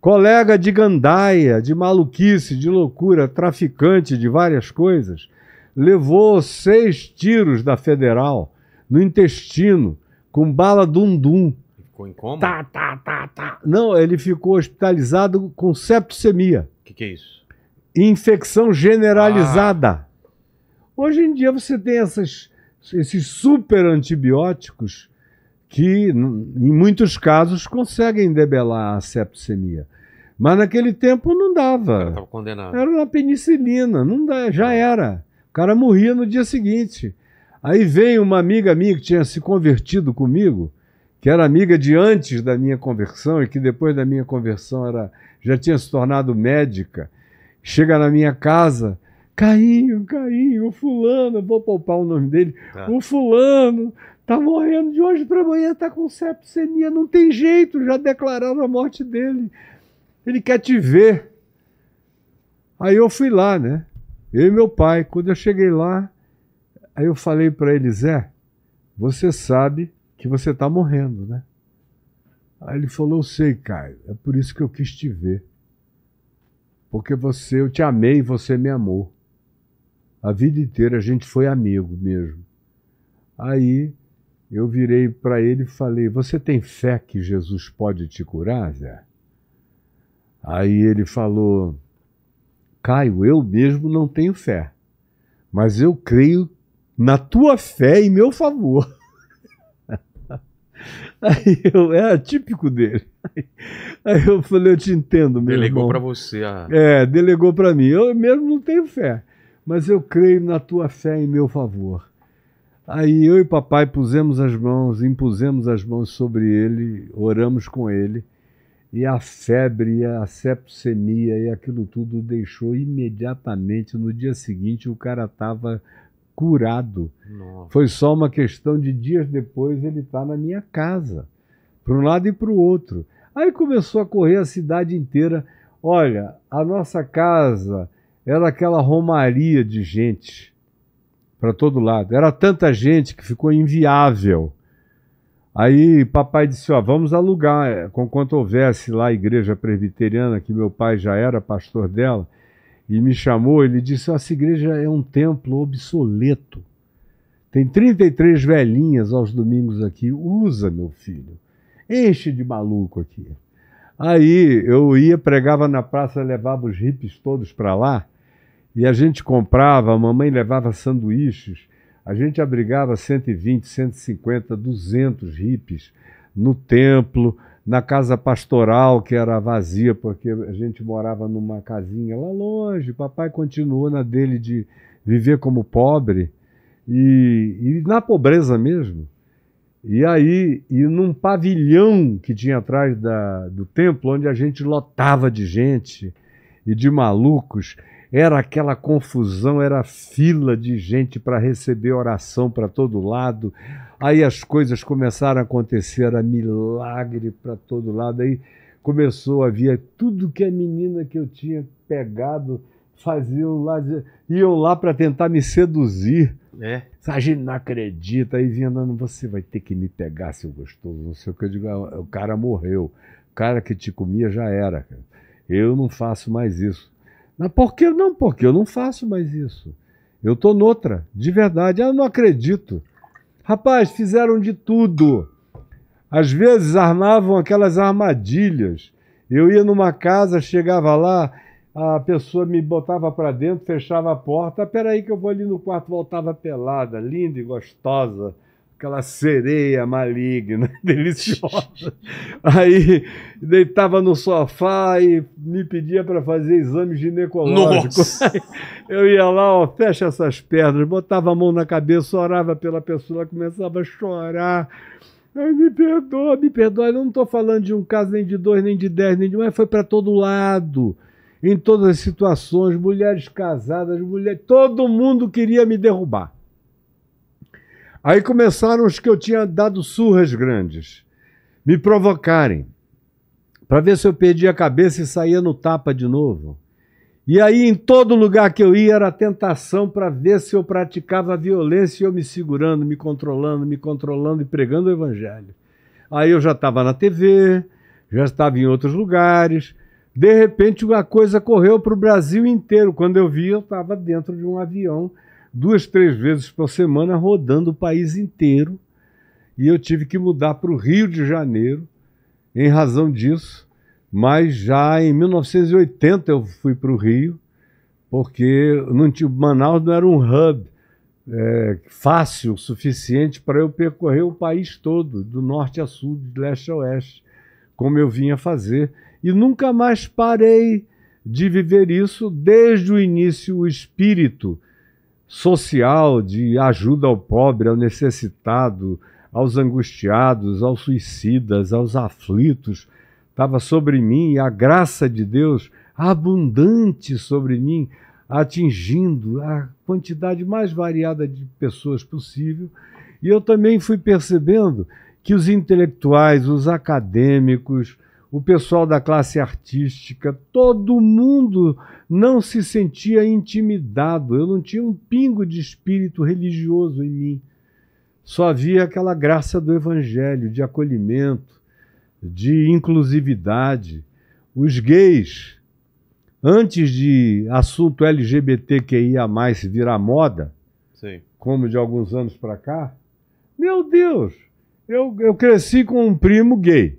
Speaker 3: colega de gandaia, de maluquice, de loucura, traficante de várias coisas, levou seis tiros da federal no intestino com bala dum-dum. Ficou em coma? Tá, tá, tá, tá. Não, ele ficou hospitalizado com septicemia. O que, que, é isso? Infecção generalizada. Ah. Hoje em dia você tem essas, esses super antibióticos que, em muitos casos, conseguem debelar a septicemia. Mas naquele tempo não dava. Estava condenado. Era uma penicilina, não dá, já ah. era. O cara morria no dia seguinte. Aí veio uma amiga minha que tinha se convertido comigo que era amiga de antes da minha conversão e que depois da minha conversão era, já tinha se tornado médica, chega na minha casa, Cainho, Cainho, o fulano, vou poupar o nome dele, ah. o fulano tá morrendo de hoje para amanhã, tá com septicemia, não tem jeito, já declararam a morte dele. Ele quer te ver. Aí eu fui lá, né? Eu e meu pai, quando eu cheguei lá, aí eu falei para ele, Zé, você sabe que você está morrendo, né? Aí ele falou: Eu sei, Caio, é por isso que eu quis te ver. Porque você, eu te amei e você me amou. A vida inteira a gente foi amigo mesmo. Aí eu virei para ele e falei: Você tem fé que Jesus pode te curar, Zé? Aí ele falou: Caio, eu mesmo não tenho fé, mas eu creio na tua fé em meu favor. Aí eu, era é típico dele. Aí eu falei, eu te entendo, meu irmão Delegou para você. A... É, delegou para mim. Eu mesmo não tenho fé, mas eu creio na tua fé em meu favor. Aí eu e papai pusemos as mãos, impusemos as mãos sobre ele, oramos com ele, e a febre, a sepsemia e aquilo tudo deixou imediatamente. No dia seguinte, o cara estava curado. Nossa. Foi só uma questão de dias depois ele está na minha casa, para um lado e para o outro. Aí começou a correr a cidade inteira. Olha, a nossa casa era aquela romaria de gente para todo lado. Era tanta gente que ficou inviável. Aí papai disse: Ó, vamos alugar, eh, conquanto houvesse lá a igreja presbiteriana, que meu pai já era pastor dela e me chamou, ele disse: "Essa igreja é um templo obsoleto. Tem 33 velhinhas aos domingos aqui. Usa, meu filho. Enche de maluco aqui." Aí eu ia, pregava na praça, levava os hippies todos para lá, e a gente comprava, a mamãe levava sanduíches, a gente abrigava 120, 150, 200 hippies no templo na casa pastoral, que era vazia, porque a gente morava numa casinha lá longe. Papai continuou na dele de viver como pobre e, e na pobreza mesmo. E aí, e num pavilhão que tinha atrás da, do templo, onde a gente lotava de gente e de malucos, era aquela confusão, era fila de gente para receber oração para todo lado. Aí as coisas começaram a acontecer, era milagre para todo lado. Aí começou a vir tudo que a menina que eu tinha pegado fazia lá, iam lá para tentar me seduzir. É. A gente não acredita. Aí vinha andando, você vai ter que me pegar, seu gostoso, não sei o que. Eu digo, ah, o cara morreu. O cara que te comia já era. Eu não faço mais isso. Mas por que não? Porque eu não faço mais isso. Eu estou noutra, de verdade. Eu não acredito. Rapaz, fizeram de tudo. Às vezes armavam aquelas armadilhas. Eu ia numa casa, chegava lá, a pessoa me botava para dentro, fechava a porta. Ah, peraí que eu vou ali no quarto, voltava pelada, linda e gostosa aquela sereia maligna, deliciosa. Aí deitava no sofá e me pedia para fazer exame ginecológico. Nossa. Eu ia lá, ó, fecha essas pernas, botava a mão na cabeça, orava pela pessoa, começava a chorar. Ai, me perdoa, me perdoa. Eu não estou falando de um caso, nem de dois, nem de dez, nem de mais. Foi para todo lado. Em todas as situações, mulheres casadas, mulheres. Todo mundo queria me derrubar. Aí começaram os que eu tinha dado surras grandes, me provocarem, para ver se eu perdia a cabeça e saía no tapa de novo. E aí, em todo lugar que eu ia, era tentação para ver se eu praticava violência e eu me segurando, me controlando, me controlando e pregando o evangelho. Aí eu já estava na TV, já estava em outros lugares. De repente, a coisa correu para o Brasil inteiro. Quando eu vi, eu estava dentro de um avião duas, três vezes por semana rodando o país inteiro. E eu tive que mudar para o Rio de Janeiro em razão disso. Mas já em 1980 eu fui para o Rio, porque não tinha, Manaus não era um hub é, fácil o suficiente para eu percorrer o país todo, do norte a sul, de leste a oeste, como eu vinha fazer. E nunca mais parei de viver isso desde o início, o espírito social de ajuda ao pobre, ao necessitado, aos angustiados, aos suicidas, aos aflitos, estava sobre mim e a graça de Deus abundante sobre mim, atingindo a quantidade mais variada de pessoas possível. E eu também fui percebendo que os intelectuais, os acadêmicos, o pessoal da classe artística, todo mundo não se sentia intimidado. Eu não tinha um pingo de espírito religioso em mim. Só havia aquela graça do evangelho, de acolhimento, de inclusividade. Os gays, antes de assunto LGBTQIA virar moda, Sim. como de alguns anos para cá, meu Deus, eu, eu cresci com um primo gay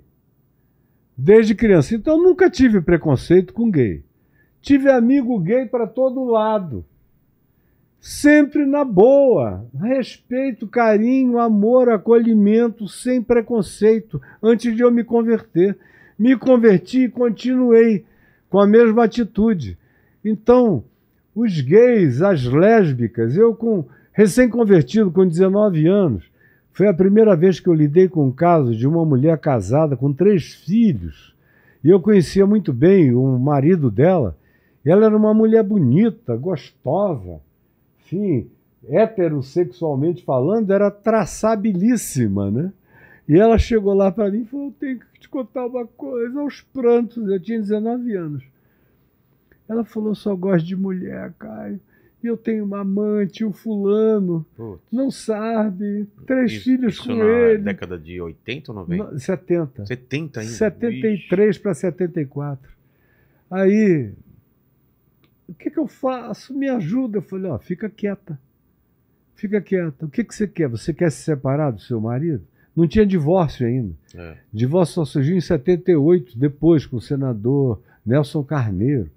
Speaker 3: desde criança. Então nunca tive preconceito com gay. Tive amigo gay para todo lado. Sempre na boa. Respeito, carinho, amor, acolhimento, sem preconceito, antes de eu me converter. Me converti e continuei com a mesma atitude. Então, os gays, as lésbicas, eu com recém-convertido com 19 anos, foi a primeira vez que eu lidei com o caso de uma mulher casada com três filhos. E eu conhecia muito bem o marido dela. Ela era uma mulher bonita, gostosa, enfim, heterossexualmente falando, era traçabilíssima, né? E ela chegou lá para mim e falou: tenho que te contar uma coisa, aos prantos, eu tinha 19 anos. Ela falou: só gosto de mulher, Caio eu tenho uma amante, o um fulano, Putz. não sabe, três isso, filhos isso com na ele.
Speaker 1: década de 80 ou 90? No, 70. 70 ainda? 73
Speaker 3: para 74. Aí, o que, que eu faço? Me ajuda. Eu falei, ó, fica quieta. Fica quieta. O que, que você quer? Você quer se separar do seu marido? Não tinha divórcio ainda. É. Divórcio só surgiu em 78, depois com o senador Nelson Carneiro.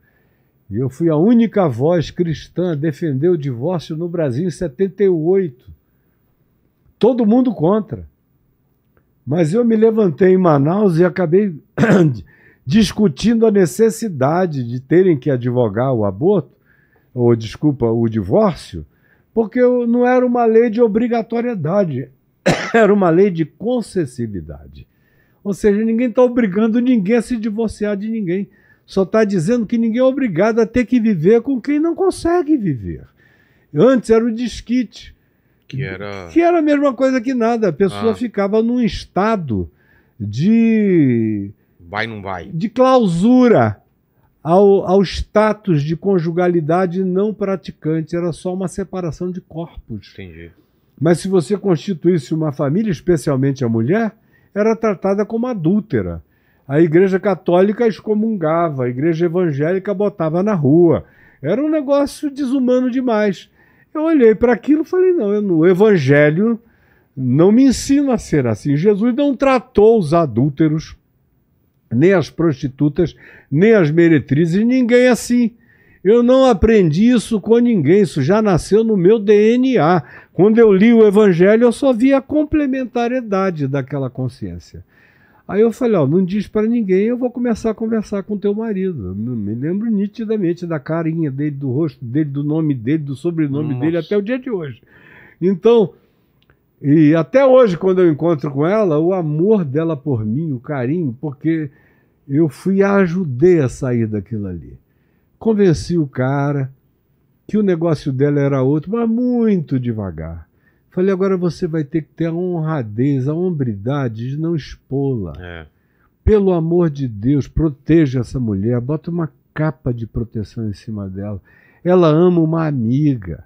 Speaker 3: E eu fui a única voz cristã a defender o divórcio no Brasil em 78. Todo mundo contra. Mas eu me levantei em Manaus e acabei discutindo a necessidade de terem que advogar o aborto, ou desculpa, o divórcio, porque não era uma lei de obrigatoriedade, era uma lei de concessividade. Ou seja, ninguém está obrigando ninguém a se divorciar de ninguém. Só está dizendo que ninguém é obrigado a ter que viver com quem não consegue viver. Antes era o disquite.
Speaker 1: Que era...
Speaker 3: que era a mesma coisa que nada. A pessoa ah. ficava num estado de. Vai, não vai. De clausura ao, ao status de conjugalidade não praticante. Era só uma separação de corpos. Entendi. Mas se você constituísse uma família, especialmente a mulher, era tratada como adúltera. A igreja católica excomungava, a igreja evangélica botava na rua. Era um negócio desumano demais. Eu olhei para aquilo e falei: não, eu, no evangelho não me ensina a ser assim. Jesus não tratou os adúlteros, nem as prostitutas, nem as meretrizes, ninguém assim. Eu não aprendi isso com ninguém, isso já nasceu no meu DNA. Quando eu li o Evangelho, eu só vi a complementariedade daquela consciência. Aí eu falei, ó, não diz para ninguém, eu vou começar a conversar com teu marido. Eu me lembro nitidamente da carinha dele, do rosto dele, do nome dele, do sobrenome Nossa. dele até o dia de hoje. Então, e até hoje quando eu encontro com ela, o amor dela por mim, o carinho, porque eu fui ajudei a sair daquilo ali. Convenci o cara que o negócio dela era outro, mas muito devagar. Falei, agora você vai ter que ter a honradez, a hombridade de não expô-la. É. Pelo amor de Deus, proteja essa mulher, bota uma capa de proteção em cima dela. Ela ama uma amiga.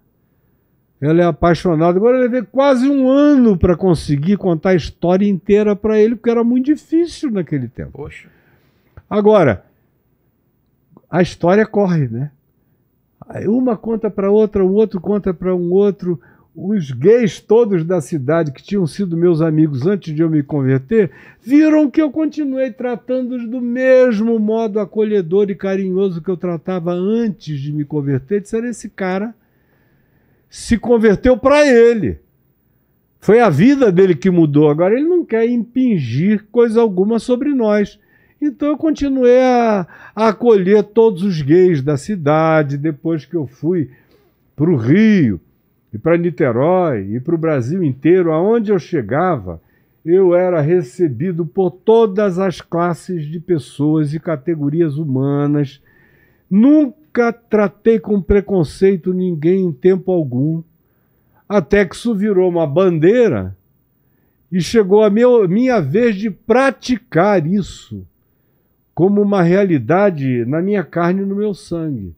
Speaker 3: Ela é apaixonada. Agora ele levei quase um ano para conseguir contar a história inteira para ele, porque era muito difícil naquele tempo. Poxa. Agora, a história corre, né? Uma conta para outra, o outro conta para um outro os gays todos da cidade que tinham sido meus amigos antes de eu me converter viram que eu continuei tratando-os do mesmo modo acolhedor e carinhoso que eu tratava antes de me converter. Disseram: esse cara se converteu para ele. Foi a vida dele que mudou. Agora ele não quer impingir coisa alguma sobre nós. Então eu continuei a, a acolher todos os gays da cidade depois que eu fui para o Rio e para Niterói, e para o Brasil inteiro, aonde eu chegava, eu era recebido por todas as classes de pessoas e categorias humanas. Nunca tratei com preconceito ninguém em tempo algum. Até que isso virou uma bandeira e chegou a meu, minha vez de praticar isso como uma realidade na minha carne e no meu sangue.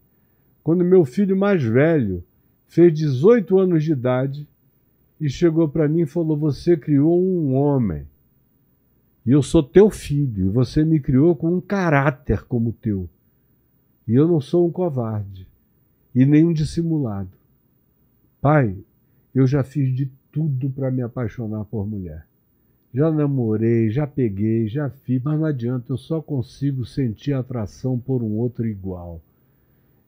Speaker 3: Quando meu filho mais velho fez 18 anos de idade e chegou para mim e falou: Você criou um homem. E eu sou teu filho, e você me criou com um caráter como teu. E eu não sou um covarde e nenhum dissimulado. Pai, eu já fiz de tudo para me apaixonar por mulher. Já namorei, já peguei, já fiz, mas não adianta, eu só consigo sentir atração por um outro igual.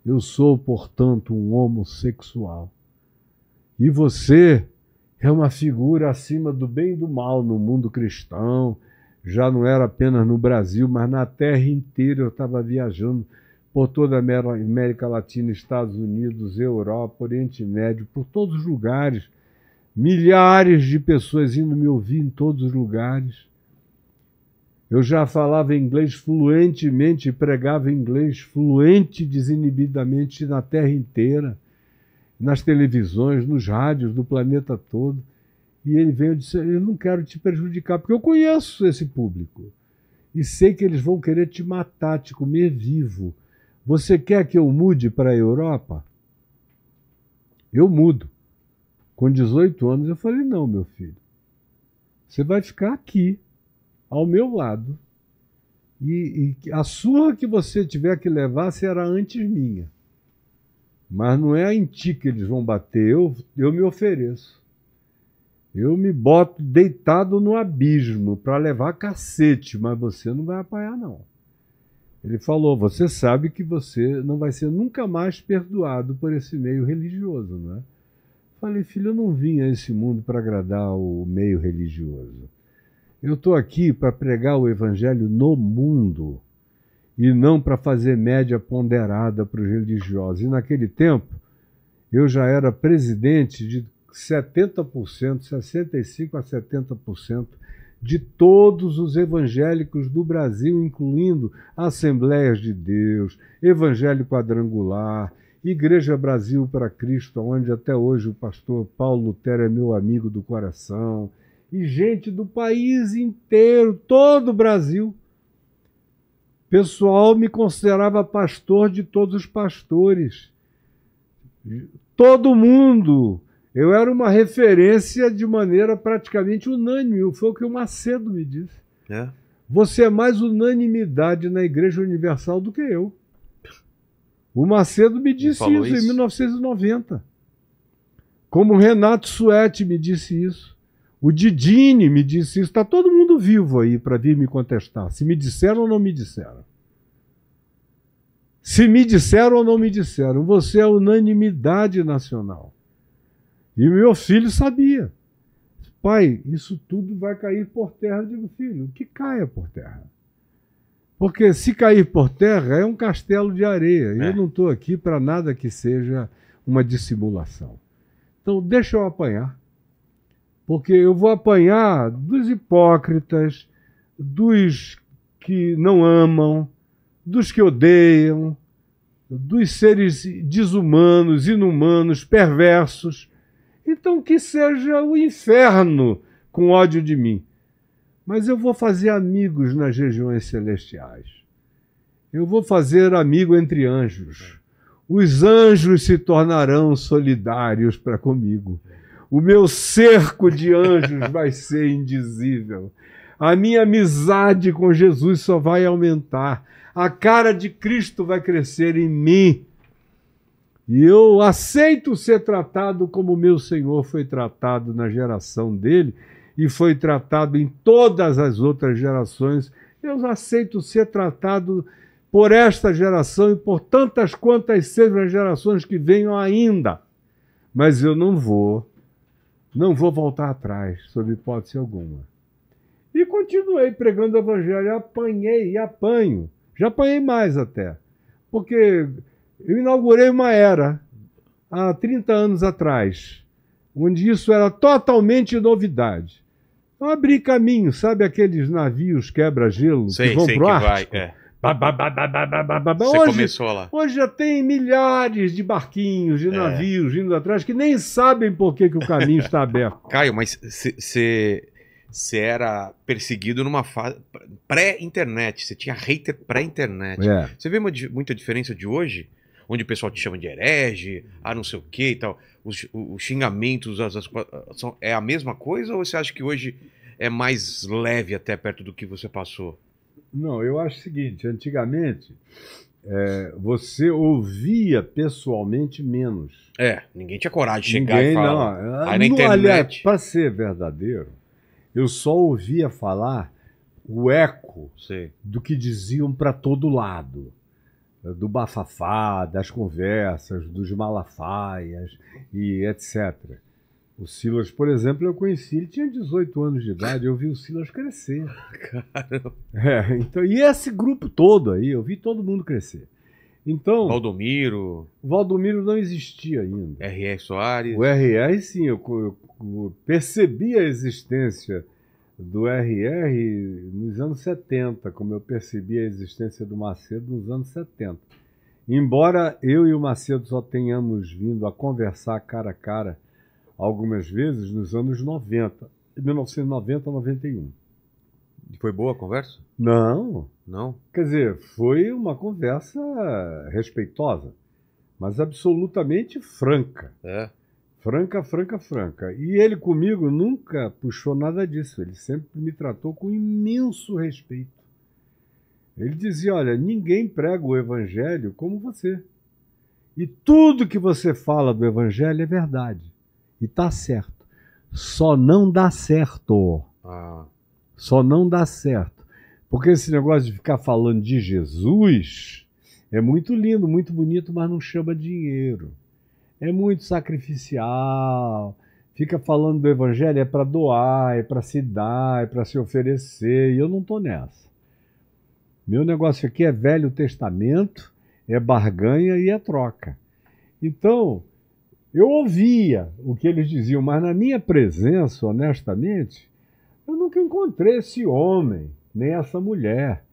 Speaker 3: Eu sou, portanto, um homossexual. E você é uma figura acima do bem e do mal no mundo cristão. Já não era apenas no Brasil, mas na terra inteira eu estava viajando por toda a América Latina, Estados Unidos, Europa, Oriente Médio, por todos os lugares. Milhares de pessoas indo me ouvir em todos os lugares. Eu já falava inglês fluentemente, pregava inglês fluente, desinibidamente na terra inteira, nas televisões, nos rádios do planeta todo. E ele veio e disse: Eu não quero te prejudicar, porque eu conheço esse público. E sei que eles vão querer te matar, te comer vivo. Você quer que eu mude para a Europa? Eu mudo. Com 18 anos, eu falei: Não, meu filho. Você vai ficar aqui ao meu lado e, e, a surra que você tiver que levar será antes minha. Mas não é em ti que eles vão bater, eu, eu me ofereço. Eu me boto deitado no abismo para levar cacete, mas você não vai apanhar, não. Ele falou: você sabe que você não vai ser nunca mais perdoado por esse meio religioso, não é? Falei, filho, eu não vim a esse mundo para agradar o meio religioso. Eu estou aqui para pregar o Evangelho no mundo e não para fazer média ponderada para os religiosos. E naquele tempo, eu já era presidente de 70%, 65% a 70% de todos os evangélicos do Brasil, incluindo Assembleias de Deus, Evangelho Quadrangular, Igreja Brasil para Cristo, onde até hoje o pastor Paulo Lutero é meu amigo do coração e gente do país inteiro, todo o Brasil. Pessoal me considerava pastor de todos os pastores. Todo mundo. Eu era uma referência de maneira praticamente unânime. Foi o que o Macedo me disse. É. Você é mais unanimidade na Igreja Universal do que eu. O Macedo me disse isso, isso, em 1990. Como Renato Suete me disse isso. O Didine me disse isso. Está todo mundo vivo aí para vir me contestar. Se me disseram ou não me disseram. Se me disseram ou não me disseram. Você é unanimidade nacional. E meu filho sabia. Pai, isso tudo vai cair por terra. Eu digo, filho, o que caia por terra? Porque se cair por terra é um castelo de areia. É. Eu não estou aqui para nada que seja uma dissimulação. Então, deixa eu apanhar porque eu vou apanhar dos hipócritas, dos que não amam, dos que odeiam, dos seres desumanos, inumanos, perversos. Então que seja o inferno com ódio de mim. Mas eu vou fazer amigos nas regiões celestiais. Eu vou fazer amigo entre anjos. Os anjos se tornarão solidários para comigo. O meu cerco de anjos vai ser indizível. A minha amizade com Jesus só vai aumentar. A cara de Cristo vai crescer em mim. E eu aceito ser tratado como meu Senhor foi tratado na geração dele e foi tratado em todas as outras gerações. Eu aceito ser tratado por esta geração e por tantas quantas sejam as gerações que venham ainda. Mas eu não vou não vou voltar atrás, sob hipótese alguma. E continuei pregando o evangelho, apanhei e apanho. Já apanhei mais até. Porque eu inaugurei uma era há 30 anos atrás, onde isso era totalmente novidade. Então abri caminho, sabe aqueles navios quebra-gelo que vão sei pro que ar? Vai,
Speaker 1: é. Você hoje, começou lá.
Speaker 3: Hoje já tem milhares de barquinhos, de é. navios é. indo atrás que nem sabem por que, que o caminho está aberto.
Speaker 1: Caio, mas você era perseguido numa fase pré-internet. Você tinha hater pré-internet. É. Você é. vê muita diferença de hoje? Onde o pessoal te chama de herege, ah, não sei o que e tal. Os, os xingamentos as, as, são, é a mesma coisa ou você acha que hoje é mais leve até perto do que você passou?
Speaker 3: Não, eu acho o seguinte: antigamente é, você ouvia pessoalmente menos.
Speaker 1: É, ninguém tinha coragem de chegar ninguém, e falar. Não. É, Aí na internet. Aliás,
Speaker 3: para ser verdadeiro, eu só ouvia falar o eco Sim. do que diziam para todo lado. Do bafafá, das conversas, dos malafaias e etc. O Silas, por exemplo, eu conheci, ele tinha 18 anos de idade, eu vi o Silas crescer.
Speaker 1: Caramba.
Speaker 3: É, então, e esse grupo todo aí, eu vi todo mundo crescer. Então.
Speaker 1: Valdomiro. O Valdomiro não existia ainda. R.R. Soares. O R.R.
Speaker 3: sim, eu, eu, eu, percebi a existência do R.R. nos anos 70, como eu percebi a existência do Macedo nos anos 70. Embora eu e o Macedo só tenhamos vindo a conversar cara a cara algumas vezes nos anos 90, 1990 a 91. E foi boa a conversa? Não. Não? Quer dizer, foi uma conversa respeitosa, mas absolutamente franca. É. Franca, franca, franca. E ele comigo nunca puxou nada disso. Ele sempre me tratou com imenso respeito. Ele dizia: Olha, ninguém prega o evangelho como você. E tudo que você fala do evangelho é verdade. E tá certo. Só não dá certo. Ah. Só não dá certo. Porque esse negócio de ficar falando de Jesus é muito lindo, muito bonito, mas não chama dinheiro. É muito sacrificial. Fica falando do evangelho é para doar, é para se dar, é para se oferecer, e eu não tô nessa. Meu negócio aqui é Velho Testamento, é barganha e é troca. Então, eu ouvia o que eles diziam, mas na minha presença, honestamente, eu nunca encontrei esse homem, nem essa mulher,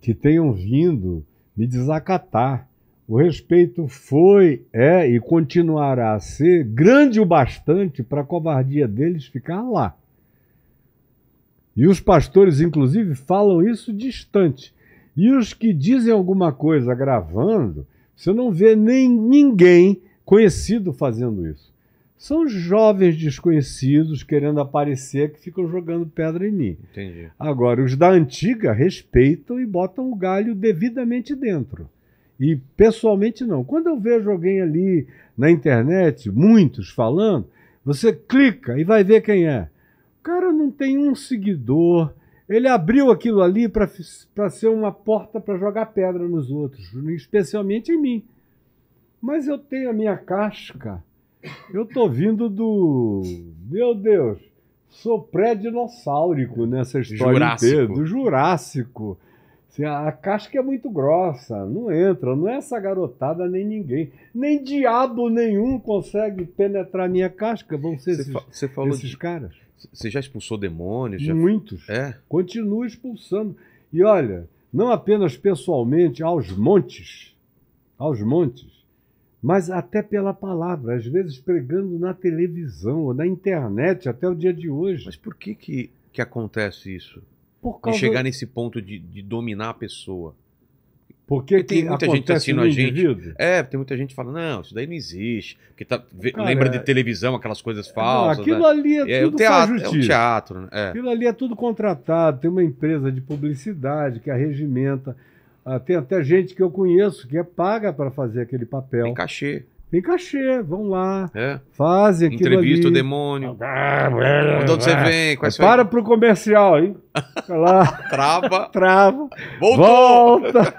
Speaker 3: que tenham vindo me desacatar. O respeito foi, é e continuará a ser grande o bastante para a covardia deles ficar lá. E os pastores, inclusive, falam isso distante. E os que dizem alguma coisa gravando, você não vê nem ninguém conhecido fazendo isso. São jovens desconhecidos querendo aparecer que ficam jogando pedra em mim. Entendi. Agora, os da antiga respeitam e botam o galho devidamente dentro. E pessoalmente não. Quando eu vejo alguém ali na internet, muitos falando, você clica e vai ver quem é. O cara não tem um seguidor. Ele abriu aquilo ali para ser uma porta para jogar pedra nos outros, especialmente em mim. Mas eu tenho a minha casca. Eu tô vindo do. Meu Deus! Sou pré-dinossaurico nessa história Jurássico. inteira, do Jurássico. Assim, a casca é muito grossa, não entra, não é essa garotada nem ninguém. Nem diabo nenhum consegue penetrar minha casca, vão ser cê esses, fa esses de... caras. Você já expulsou demônios? Já... Muitos. É. Continua expulsando. E olha, não apenas pessoalmente, aos montes. Aos montes mas até pela palavra, às vezes pregando na televisão ou na internet até o dia
Speaker 1: de hoje. Mas por que que, que acontece isso? Por causa... chegar nesse ponto de, de dominar a pessoa.
Speaker 3: Porque, tem muita gente assistindo a gente.
Speaker 1: É, tem muita gente falando, não, isso daí não existe. Porque tá, Cara, lembra é... de televisão, aquelas coisas falsas. Não, aquilo né? ali é, é tudo teatro, É teatro. Né? É. Aquilo
Speaker 3: ali é tudo contratado, tem uma empresa de publicidade que a regimenta tem até gente que eu conheço que é paga para fazer aquele papel. Tem cachê. Tem cachê, vão lá, é. fazem aquilo Entrevista ali. o demônio. Ah, Onde é você vem? É, para para foi? pro comercial, hein? Lá. Trava. Trava. Voltou. Volta.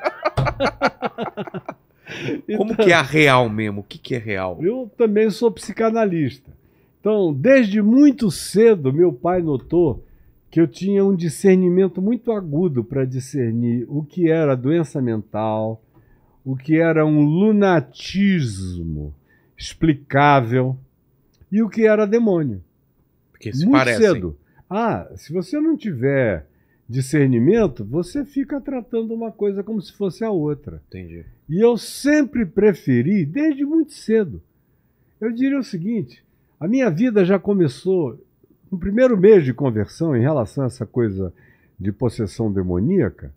Speaker 1: Como então, que é a real mesmo? O que, que é real? Eu
Speaker 3: também sou psicanalista. Então, desde muito cedo, meu pai notou que eu tinha um discernimento muito agudo para discernir o que era doença mental, o que era um lunatismo explicável e o que era demônio. Porque se muito parecem. cedo. Ah, se você não tiver discernimento, você fica tratando uma coisa como se fosse a outra. Entendi. E eu sempre preferi, desde muito cedo. Eu diria o seguinte: a minha vida já começou no primeiro mês de conversão, em relação a essa coisa de possessão demoníaca,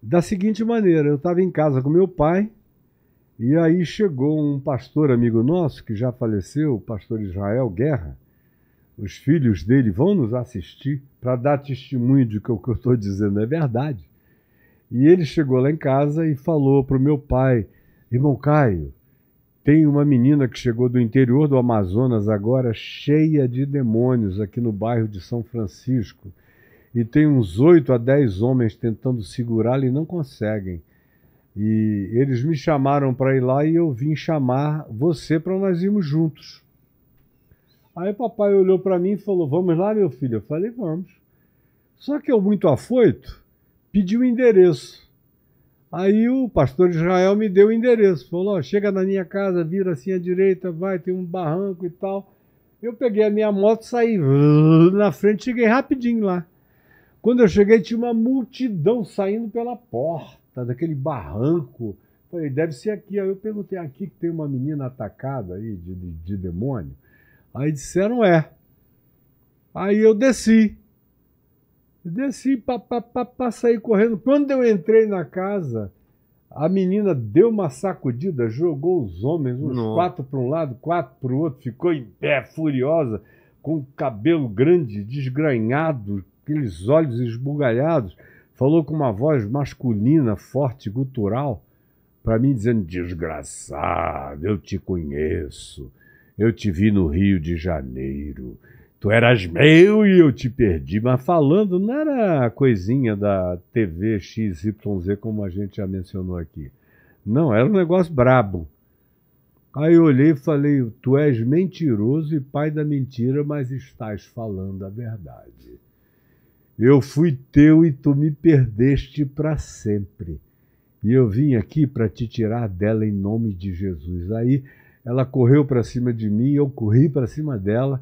Speaker 3: da seguinte maneira: eu estava em casa com meu pai, e aí chegou um pastor amigo nosso, que já faleceu, o pastor Israel Guerra. Os filhos dele vão nos assistir para dar testemunho de que o que eu estou dizendo é verdade. E ele chegou lá em casa e falou para o meu pai: Irmão Caio, tem uma menina que chegou do interior do Amazonas agora cheia de demônios aqui no bairro de São Francisco. E tem uns oito a dez homens tentando segurá-la e não conseguem. E eles me chamaram para ir lá e eu vim chamar você para nós irmos juntos. Aí papai olhou para mim e falou: Vamos lá, meu filho? Eu falei: Vamos. Só que eu, muito afoito, pedi o endereço. Aí o pastor Israel me deu o endereço, falou: chega na minha casa, vira assim à direita, vai, tem um barranco e tal. Eu peguei a minha moto, saí na frente, cheguei rapidinho lá. Quando eu cheguei, tinha uma multidão saindo pela porta daquele barranco. Falei, deve ser aqui. Aí eu perguntei, aqui que tem uma menina atacada aí de, de, de demônio? Aí disseram, é. Aí eu desci. Desci, papapá, saí correndo. Quando eu entrei na casa, a menina deu uma sacudida, jogou os homens, uns Não. quatro para um lado, quatro para o outro, ficou em pé, furiosa, com o cabelo grande, desgranhado, aqueles olhos esbugalhados. Falou com uma voz masculina, forte, gutural, para mim, dizendo: Desgraçado, eu te conheço, eu te vi no Rio de Janeiro. Tu eras meu e eu te perdi. Mas falando, não era coisinha da TV XYZ, como a gente já mencionou aqui. Não, era um negócio brabo. Aí eu olhei e falei: Tu és mentiroso e pai da mentira, mas estás falando a verdade. Eu fui teu e tu me perdeste para sempre. E eu vim aqui para te tirar dela em nome de Jesus. Aí ela correu para cima de mim, eu corri para cima dela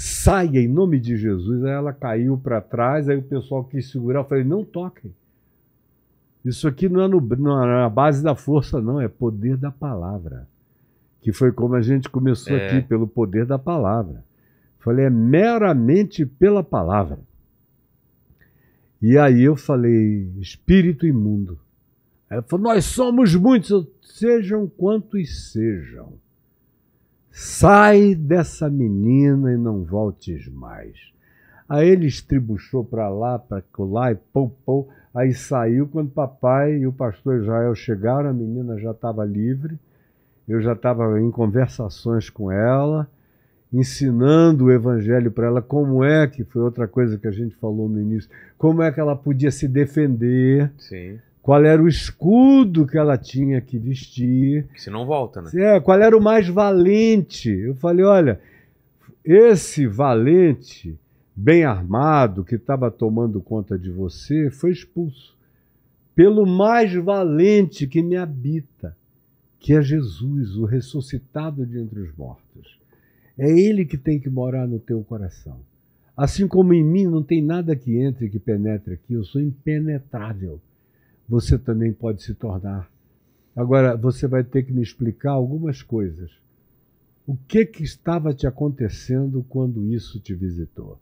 Speaker 3: saia em nome de Jesus. Aí ela caiu para trás, aí o pessoal quis segurar. Eu falei, não toquem. Isso aqui não é, no, não é na base da força, não, é poder da palavra. Que foi como a gente começou é. aqui, pelo poder da palavra. Eu falei, é meramente pela palavra. E aí eu falei, espírito imundo. Ela falou, nós somos muitos, sejam quantos sejam. Sai dessa menina e não voltes mais. Aí ele estribuchou para lá, para lá e pou, pou. Aí saiu quando papai e o pastor Israel chegaram, a menina já estava livre. Eu já estava em conversações com ela, ensinando o evangelho para ela, como é que foi outra coisa que a gente falou no início, como é que ela podia se defender. Sim qual era o escudo que ela tinha que vestir. se não volta, né? É, qual era o mais valente. Eu falei, olha, esse valente, bem armado, que estava tomando conta de você, foi expulso pelo mais valente que me habita, que é Jesus, o ressuscitado de entre os mortos. É ele que tem que morar no teu coração. Assim como em mim não tem nada que entre, que penetre aqui, eu sou impenetrável você também pode se tornar. Agora, você vai ter que me explicar algumas coisas. O que, que estava te acontecendo quando isso te visitou?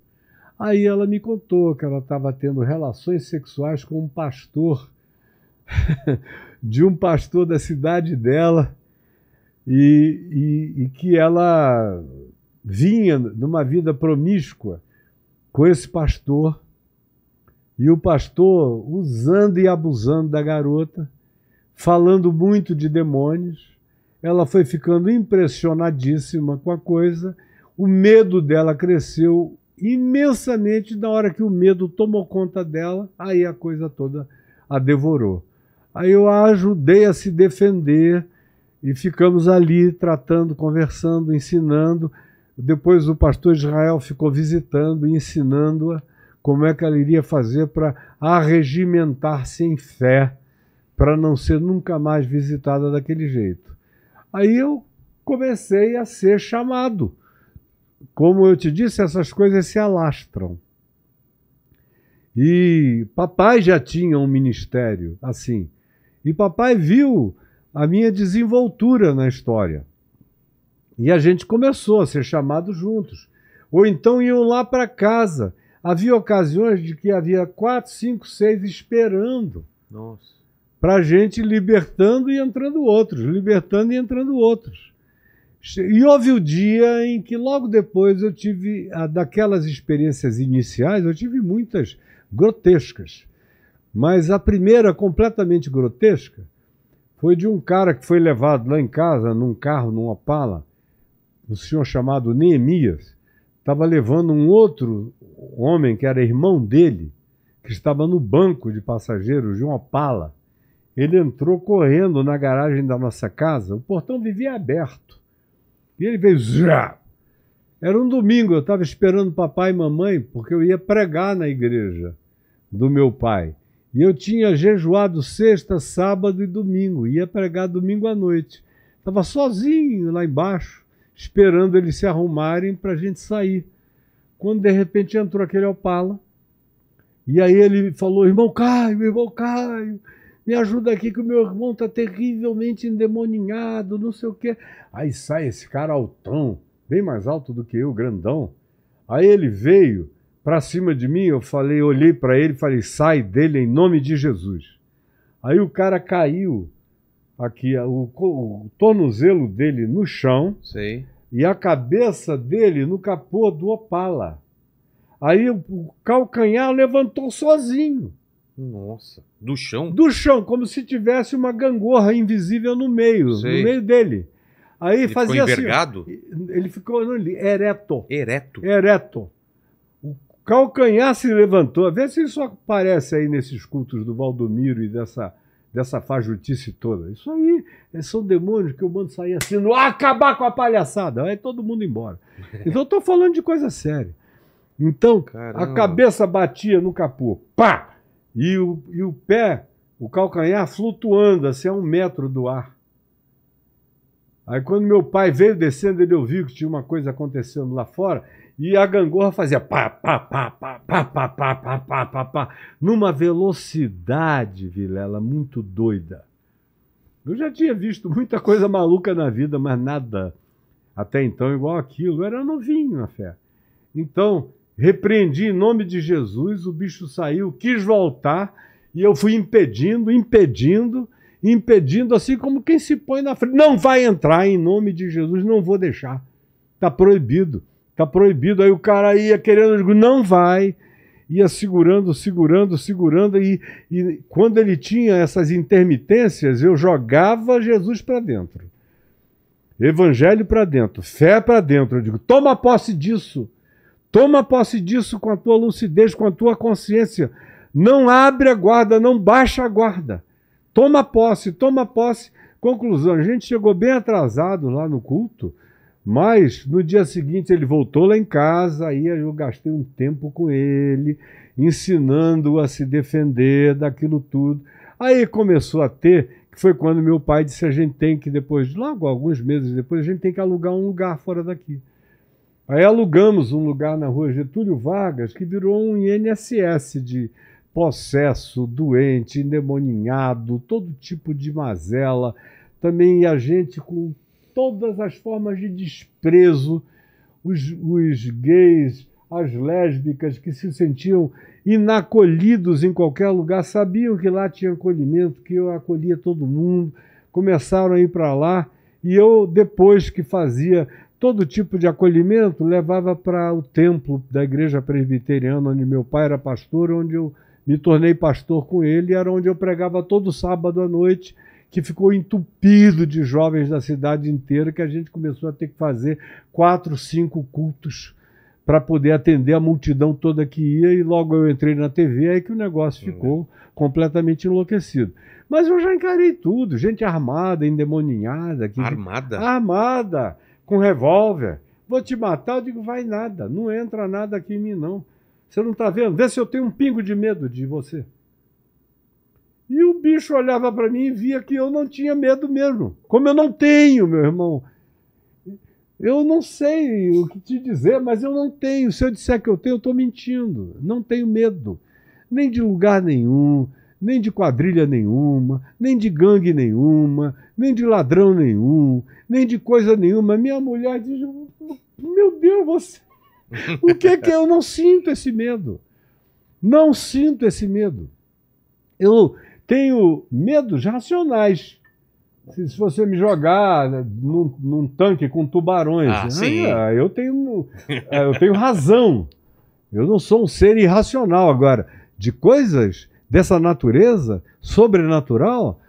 Speaker 3: Aí ela me contou que ela estava tendo relações sexuais com um pastor, de um pastor da cidade dela, e, e, e que ela vinha numa vida promíscua com esse pastor e o pastor usando e abusando da garota, falando muito de demônios. Ela foi ficando impressionadíssima com a coisa. O medo dela cresceu imensamente. Na hora que o medo tomou conta dela, aí a coisa toda a devorou. Aí eu a ajudei a se defender e ficamos ali tratando, conversando, ensinando. Depois o pastor Israel ficou visitando e ensinando-a como é que ela iria fazer para arregimentar-se em fé, para não ser nunca mais visitada daquele jeito. Aí eu comecei a ser chamado. Como eu te disse, essas coisas se alastram. E papai já tinha um ministério assim. E papai viu a minha desenvoltura na história. E a gente começou a ser chamado juntos. Ou então iam lá para casa Havia ocasiões de que havia quatro, cinco, seis esperando. para Para gente libertando e entrando outros, libertando e entrando outros. E houve o dia em que logo depois eu tive, daquelas experiências iniciais, eu tive muitas grotescas. Mas a primeira, completamente grotesca, foi de um cara que foi levado lá em casa, num carro, numa pala, um senhor chamado Neemias, estava levando um outro homem que era irmão dele, que estava no banco de passageiros de uma pala. Ele entrou correndo na garagem da nossa casa, o portão vivia aberto. E ele veio. Zá! Era um domingo, eu estava esperando papai e mamãe, porque eu ia pregar na igreja do meu pai. E eu tinha jejuado sexta, sábado e domingo, ia pregar domingo à noite. Estava sozinho lá embaixo, esperando eles se arrumarem para a gente sair quando de repente entrou aquele Opala. E aí ele falou: Irmão Caio, irmão Caio, me ajuda aqui que o meu irmão está terrivelmente endemoninhado, não sei o quê. Aí sai esse cara altão, bem mais alto do que eu, grandão. Aí ele veio para cima de mim, eu falei, olhei para ele, falei: "Sai dele em nome de Jesus". Aí o cara caiu aqui o, o tornozelo dele no chão. Sei e a cabeça dele no capô do Opala. Aí o calcanhar levantou sozinho.
Speaker 1: Nossa. Do chão?
Speaker 3: Do chão, como se tivesse uma gangorra invisível no meio, Sei. no meio dele. Aí ele fazia ficou assim, envergado? assim. Ele ficou não, ele, ereto. Ereto. Ereto. O calcanhar se levantou. Vê se isso aparece aí nesses cultos do Valdomiro e dessa dessa fajutice toda. Isso aí é, são demônios que eu mando sair assim, não acabar com a palhaçada. Aí todo mundo embora. Então eu estou falando de coisa séria. Então, Caramba. a cabeça batia no capô, pá! E o, e o pé, o calcanhar flutuando, assim, a um metro do ar. Aí quando meu pai veio descendo, ele ouviu que tinha uma coisa acontecendo lá fora, e a gangorra fazia pá, pá, pá, pá, pá, pá, pá, pá, pá, pá, pá, numa velocidade, Vilela, muito doida. Eu já tinha visto muita coisa maluca na vida, mas nada até então igual aquilo. Era novinho na fé. Então, repreendi em nome de Jesus, o bicho saiu, quis voltar, e eu fui impedindo, impedindo, impedindo, assim como quem se põe na frente. Não vai entrar em nome de Jesus, não vou deixar. Está proibido. Tá proibido. Aí o cara ia querendo, eu digo, não vai. Ia segurando, segurando, segurando. E, e quando ele tinha essas intermitências, eu jogava Jesus para dentro. Evangelho para dentro, fé para dentro. Eu digo, toma posse disso. Toma posse disso com a tua lucidez, com a tua consciência. Não abre a guarda, não baixa a guarda. Toma posse, toma posse. Conclusão, a gente chegou bem atrasado lá no culto. Mas no dia seguinte ele voltou lá em casa, aí eu gastei um tempo com ele, ensinando-o a se defender daquilo tudo. Aí começou a ter, que foi quando meu pai disse: a gente tem que, depois, logo alguns meses depois, a gente tem que alugar um lugar fora daqui. Aí alugamos um lugar na rua Getúlio Vargas, que virou um INSS de possesso, doente, endemoninhado, todo tipo de mazela. Também a gente com todas as formas de desprezo, os, os gays, as lésbicas que se sentiam inacolhidos em qualquer lugar, sabiam que lá tinha acolhimento, que eu acolhia todo mundo, começaram a ir para lá e eu, depois que fazia todo tipo de acolhimento, levava para o templo da igreja presbiteriana, onde meu pai era pastor, onde eu me tornei pastor com ele, era onde eu pregava todo sábado à noite que ficou entupido de jovens da cidade inteira, que a gente começou a ter que fazer quatro, cinco cultos para poder atender a multidão toda que ia, e logo eu entrei na TV, aí que o negócio ficou completamente enlouquecido. Mas eu já encarei tudo, gente armada, endemoninhada. Que... Armada? Armada, com revólver. Vou te matar, eu digo, vai nada, não entra nada aqui em mim, não. Você não está vendo? Vê se eu tenho um pingo de medo de você. E o bicho olhava para mim e via que eu não tinha medo mesmo. Como eu não tenho, meu irmão. Eu não sei o que te dizer, mas eu não tenho. Se eu disser que eu tenho, eu estou mentindo. Não tenho medo. Nem de lugar nenhum, nem de quadrilha nenhuma, nem de gangue nenhuma, nem de ladrão nenhum, nem de coisa nenhuma. Minha mulher diz: Meu Deus, você. O que é que eu não sinto esse medo? Não sinto esse medo. Eu, tenho medos racionais. Se, se você me jogar num, num tanque com tubarões, ah, né? ah, eu, tenho, ah, eu tenho razão. Eu não sou um ser irracional agora. De coisas dessa natureza, sobrenatural,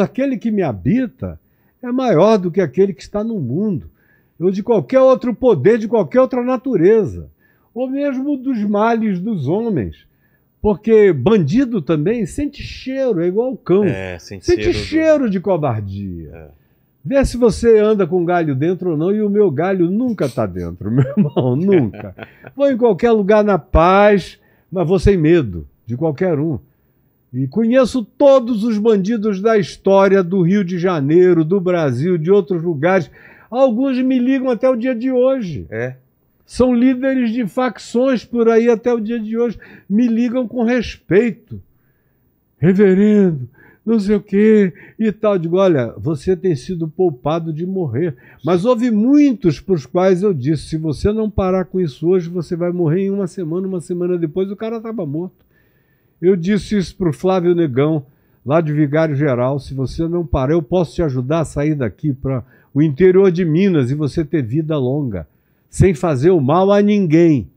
Speaker 3: aquele que me habita é maior do que aquele que está no mundo, ou de qualquer outro poder, de qualquer outra natureza, ou mesmo dos males dos homens. Porque bandido também sente cheiro, é igual o cão. É, sente, sente cheiro, cheiro de covardia. É. Vê se você anda com galho dentro ou não, e o meu galho nunca está dentro, meu irmão, nunca. Vou em qualquer lugar na paz, mas vou sem medo de qualquer um. E conheço todos os bandidos da história do Rio de Janeiro, do Brasil, de outros lugares. Alguns me ligam até o dia de hoje. É são líderes de facções por aí até o dia de hoje, me ligam com respeito. Reverendo, não sei o quê e tal. digo, olha, você tem sido poupado de morrer. Mas houve muitos para os quais eu disse: se você não parar com isso hoje, você vai morrer em uma semana, uma semana depois, o cara estava morto. Eu disse isso para o Flávio Negão, lá de Vigário Geral: se você não parar, eu posso te ajudar a sair daqui para o interior de Minas e você ter vida longa sem fazer o mal a ninguém.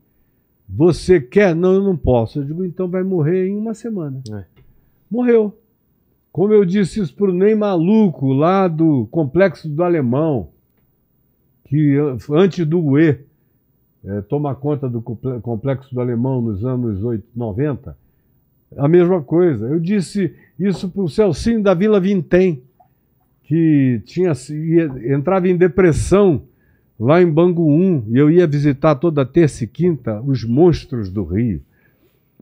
Speaker 3: Você quer? Não, eu não posso. Eu digo, então vai morrer em uma semana. É. Morreu. Como eu disse isso para o Ney Maluco, lá do Complexo do Alemão, que antes do UE é, toma conta do Complexo do Alemão nos anos 80, 90, a mesma coisa. Eu disse isso para o Celcinho da Vila Vintém, que tinha, entrava em depressão lá em Bangu 1, e eu ia visitar toda terça e quinta os monstros do Rio.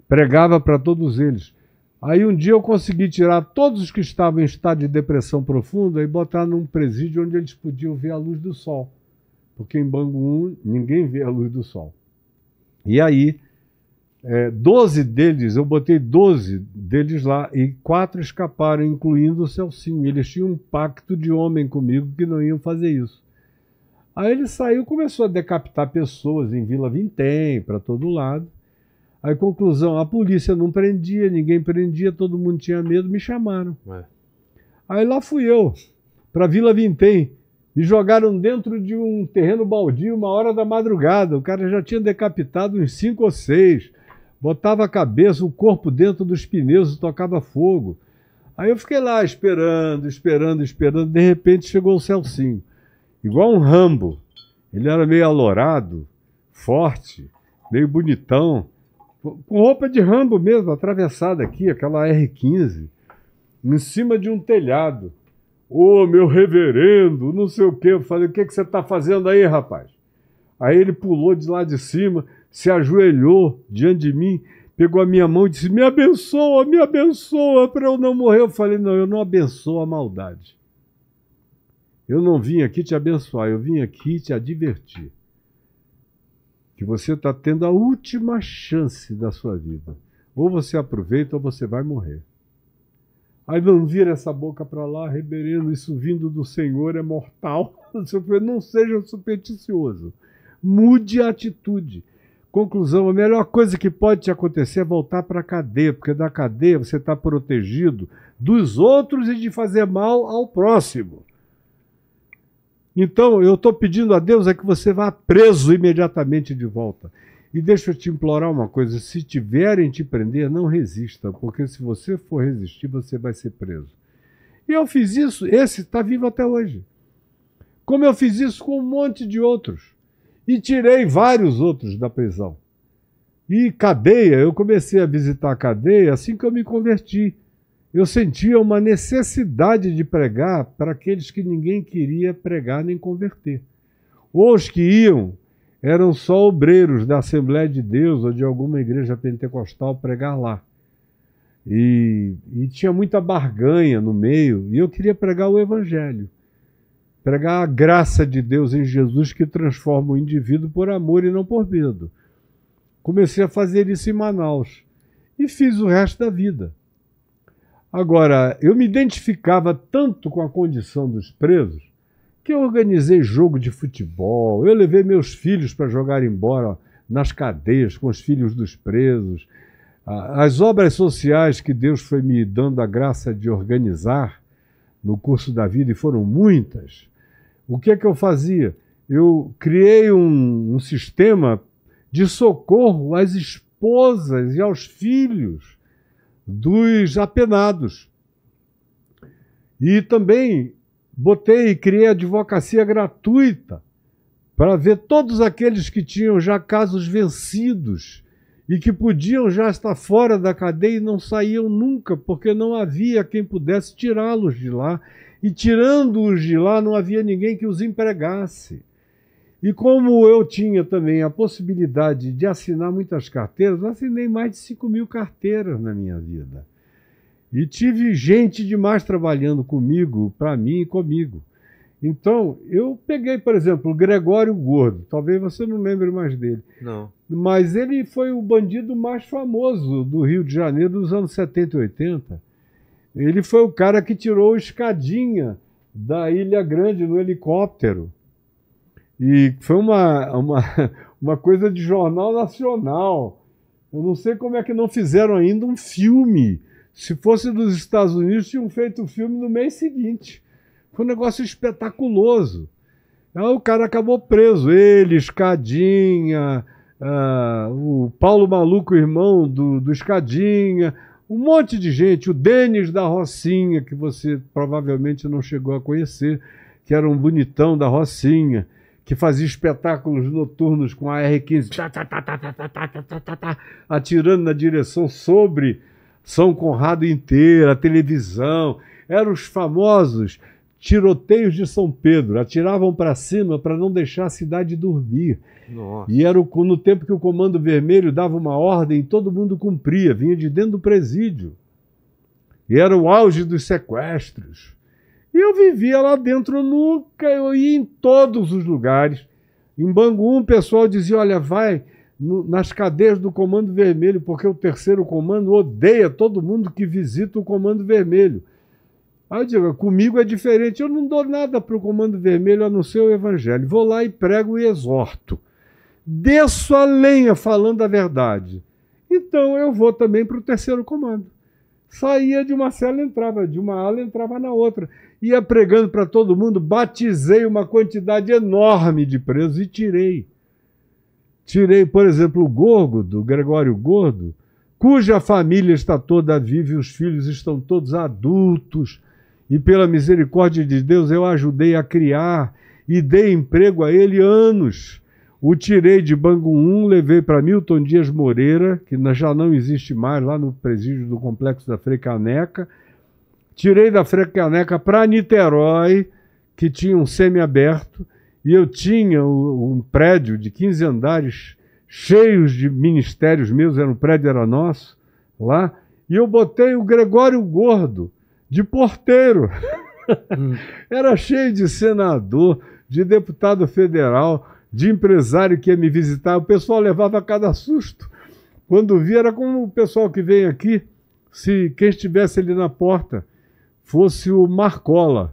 Speaker 3: Pregava para todos eles. Aí um dia eu consegui tirar todos os que estavam em estado de depressão profunda e botar num presídio onde eles podiam ver a luz do sol. Porque em Bangu 1 ninguém vê a luz do sol. E aí, é, 12 deles, eu botei 12 deles lá e quatro escaparam, incluindo o Celcinho. Eles tinham um pacto de homem comigo que não iam fazer isso. Aí ele saiu, começou a decapitar pessoas em Vila Vintém, para todo lado. Aí, conclusão, a polícia não prendia, ninguém prendia, todo mundo tinha medo, me chamaram. Aí lá fui eu, para Vila Vintém. Me jogaram dentro de um terreno baldio uma hora da madrugada. O cara já tinha decapitado uns cinco ou seis. Botava a cabeça, o corpo dentro dos pneus e tocava fogo. Aí eu fiquei lá esperando, esperando, esperando. De repente chegou o Celcinho igual um Rambo. Ele era meio alourado, forte, meio bonitão, com roupa de Rambo mesmo, atravessada aqui, aquela R15, em cima de um telhado. Ô, oh, meu reverendo, não sei o quê. Eu falei, o que, que você está fazendo aí, rapaz? Aí ele pulou de lá de cima, se ajoelhou diante de mim, pegou a minha mão e disse: Me abençoa, me abençoa para eu não morrer. Eu falei: Não, eu não abençoo a maldade. Eu não vim aqui te abençoar, eu vim aqui te advertir que você está tendo a última chance da sua vida. Ou você aproveita ou você vai morrer. Aí não vira essa boca para lá, reverendo, isso vindo do Senhor é mortal. Não seja supersticioso. Mude a atitude. Conclusão: a melhor coisa que pode te acontecer é voltar para a cadeia, porque da cadeia você está protegido dos outros e de fazer mal ao próximo. Então, eu estou pedindo a Deus é que você vá preso imediatamente de volta. E deixa eu te implorar uma coisa: se tiverem te prender, não resista, porque se você for resistir, você vai ser preso. E eu fiz isso, esse está vivo até hoje. Como eu fiz isso com um monte de outros. E tirei vários outros da prisão. E cadeia, eu comecei a visitar a cadeia assim que eu me converti eu sentia uma necessidade de pregar para aqueles que ninguém queria pregar nem converter. Ou os que iam eram só obreiros da Assembleia de Deus ou de alguma igreja pentecostal pregar lá. E, e, tinha muita barganha no meio, e eu queria pregar o Evangelho. Pregar a graça de Deus em Jesus que transforma o indivíduo por amor e não por medo. Comecei a fazer isso em Manaus e fiz o resto da vida. Agora, eu me identificava tanto com a condição dos presos que eu organizei jogo de futebol, eu levei meus filhos para jogar embora nas cadeias com os filhos dos presos. As obras sociais que Deus foi me dando a graça de organizar no curso da vida, e foram muitas, o que é que eu fazia? Eu criei um, um sistema de socorro às esposas e aos filhos dos apenados. E também botei e criei advocacia gratuita para ver todos aqueles que tinham já casos vencidos e que podiam já estar fora da cadeia e não saíam nunca, porque não havia quem pudesse tirá-los de lá. E tirando-os de lá, não havia ninguém que os empregasse. E como eu tinha também a possibilidade de assinar muitas carteiras, eu assinei mais de 5 mil carteiras na minha vida. E tive gente demais trabalhando comigo, para mim e comigo. Então, eu peguei, por exemplo, o Gregório Gordo. Talvez você não lembre mais dele. Não. Mas ele foi o bandido mais famoso do Rio de Janeiro dos anos 70 e 80. Ele foi o cara que tirou escadinha da Ilha Grande no helicóptero. E foi uma, uma, uma coisa de jornal nacional. Eu não sei como é que não fizeram ainda um filme. Se fosse dos Estados Unidos, tinham feito o filme no mês seguinte. Foi um negócio espetaculoso. Aí o cara acabou preso. Ele, Escadinha, ah, o Paulo Maluco, irmão do, do Escadinha, um monte de gente. O Denis da Rocinha, que você provavelmente não chegou a conhecer, que era um bonitão da Rocinha que fazia espetáculos noturnos com a R-15, atirando na direção sobre São Conrado inteira, a televisão. Eram os famosos tiroteios de São Pedro. Atiravam para cima para não deixar a cidade dormir. Nossa. E era no tempo que o Comando Vermelho dava uma ordem, todo mundo cumpria, vinha de dentro do presídio. E era o auge dos sequestros. E eu vivia lá dentro, nunca, eu ia em todos os lugares. Em Bangu, o pessoal dizia: olha, vai no, nas cadeias do Comando Vermelho, porque o terceiro comando odeia todo mundo que visita o Comando Vermelho. Aí eu digo: comigo é diferente, eu não dou nada para o Comando Vermelho a não ser o Evangelho. Vou lá e prego e exorto. Desço a lenha falando a verdade. Então eu vou também para o terceiro comando. Saía de uma cela, entrava de uma ala, entrava na outra ia pregando para todo mundo, batizei uma quantidade enorme de presos e tirei. Tirei, por exemplo, o Gorgo, do Gregório Gordo, cuja família está toda viva e os filhos estão todos adultos, e pela misericórdia de Deus eu ajudei a criar e dei emprego a ele anos. O tirei de Bangu 1, levei para Milton Dias Moreira, que já não existe mais, lá no presídio do Complexo da Freicaneca, Caneca, tirei da Frecaneca para Niterói, que tinha um semi aberto e eu tinha um prédio de 15 andares cheios de ministérios meus, era um prédio era nosso, lá, e eu botei o Gregório Gordo de porteiro. Hum. era cheio de senador, de deputado federal, de empresário que ia me visitar, o pessoal levava cada susto. Quando via, era como o pessoal que vem aqui, se quem estivesse ali na porta, fosse o Marcola.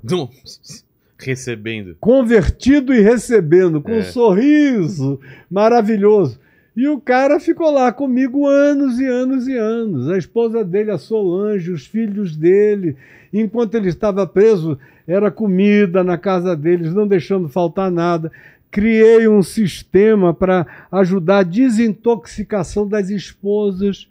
Speaker 1: Recebendo.
Speaker 3: Convertido e recebendo, com é. um sorriso maravilhoso. E o cara ficou lá comigo anos e anos e anos. A esposa dele, a Solange, os filhos dele. Enquanto ele estava preso, era comida na casa deles, não deixando faltar nada. Criei um sistema para ajudar a desintoxicação das esposas,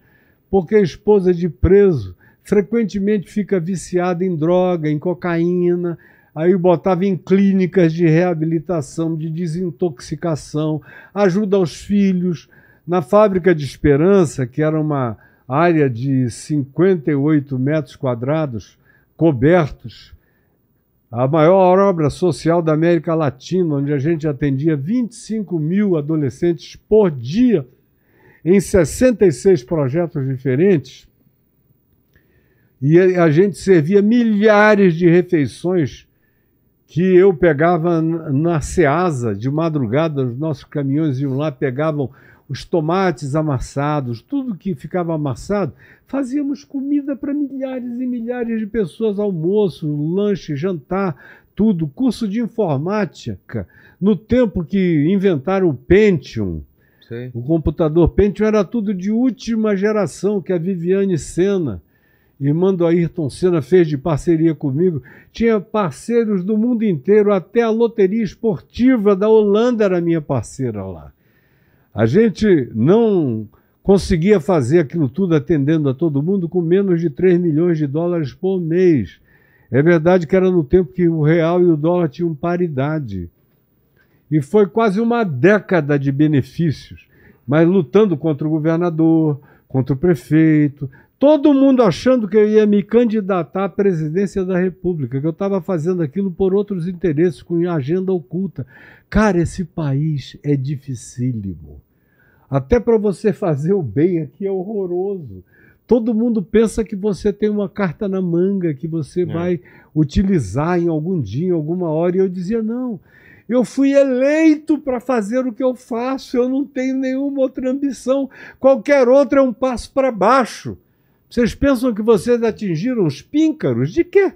Speaker 3: porque a esposa de preso frequentemente fica viciada em droga, em cocaína, aí botava em clínicas de reabilitação, de desintoxicação, ajuda aos filhos. Na fábrica de Esperança, que era uma área de 58 metros quadrados cobertos, a maior obra social da América Latina, onde a gente atendia 25 mil adolescentes por dia, em 66 projetos diferentes, e a gente servia milhares de refeições que eu pegava na Ceasa de madrugada, os nossos caminhões iam lá, pegavam os tomates amassados, tudo que ficava amassado, fazíamos comida para milhares e milhares de pessoas, almoço, lanche, jantar, tudo, curso de informática. No tempo que inventaram o Pentium, Sim. o computador Pentium era tudo de última geração, que a Viviane Senna Irmã do Ayrton Senna fez de parceria comigo. Tinha parceiros do mundo inteiro, até a loteria esportiva da Holanda era minha parceira lá. A gente não conseguia fazer aquilo tudo atendendo a todo mundo com menos de 3 milhões de dólares por mês. É verdade que era no tempo que o real e o dólar tinham paridade. E foi quase uma década de benefícios, mas lutando contra o governador, contra o prefeito, Todo mundo achando que eu ia me candidatar à presidência da República, que eu estava fazendo aquilo por outros interesses, com agenda oculta. Cara, esse país é dificílimo. Até para você fazer o bem aqui é horroroso. Todo mundo pensa que você tem uma carta na manga que você é. vai utilizar em algum dia, em alguma hora. E eu dizia: não, eu fui eleito para fazer o que eu faço, eu não tenho nenhuma outra ambição. Qualquer outra é um passo para baixo. Vocês pensam que vocês atingiram os píncaros? De quê?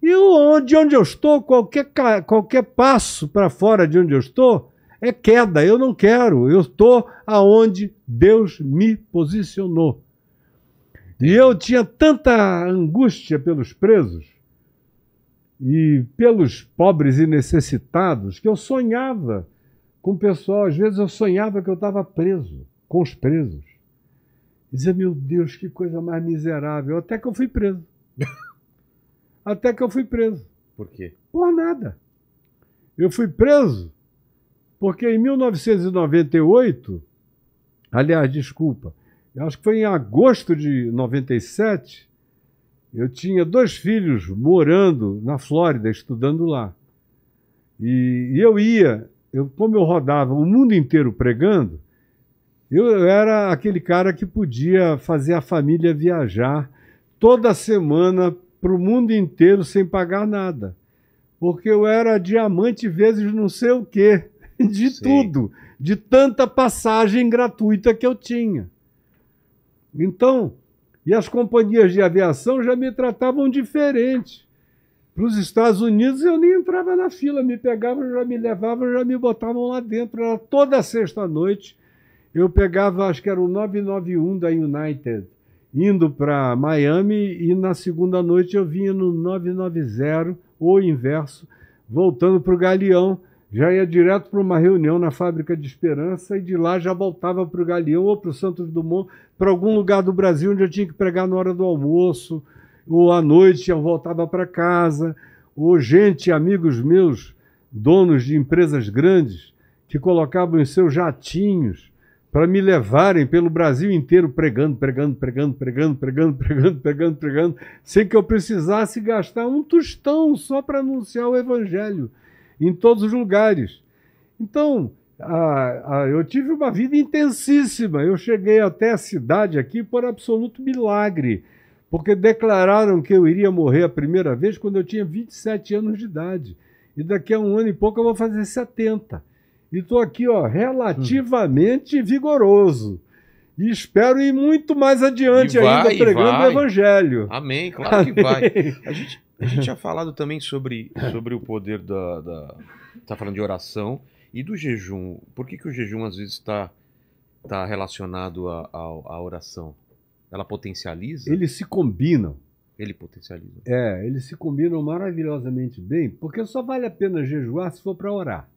Speaker 3: E onde, onde eu estou, qualquer, qualquer passo para fora de onde eu estou é queda. Eu não quero. Eu estou aonde Deus me posicionou. E eu tinha tanta angústia pelos presos e pelos pobres e necessitados que eu sonhava com o pessoal. Às vezes eu sonhava que eu estava preso, com os presos dizer meu Deus, que coisa mais miserável. Até que eu fui preso. Até que eu fui preso. Por quê? Por nada. Eu fui preso porque em 1998, aliás, desculpa, acho que foi em agosto de 97, eu tinha dois filhos morando na Flórida, estudando lá. E, e eu ia, eu, como eu rodava o mundo inteiro pregando, eu era aquele cara que podia fazer a família viajar toda semana para o mundo inteiro sem pagar nada. Porque eu era diamante vezes não sei o quê, de Sim. tudo, de tanta passagem gratuita que eu tinha. Então, e as companhias de aviação já me tratavam diferente. Para os Estados Unidos eu nem entrava na fila, me pegavam, já me levavam, já me botavam lá dentro. Era toda sexta-noite eu pegava, acho que era o 991 da United, indo para Miami, e na segunda noite eu vinha no 990, ou inverso, voltando para o Galeão. Já ia direto para uma reunião na Fábrica de Esperança e de lá já voltava para o Galeão ou para o Santos Dumont, para algum lugar do Brasil onde eu tinha que pregar na hora do almoço, ou à noite eu voltava para casa, ou gente, amigos meus, donos de empresas grandes, que colocavam em seus jatinhos para me levarem pelo Brasil inteiro pregando, pregando, pregando, pregando, pregando, pregando, pregando, pregando, sem que eu precisasse gastar um tostão só para anunciar o Evangelho em todos os lugares. Então, a, a, eu tive uma vida intensíssima. Eu cheguei até a cidade aqui por absoluto milagre, porque declararam que eu iria morrer a primeira vez quando eu tinha 27 anos de idade. E daqui a um ano e pouco eu vou fazer 70. E estou aqui, ó, relativamente hum. vigoroso. E espero ir muito mais adiante vai, ainda pregando o Evangelho.
Speaker 1: Amém, claro Amém. que vai. A gente, a gente tinha falado também sobre, sobre o poder da. da tá falando de oração e do jejum. Por que, que o jejum às vezes está tá relacionado à oração? Ela potencializa? Eles se combinam. Ele potencializa.
Speaker 3: É, eles se combinam maravilhosamente bem, porque só vale a pena jejuar se for para orar.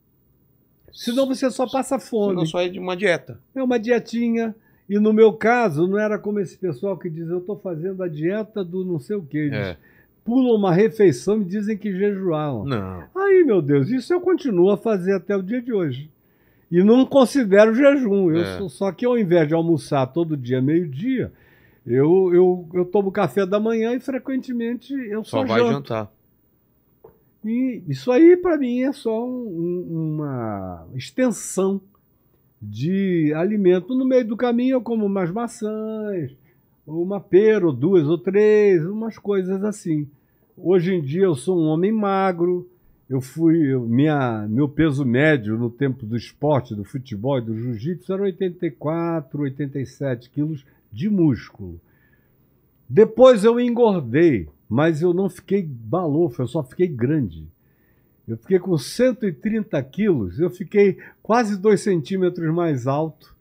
Speaker 3: Senão você só passa
Speaker 1: fome. Senão só é de uma dieta.
Speaker 3: É uma dietinha. E no meu caso, não era como esse pessoal que diz, eu estou fazendo a dieta do não sei o quê. Eles é. pulam uma refeição e dizem que jejuaram. Não. Aí, meu Deus, isso eu continuo a fazer até o dia de hoje. E não considero jejum. É. Sou, só que ao invés de almoçar todo dia, meio-dia, eu, eu, eu tomo café da manhã e frequentemente
Speaker 1: eu só, só vai janto. jantar.
Speaker 3: E isso aí, para mim, é só um, uma extensão de alimento. No meio do caminho, eu como umas maçãs, uma pera, ou duas ou três, umas coisas assim. Hoje em dia, eu sou um homem magro. Eu fui. minha, meu peso médio no tempo do esporte, do futebol e do jiu-jitsu era 84, 87 quilos de músculo. Depois eu engordei mas eu não fiquei balofo, eu só fiquei grande. Eu fiquei com 130 quilos, eu fiquei quase 2 centímetros mais alto.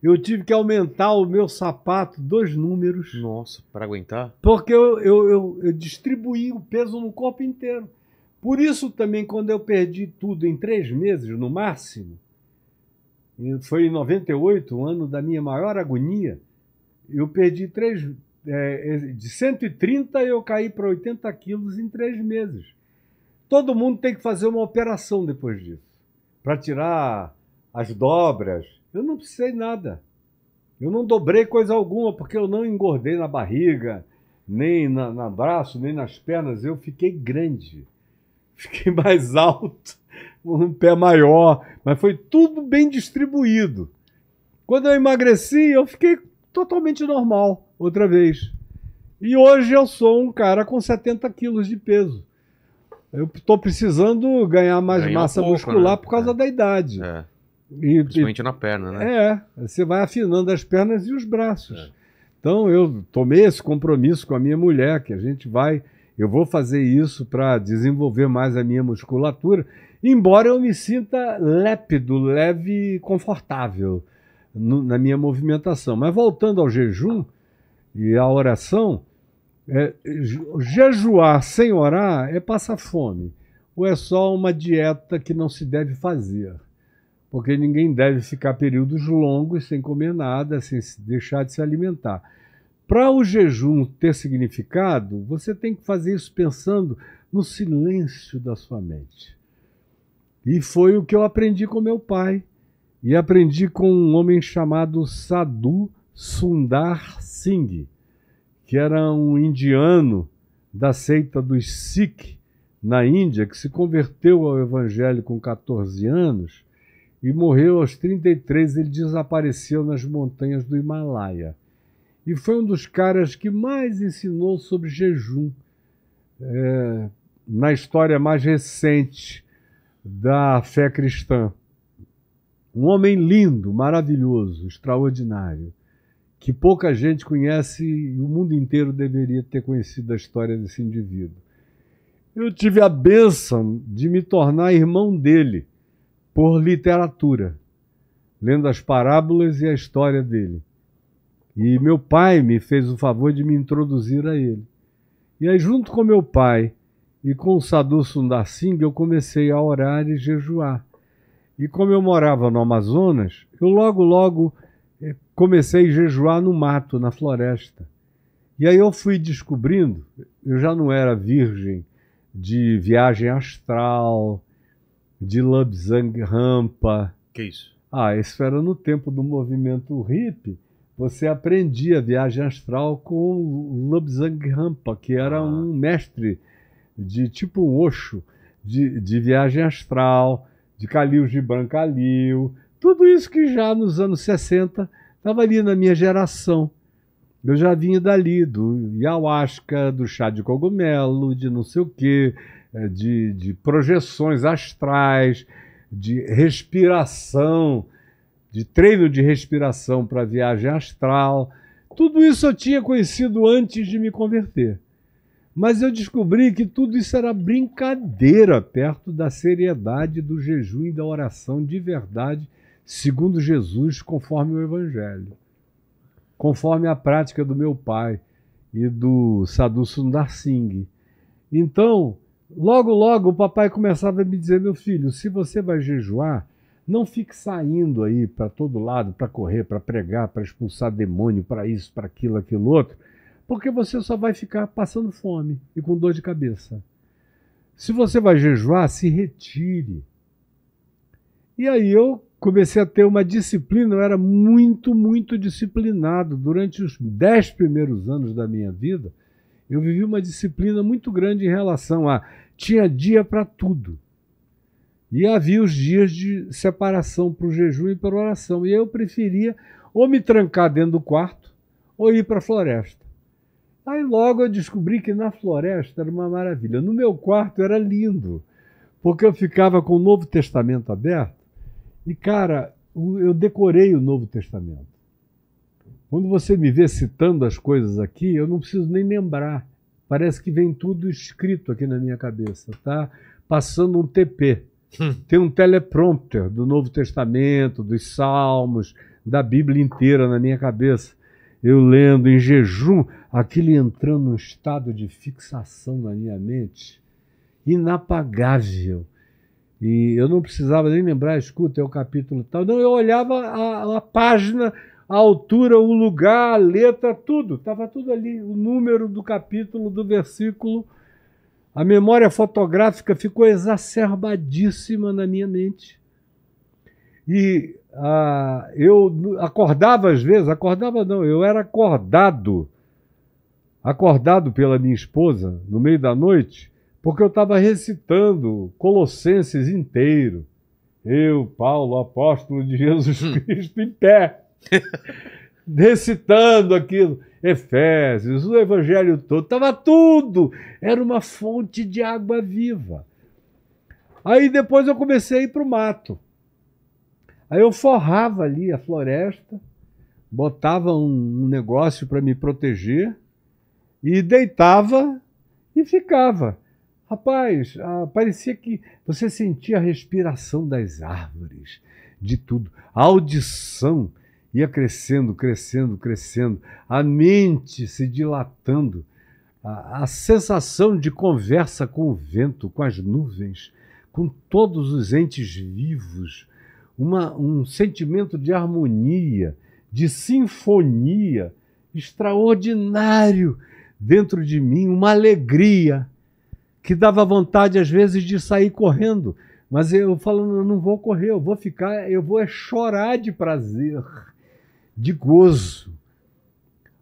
Speaker 3: Eu tive que aumentar o meu sapato dois números. Nossa, para aguentar? Porque eu, eu, eu, eu distribuí o peso no corpo inteiro. Por isso também, quando eu perdi tudo em três meses, no máximo, foi em 98, o ano da minha maior agonia, eu perdi três, é, de 130 eu caí para 80 quilos em três meses. Todo mundo tem que fazer uma operação depois disso, para tirar as dobras. Eu não precisei nada. Eu não dobrei coisa alguma, porque eu não engordei na barriga, nem na, na braço, nem nas pernas. Eu fiquei grande. Fiquei mais alto, um pé maior, mas foi tudo bem distribuído. Quando eu emagreci, eu fiquei totalmente normal, outra vez. E hoje eu sou um cara com 70 quilos de peso. Eu estou precisando ganhar mais massa um pouco, muscular né? por causa é. da idade.
Speaker 1: É. E, Principalmente e, na perna, né?
Speaker 3: É, você vai afinando as pernas e os braços. É. Então eu tomei esse compromisso com a minha mulher, que a gente vai, eu vou fazer isso para desenvolver mais a minha musculatura, embora eu me sinta lépido, leve e confortável no, na minha movimentação. Mas voltando ao jejum e à oração, é, jejuar sem orar é passar fome, ou é só uma dieta que não se deve fazer, porque ninguém deve ficar períodos longos sem comer nada, sem deixar de se alimentar. Para o jejum ter significado, você tem que fazer isso pensando no silêncio da sua mente. E foi o que eu aprendi com meu pai e aprendi com um homem chamado Sadhu Sundar Singh, que era um indiano da seita dos Sikh na Índia, que se converteu ao Evangelho com 14 anos e morreu aos 33. Ele desapareceu nas montanhas do Himalaia. E foi um dos caras que mais ensinou sobre jejum é, na história mais recente da fé cristã. Um homem lindo, maravilhoso, extraordinário, que pouca gente conhece e o mundo inteiro deveria ter conhecido a história desse indivíduo. Eu tive a bênção de me tornar irmão dele por literatura, lendo as parábolas e a história dele. E meu pai me fez o favor de me introduzir a ele. E aí, junto com meu pai e com o Sadhu Sundar Singh, eu comecei a orar e jejuar. E como eu morava no Amazonas, eu logo, logo eh, comecei a jejuar no mato, na floresta. E aí eu fui descobrindo, eu já não era virgem de viagem astral, de Lubzang Rampa. Que isso? Ah, isso era no tempo do movimento hippie. Você aprendia a viagem astral com Lubzang Rampa, que era ah. um mestre de tipo um oxo de, de viagem astral de Calil Gibran Calil, tudo isso que já nos anos 60 estava ali na minha geração. Eu já vinha dali, do ayahuasca, do chá de cogumelo, de não sei o quê, eh, de, de projeções astrais, de respiração, de treino de respiração para viagem astral. Tudo isso eu tinha conhecido antes de me converter. Mas eu descobri que tudo isso era brincadeira perto da seriedade do jejum e da oração de verdade, segundo Jesus, conforme o Evangelho, conforme a prática do meu pai e do Sadhu Sundar Singh. Então, logo, logo o papai começava a me dizer: meu filho, se você vai jejuar, não fique saindo aí para todo lado para correr, para pregar, para expulsar demônio, para isso, para aquilo, aquilo outro porque você só vai ficar passando fome e com dor de cabeça. Se você vai jejuar, se retire. E aí eu comecei a ter uma disciplina, eu era muito, muito disciplinado. Durante os dez primeiros anos da minha vida, eu vivi uma disciplina muito grande em relação a. Tinha dia para tudo. E havia os dias de separação para o jejum e para a oração. E eu preferia ou me trancar dentro do quarto ou ir para a floresta. Aí logo eu descobri que na floresta era uma maravilha. No meu quarto era lindo, porque eu ficava com o Novo Testamento aberto e, cara, eu decorei o Novo Testamento. Quando você me vê citando as coisas aqui, eu não preciso nem lembrar. Parece que vem tudo escrito aqui na minha cabeça, tá? Passando um TP. Hum. Tem um teleprompter do Novo Testamento, dos Salmos, da Bíblia inteira na minha cabeça. Eu lendo em jejum aquilo entrando num estado de fixação na minha mente inapagável. E eu não precisava nem lembrar, escuta, é o capítulo tal. Não, eu olhava a, a página, a altura, o lugar, a letra, tudo. Estava tudo ali, o número do capítulo, do versículo. A memória fotográfica ficou exacerbadíssima na minha mente. E ah, eu acordava às vezes, acordava não, eu era acordado acordado pela minha esposa no meio da noite, porque eu estava recitando Colossenses inteiro. Eu, Paulo, apóstolo de Jesus hum. Cristo, em pé, recitando aquilo. Efésios, o Evangelho todo, estava tudo. Era uma fonte de água viva. Aí depois eu comecei a ir para o mato. Aí eu forrava ali a floresta, botava um negócio para me proteger e deitava e ficava. Rapaz, ah, parecia que você sentia a respiração das árvores, de tudo. A audição ia crescendo, crescendo, crescendo. A mente se dilatando. A, a sensação de conversa com o vento, com as nuvens, com todos os entes vivos. Uma, um sentimento de harmonia, de sinfonia extraordinário dentro de mim uma alegria que dava vontade às vezes de sair correndo, mas eu falando, eu não vou correr, eu vou ficar, eu vou é chorar de prazer, de gozo.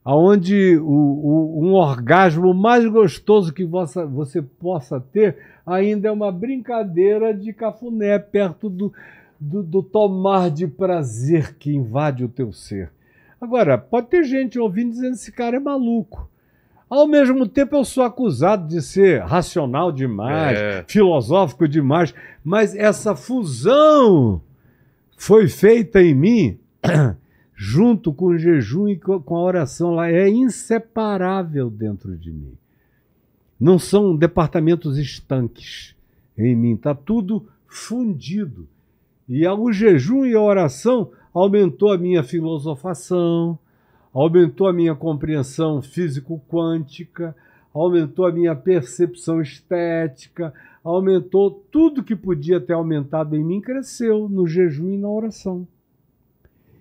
Speaker 3: Aonde o, o, um orgasmo mais gostoso que você, você possa ter ainda é uma brincadeira de cafuné perto do, do, do tomar de prazer que invade o teu ser. Agora, pode ter gente ouvindo dizendo esse cara é maluco. Ao mesmo tempo, eu sou acusado de ser racional demais, é. filosófico demais, mas essa fusão foi feita em mim junto com o jejum e com a oração lá é inseparável dentro de mim. Não são departamentos estanques em mim, está tudo fundido. E o jejum e a oração aumentou a minha filosofação, aumentou a minha compreensão físico-quântica, aumentou a minha percepção estética, aumentou tudo que podia ter aumentado em mim, cresceu no jejum e na oração.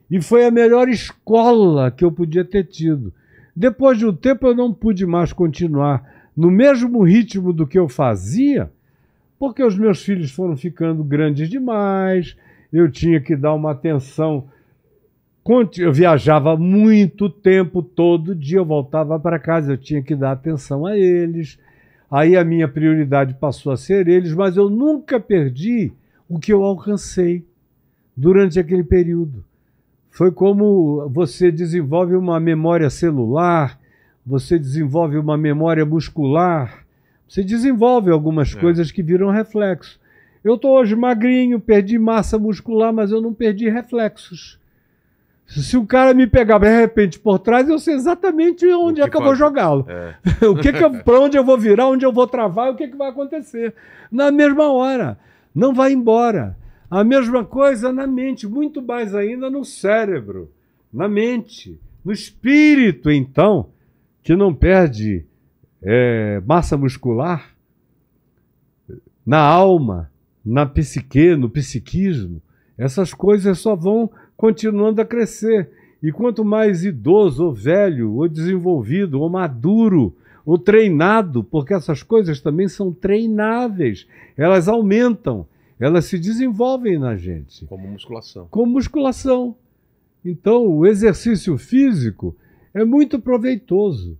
Speaker 3: E foi a melhor escola que eu podia ter tido. Depois de um tempo eu não pude mais continuar no mesmo ritmo do que eu fazia, porque os meus filhos foram ficando grandes demais, eu tinha que dar uma atenção eu viajava muito tempo, todo dia eu voltava para casa, eu tinha que dar atenção a eles. Aí a minha prioridade passou a ser eles, mas eu nunca perdi o que eu alcancei durante aquele período. Foi como você desenvolve uma memória celular, você desenvolve uma memória muscular, você desenvolve algumas é. coisas que viram reflexo. Eu estou hoje magrinho, perdi massa muscular, mas eu não perdi reflexos. Se o cara me pegar de repente por trás, eu sei exatamente onde é que eu vou jogá-lo. É. o que, que onde eu vou virar, onde eu vou travar, o que, que vai acontecer. Na mesma hora. Não vai embora. A mesma coisa na mente, muito mais ainda no cérebro, na mente, no espírito, então, que não perde é, massa muscular, na alma, na psique, no psiquismo. Essas coisas só vão continuando a crescer. E quanto mais idoso, ou velho, ou desenvolvido, ou maduro, ou treinado, porque essas coisas também são treináveis, elas aumentam, elas se desenvolvem na gente. Como musculação. Como musculação. Então, o exercício físico é muito proveitoso,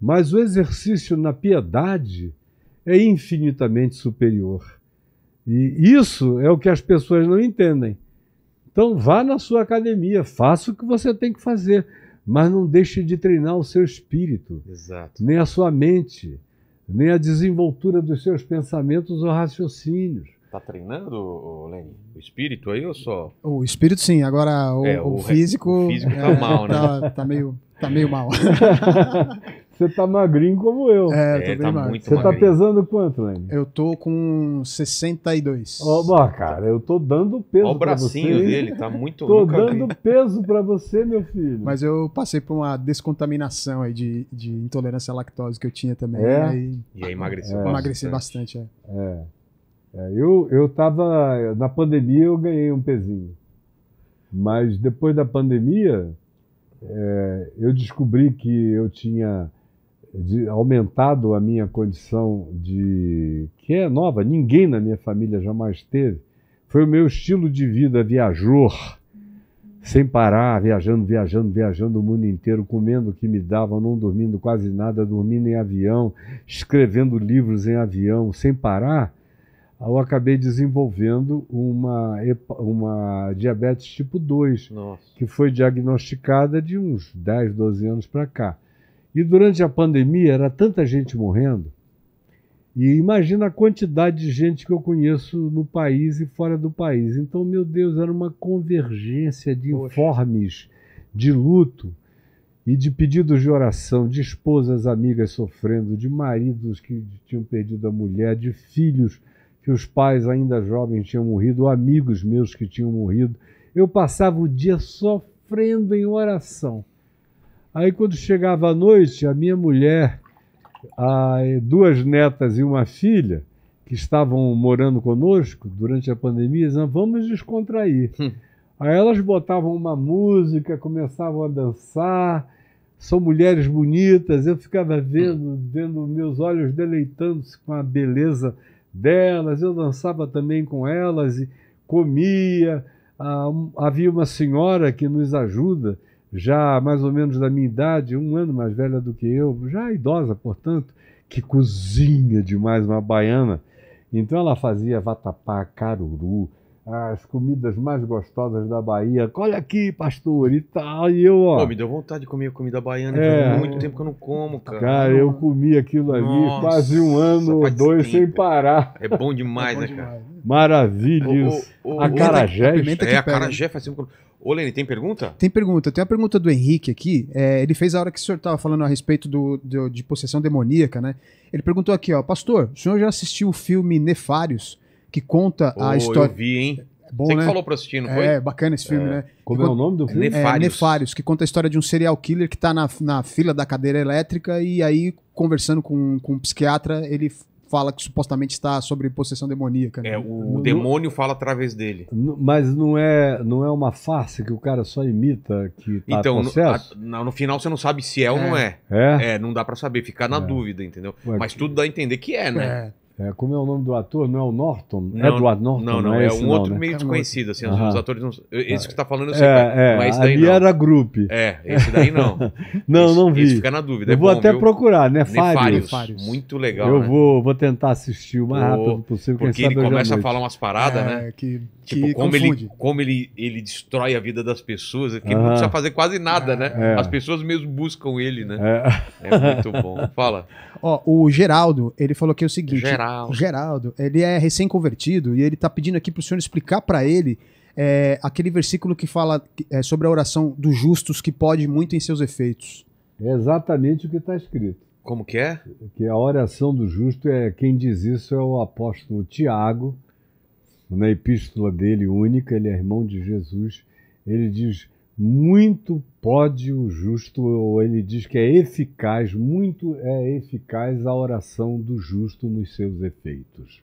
Speaker 3: mas o exercício na piedade é infinitamente superior. E isso é o que as pessoas não entendem. Então vá na sua academia, faça o que você tem que fazer, mas não deixe de treinar o seu espírito, Exato. nem a sua mente, nem a desenvoltura dos seus pensamentos ou raciocínios.
Speaker 1: Está treinando, Lenny? O espírito aí ou só?
Speaker 2: O espírito sim, agora o, é, o, o físico. O físico está é, mal, né? Está tá meio, tá meio mal. Você tá magrinho como eu. É, eu tô é, bem tá magro. Você está tá
Speaker 3: pesando quanto, Lênin?
Speaker 2: Eu tô com 62. Ó,
Speaker 3: oh, cara, eu tô dando
Speaker 2: peso Ó o bracinho dele, tá muito... Tô dando vi. peso pra você, meu filho. Mas eu passei por uma descontaminação aí de, de intolerância à lactose que eu tinha também. É? E aí, e aí emagreceu é. bastante. Emagreci bastante, é.
Speaker 3: é. é. eu, eu tava... Na pandemia eu ganhei um pezinho. Mas depois da pandemia... É, eu descobri que eu tinha de, aumentado a minha condição de que é nova, ninguém na minha família jamais teve, foi o meu estilo de vida viajor, sem parar, viajando, viajando, viajando o mundo inteiro, comendo o que me davam, não dormindo quase nada, dormindo em avião, escrevendo livros em avião, sem parar. Eu acabei desenvolvendo uma, uma diabetes tipo 2, Nossa. que foi diagnosticada de uns 10, 12 anos para cá. E durante a pandemia era tanta gente morrendo. E imagina a quantidade de gente que eu conheço no país e fora do país. Então, meu Deus, era uma convergência de informes, de luto e de pedidos de oração, de esposas amigas sofrendo, de maridos que tinham perdido a mulher, de filhos que os pais ainda jovens tinham morrido, ou amigos meus que tinham morrido. Eu passava o dia sofrendo em oração. Aí quando chegava a noite, a minha mulher, a, duas netas e uma filha, que estavam morando conosco durante a pandemia, diziam, vamos descontrair. Hum. Aí elas botavam uma música, começavam a dançar, são mulheres bonitas, eu ficava vendo, hum. vendo meus olhos deleitando-se com a beleza delas, eu dançava também com elas e comia. Ah, havia uma senhora que nos ajuda, já mais ou menos da minha idade, um ano mais velha do que eu, já idosa, portanto, que cozinha demais uma baiana. Então ela fazia vatapá, caruru, as comidas mais gostosas da Bahia. Olha aqui, pastor, e tal. E eu, ó. Pô, me
Speaker 1: deu vontade de comer comida baiana. É, muito tempo que eu não como, cara. Cara, eu comi
Speaker 3: aquilo ali Nossa, quase um
Speaker 2: ano
Speaker 1: ou dois sem parar. É bom demais, é bom né, demais. cara?
Speaker 2: Maravilha o, o, o, acarajé. É, né? carajé
Speaker 1: faz tempo Ô, Lene, tem pergunta?
Speaker 2: Tem pergunta. Tem a pergunta do Henrique aqui. É, ele fez a hora que o senhor estava falando a respeito do, do, de possessão demoníaca, né? Ele perguntou aqui, ó, pastor, o senhor já assistiu o filme Nefários, que conta oh, a história. Eu vi, hein? É bom, Você né? que falou pra assistir, não é, foi? É, bacana esse filme, é. né? Como é o nome do é, filme? Nefários. É, Nefários, que conta a história de um serial killer que tá na, na fila da cadeira elétrica e aí, conversando com, com um psiquiatra, ele fala que supostamente está sobre possessão demoníaca. Né? É, o, demônio
Speaker 1: fala através dele.
Speaker 3: mas não é, não é uma farsa que o cara só imita que tá então, processo?
Speaker 2: No,
Speaker 1: a, no final você não sabe se é, é. ou não é. é. É? não dá para saber, ficar na é. dúvida, entendeu? Mas tudo dá a entender que é, né? É.
Speaker 3: É, como é o nome do ator? Não é o Norton? É não, Edward Norton? Não, não, não é, é um não, outro né? meio desconhecido, assim, os atores não.
Speaker 1: Esse que você tá falando eu sei, é, é, mas esse daí não. era É, esse daí não. não, esse, não vi. Esse fica na dúvida. É eu é vou bom, até viu? procurar, né? Fários. Fários. Muito legal. Eu né?
Speaker 3: vou, vou tentar assistir o mais rápido possível. Porque ele começa a falar umas
Speaker 2: paradas, é, né? Que, tipo, que como, ele,
Speaker 1: como ele, ele destrói a vida das pessoas, que não precisa fazer quase nada, né? As pessoas mesmo buscam ele, né? É muito bom. Fala.
Speaker 2: Ó, o Geraldo, ele falou que é o seguinte. Geraldo. Geraldo. Geraldo. Ele é recém-convertido e ele está pedindo aqui para o senhor explicar para ele é, aquele versículo que fala é, sobre a oração dos justos que pode muito em seus efeitos. É exatamente o que está escrito. Como que é? Que a oração do justo
Speaker 3: é quem diz isso é o apóstolo Tiago, na epístola dele única, ele é irmão de Jesus. Ele diz: muito pode o justo, ou ele diz que é eficaz, muito é eficaz a oração do justo nos seus efeitos.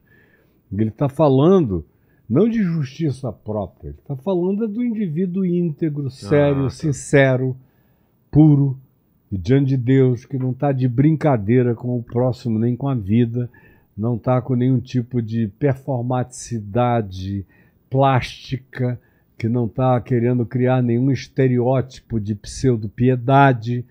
Speaker 3: Ele está falando não de justiça própria, ele está falando é do indivíduo íntegro, ah, sério, ah, sincero, puro e diante de Deus, que não está de brincadeira com o próximo nem com a vida, não está com nenhum tipo de performaticidade plástica que não está querendo criar nenhum estereótipo de pseudo-piedade,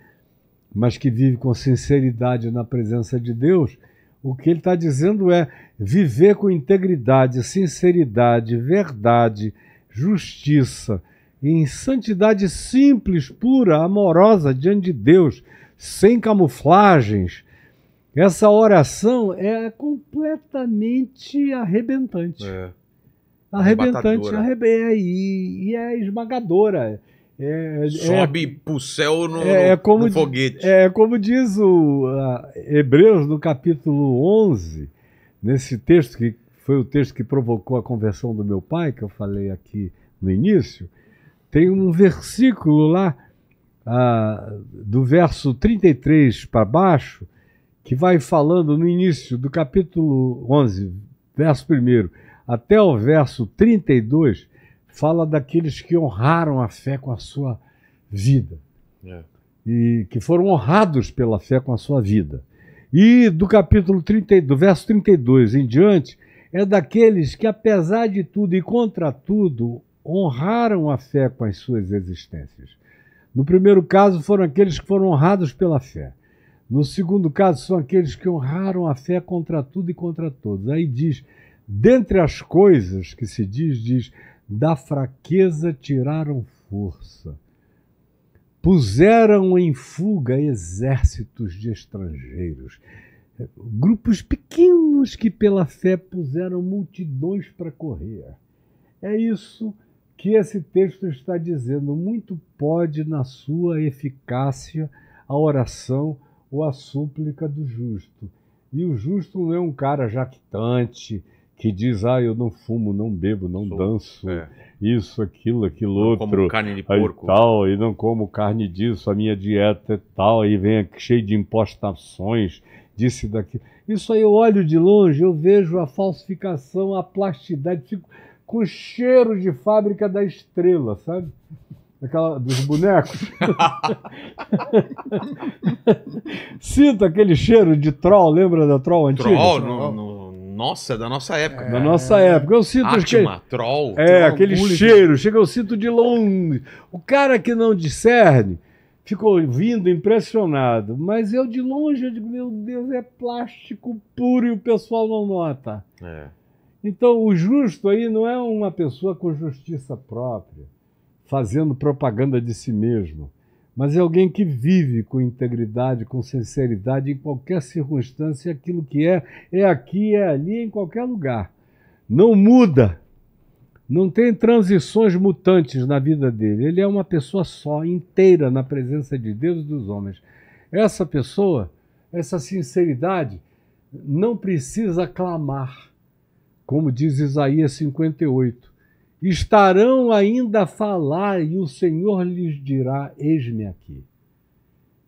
Speaker 3: mas que vive com sinceridade na presença de Deus, o que ele está dizendo é viver com integridade, sinceridade, verdade, justiça, em santidade simples, pura, amorosa diante de Deus, sem camuflagens. Essa oração é completamente arrebentante.
Speaker 1: É. Arrebentante
Speaker 3: arrebenta e, e é esmagadora. É, é, Sobe é, pro céu no, é, é como, no foguete. É, é como diz o a, Hebreus no capítulo 11, nesse texto que foi o texto que provocou a conversão do meu pai, que eu falei aqui no início, tem um versículo lá, a, do verso 33 para baixo, que vai falando no início do capítulo 11, verso 1 até o verso 32, fala daqueles que honraram a fé com a sua vida. É. E que foram honrados pela fé com a sua vida. E do capítulo 30, do verso 32 em diante, é daqueles que, apesar de tudo e contra tudo, honraram a fé com as suas existências. No primeiro caso, foram aqueles que foram honrados pela fé. No segundo caso, são aqueles que honraram a fé contra tudo e contra todos. Aí diz Dentre as coisas que se diz, diz: da fraqueza tiraram força, puseram em fuga exércitos de estrangeiros, grupos pequenos que pela fé puseram multidões para correr. É isso que esse texto está dizendo. Muito pode na sua eficácia a oração ou a súplica do justo. E o justo não é um cara jactante, que diz, ah, eu não fumo, não bebo, não Sou, danço, é. isso, aquilo, aquilo não outro. Não como carne de porco. E tal, e não como carne disso, a minha dieta é tal, e vem cheio de impostações, disse daqui. Isso aí eu olho de longe, eu vejo a falsificação, a plastidade fico com cheiro de fábrica da estrela, sabe? Aquela, dos bonecos. Sinto aquele cheiro de troll, lembra da troll antiga? Troll,
Speaker 1: não nossa, da nossa época. É... Da nossa época. Eu sinto Atma, che... troll. É, troll, aquele bullying. cheiro.
Speaker 3: Chega, eu sinto de longe. O cara que não discerne ficou vindo impressionado. Mas eu de longe, eu digo, meu Deus, é plástico puro e o pessoal não nota. É. Então, o justo aí não é uma pessoa com justiça própria, fazendo propaganda de si mesmo mas é alguém que vive com integridade, com sinceridade, em qualquer circunstância, aquilo que é, é aqui, é ali, em qualquer lugar. Não muda, não tem transições mutantes na vida dele. Ele é uma pessoa só, inteira, na presença de Deus e dos homens. Essa pessoa, essa sinceridade, não precisa clamar, como diz Isaías 58 estarão ainda a falar e o Senhor lhes dirá: Eis-me aqui.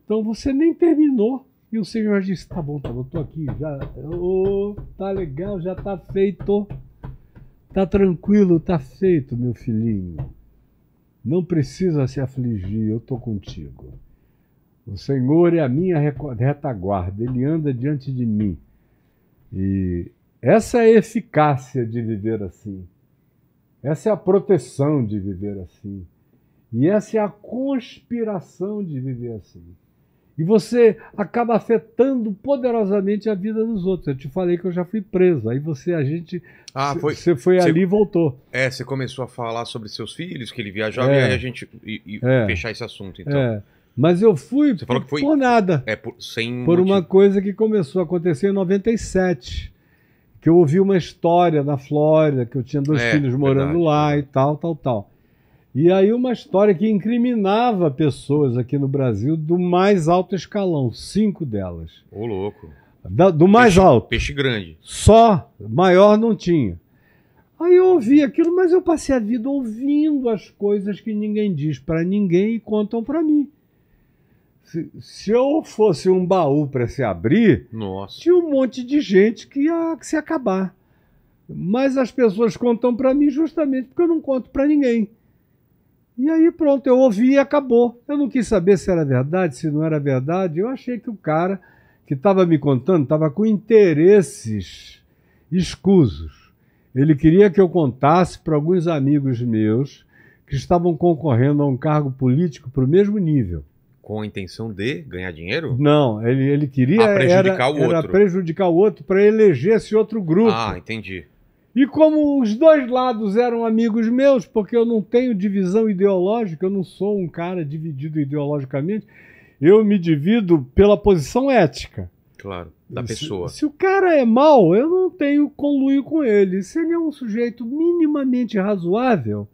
Speaker 3: Então você nem terminou e o Senhor disse: Tá bom, tá bom, tô aqui, já, oh, tá legal, já tá feito, tá tranquilo, tá feito, meu filhinho. Não precisa se afligir, eu tô contigo. O Senhor é a minha retaguarda, Ele anda diante de mim. E essa é a eficácia de viver assim essa é a proteção de viver assim. E essa é a conspiração de viver assim. E você acaba afetando poderosamente a vida dos outros. Eu te falei que eu já fui preso. Aí você, a gente. Ah, foi. Você foi cê, ali e voltou.
Speaker 1: É, você começou a falar sobre seus filhos, que ele viajava, é, e aí a gente. E, e é, fechar esse assunto, então. É. Mas eu fui por, falou que foi, por nada. É, por, sem. Por motivo. uma
Speaker 3: coisa que começou a acontecer em 97 que eu ouvi uma história na Flórida, que eu tinha dois é, filhos morando verdade, lá e tal, tal, tal. E aí uma história que incriminava pessoas aqui no Brasil do mais alto escalão, cinco delas. Ô, louco. Da, do mais peixe, alto.
Speaker 1: Peixe grande.
Speaker 3: Só, maior não tinha. Aí eu ouvi aquilo, mas eu passei a vida ouvindo as coisas que ninguém diz para ninguém e contam para mim. Se, se eu fosse um baú para se abrir, Nossa. tinha um monte de gente que ia se acabar. Mas as pessoas contam para mim justamente porque eu não conto para ninguém. E aí pronto, eu ouvi e acabou. Eu não quis saber se era verdade, se não era verdade. Eu achei que o cara que estava me contando estava com interesses escusos. Ele queria que eu contasse para alguns amigos meus que estavam concorrendo a um cargo político para o mesmo nível
Speaker 1: com a intenção de ganhar dinheiro?
Speaker 3: Não, ele, ele queria prejudicar era, o outro. Era
Speaker 1: prejudicar o outro para
Speaker 3: eleger esse outro grupo. Ah, entendi. E como os dois lados eram amigos meus, porque eu não tenho divisão ideológica, eu não sou um cara dividido ideologicamente, eu me divido pela posição ética.
Speaker 1: Claro, da se, pessoa.
Speaker 3: Se o cara é mau, eu não tenho conluio com ele. Se ele é um sujeito minimamente razoável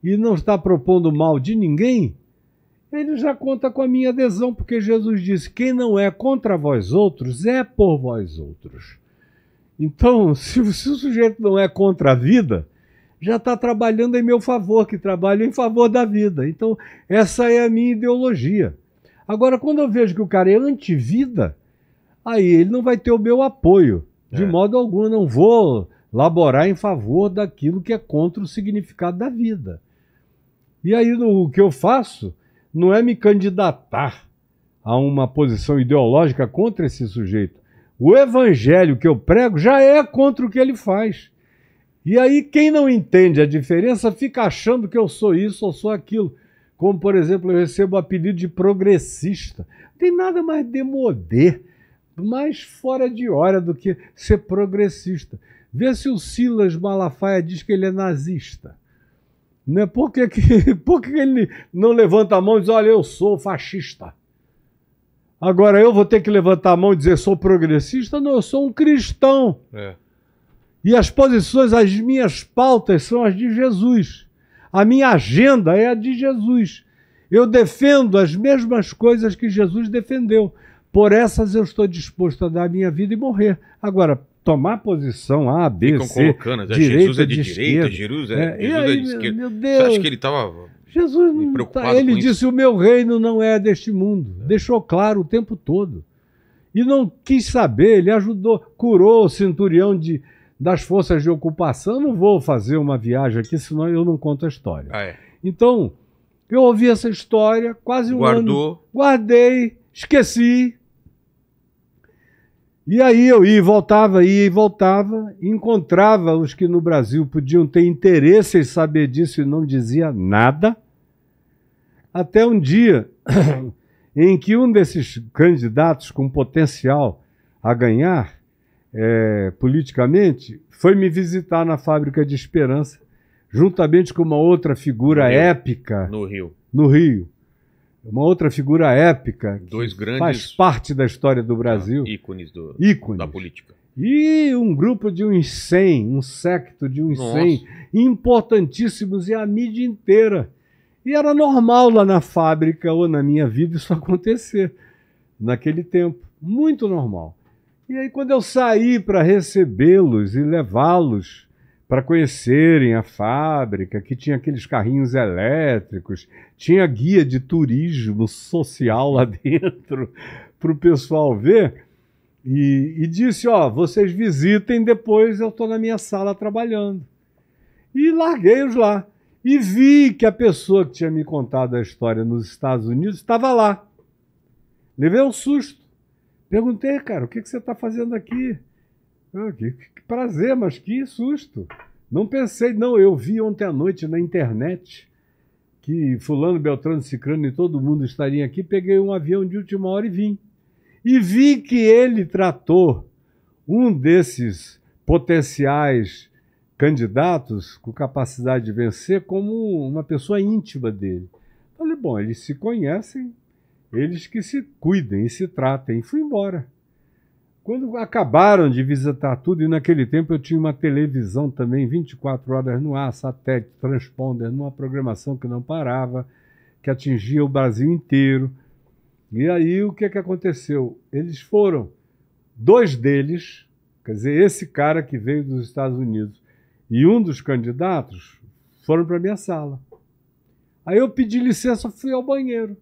Speaker 3: e não está propondo mal de ninguém, ele já conta com a minha adesão, porque Jesus disse: quem não é contra vós outros, é por vós outros. Então, se o, se o sujeito não é contra a vida, já está trabalhando em meu favor, que trabalha em favor da vida. Então, essa é a minha ideologia. Agora, quando eu vejo que o cara é antivida, aí ele não vai ter o meu apoio. De é. modo algum, eu não vou laborar em favor daquilo que é contra o significado da vida. E aí, no, o que eu faço não é me candidatar a uma posição ideológica contra esse sujeito. O evangelho que eu prego já é contra o que ele faz. E aí, quem não entende a diferença fica achando que eu sou isso ou sou aquilo. Como, por exemplo, eu recebo o apelido de progressista. Não tem nada mais demodê, mais fora de hora do que ser progressista. Vê se o Silas Malafaia diz que ele é nazista. Né? Por, que, que, por que ele não levanta a mão e diz: olha, eu sou fascista? Agora eu vou ter que levantar a mão e dizer: sou progressista? Não, eu sou um cristão. É. E as posições, as minhas pautas são as de Jesus. A minha agenda é a de Jesus. Eu defendo as mesmas coisas que Jesus defendeu. Por essas eu estou disposto a dar a minha vida e morrer. Agora, tomar posição A, B, Ficam C, colocando, né? direita, Jesus é de, de direita, Jesus é, é, Jesus aí, é de
Speaker 1: esquerda. Meu Deus. Você acha que ele estava Jesus não tá, preocupado tá, Ele disse,
Speaker 3: isso? o meu reino não é deste mundo. É. Deixou claro o tempo todo. E não quis saber, ele ajudou, curou o centurião de, das forças de ocupação. não vou fazer uma viagem aqui, senão eu não conto a história. Ah, é. Então, eu ouvi essa história quase um Guardou. ano. Guardei, esqueci. E aí eu ia e voltava, ia e voltava, encontrava os que no Brasil podiam ter interesse em saber disso e não dizia nada. Até um dia em que um desses candidatos com potencial a ganhar é, politicamente foi me visitar na fábrica de Esperança, juntamente com uma outra figura no épica. No Rio. No Rio. Uma outra figura épica. Dois grandes. Faz parte da história do Brasil.
Speaker 1: Ah, ícones, do, ícones da política.
Speaker 3: E um grupo de uns 100, um secto de uns Nossa. 100, importantíssimos, e a mídia inteira. E era normal lá na fábrica ou na minha vida isso acontecer, naquele tempo. Muito normal. E aí, quando eu saí para recebê-los e levá-los para conhecerem a fábrica, que tinha aqueles carrinhos elétricos, tinha guia de turismo social lá dentro para o pessoal ver. E, e disse: Ó, vocês visitem, depois eu estou na minha sala trabalhando. E larguei-os lá. E vi que a pessoa que tinha me contado a história nos Estados Unidos estava lá. Levei um susto. Perguntei, cara, o que, que você está fazendo aqui? que, que prazer, mas que susto. Não pensei, não. Eu vi ontem à noite na internet que Fulano, Beltrano, Cicrano e todo mundo estariam aqui. Peguei um avião de última hora e vim. E vi que ele tratou um desses potenciais candidatos com capacidade de vencer como uma pessoa íntima dele. Falei, bom, eles se conhecem, eles que se cuidem e se tratem. E fui embora. Quando acabaram de visitar tudo, e naquele tempo eu tinha uma televisão também, 24 horas no ar, satélite, transponder, numa programação que não parava, que atingia o Brasil inteiro. E aí o que, é que aconteceu? Eles foram, dois deles, quer dizer, esse cara que veio dos Estados Unidos e um dos candidatos, foram para minha sala. Aí eu pedi licença, fui ao banheiro.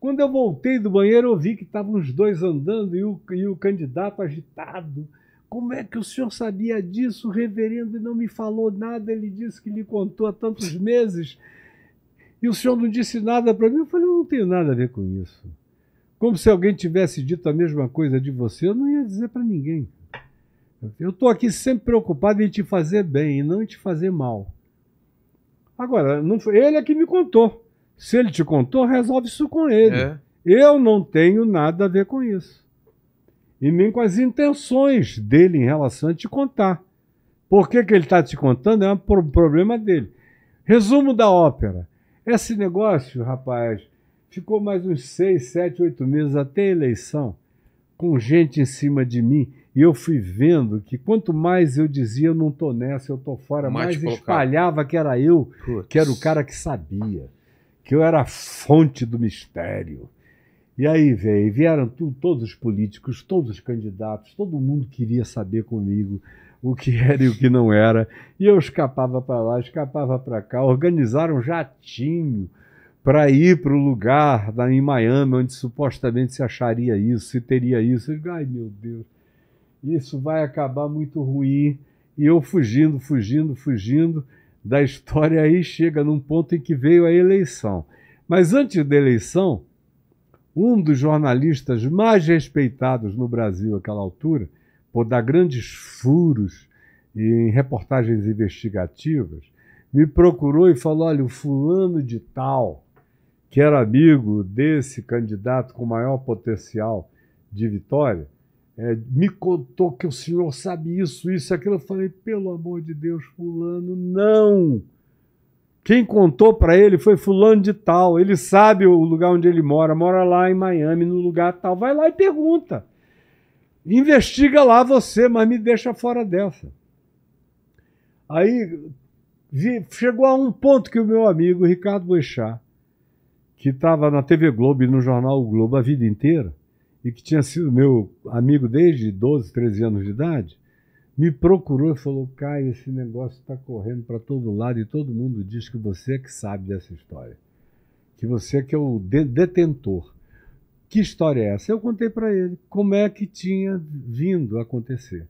Speaker 3: Quando eu voltei do banheiro, eu vi que estavam os dois andando e o, e o candidato agitado. Como é que o senhor sabia disso, reverendo, e não me falou nada? Ele disse que lhe contou há tantos meses. E o senhor não disse nada para mim? Eu falei, eu não tenho nada a ver com isso. Como se alguém tivesse dito a mesma coisa de você, eu não ia dizer para ninguém. Eu estou aqui sempre preocupado em te fazer bem e não em te fazer mal. Agora, não foi ele é que me contou. Se ele te contou, resolve isso com ele. É. Eu não tenho nada a ver com isso. E nem com as intenções dele em relação a te contar. Por que, que ele está te contando é um problema dele. Resumo da ópera. Esse negócio, rapaz, ficou mais uns seis, sete, oito meses até a eleição, com gente em cima de mim. E eu fui vendo que quanto mais eu dizia, eu não tô nessa, eu tô fora, mais, mais espalhava que era eu, Puts. que era o cara que sabia que eu era a fonte do mistério. E aí veio, vieram tu, todos os políticos, todos os candidatos, todo mundo queria saber comigo o que era e o que não era. E eu escapava para lá, escapava para cá, organizaram um jatinho para ir para o lugar da, em Miami, onde supostamente se acharia isso, se teria isso. Eu digo, ai meu Deus, isso vai acabar muito ruim. E eu fugindo, fugindo, fugindo da história aí chega num ponto em que veio a eleição. Mas antes da eleição, um dos jornalistas mais respeitados no Brasil àquela altura, por dar grandes furos em reportagens investigativas, me procurou e falou: olha, o fulano de tal, que era amigo desse candidato com maior potencial de vitória, é, me contou que o senhor sabe isso, isso, aquilo. Eu falei, pelo amor de Deus, fulano, não. Quem contou para ele foi fulano de tal. Ele sabe o lugar onde ele mora, mora lá em Miami, no lugar tal. Vai lá e pergunta. Investiga lá você, mas me deixa fora dessa. Aí vi, chegou a um ponto que o meu amigo Ricardo Boechat, que estava na TV Globo e no jornal o Globo a vida inteira, e que tinha sido meu amigo desde 12, 13 anos de idade, me procurou e falou: Caio, esse negócio está correndo para todo lado e todo mundo diz que você é que sabe dessa história, que você é que é o de detentor. Que história é essa? Eu contei para ele como é que tinha vindo a acontecer.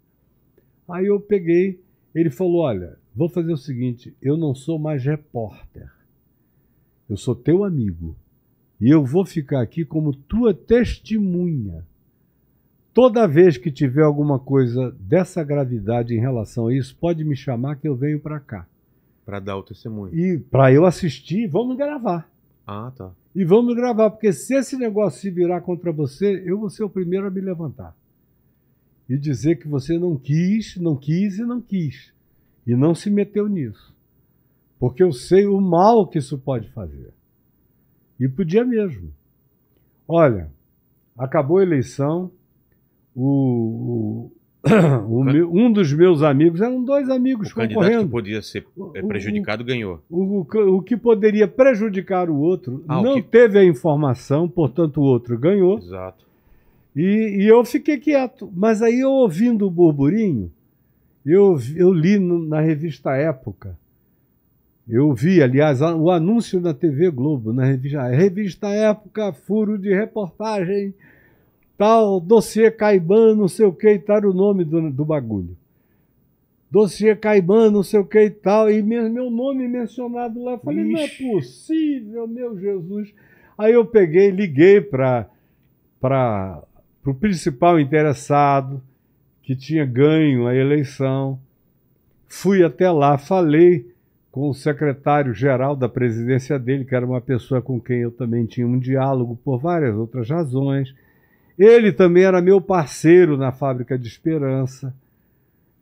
Speaker 3: Aí eu peguei, ele falou: Olha, vou fazer o seguinte, eu não sou mais repórter, eu sou teu amigo. E eu vou ficar aqui como tua testemunha. Toda vez que tiver alguma coisa dessa gravidade em relação a isso, pode me chamar que eu venho para cá.
Speaker 1: Para dar o testemunho. E
Speaker 3: para eu assistir, vamos gravar. Ah, tá. E vamos gravar, porque se esse negócio se virar contra você, eu vou ser o primeiro a me levantar. E dizer que você não quis, não quis e não quis. E não se meteu nisso. Porque eu sei o mal que isso pode fazer. E podia mesmo. Olha, acabou a eleição, o, o, o um dos meus amigos, eram dois amigos o concorrendo. O que
Speaker 1: podia ser é, prejudicado ganhou. O, que poderia prejudicar o outro ah, não
Speaker 3: que... teve a informação, portanto o outro ganhou. Exato. E, e, eu fiquei quieto. Mas aí eu ouvindo o burburinho, eu, eu li no, na revista Época eu vi, aliás, o anúncio na TV Globo, na revista, revista Época, furo de reportagem, tal, dossiê Caiban, não sei o que e tal, era o nome do, do bagulho. Dossiê Caiban, não sei o que e tal, e meu, meu nome mencionado lá. Eu falei, Ixi. não é possível, meu Jesus. Aí eu peguei, liguei para o principal interessado, que tinha ganho a eleição. Fui até lá, falei com o secretário-geral da presidência dele, que era uma pessoa com quem eu também tinha um diálogo por várias outras razões. Ele também era meu parceiro na Fábrica de Esperança.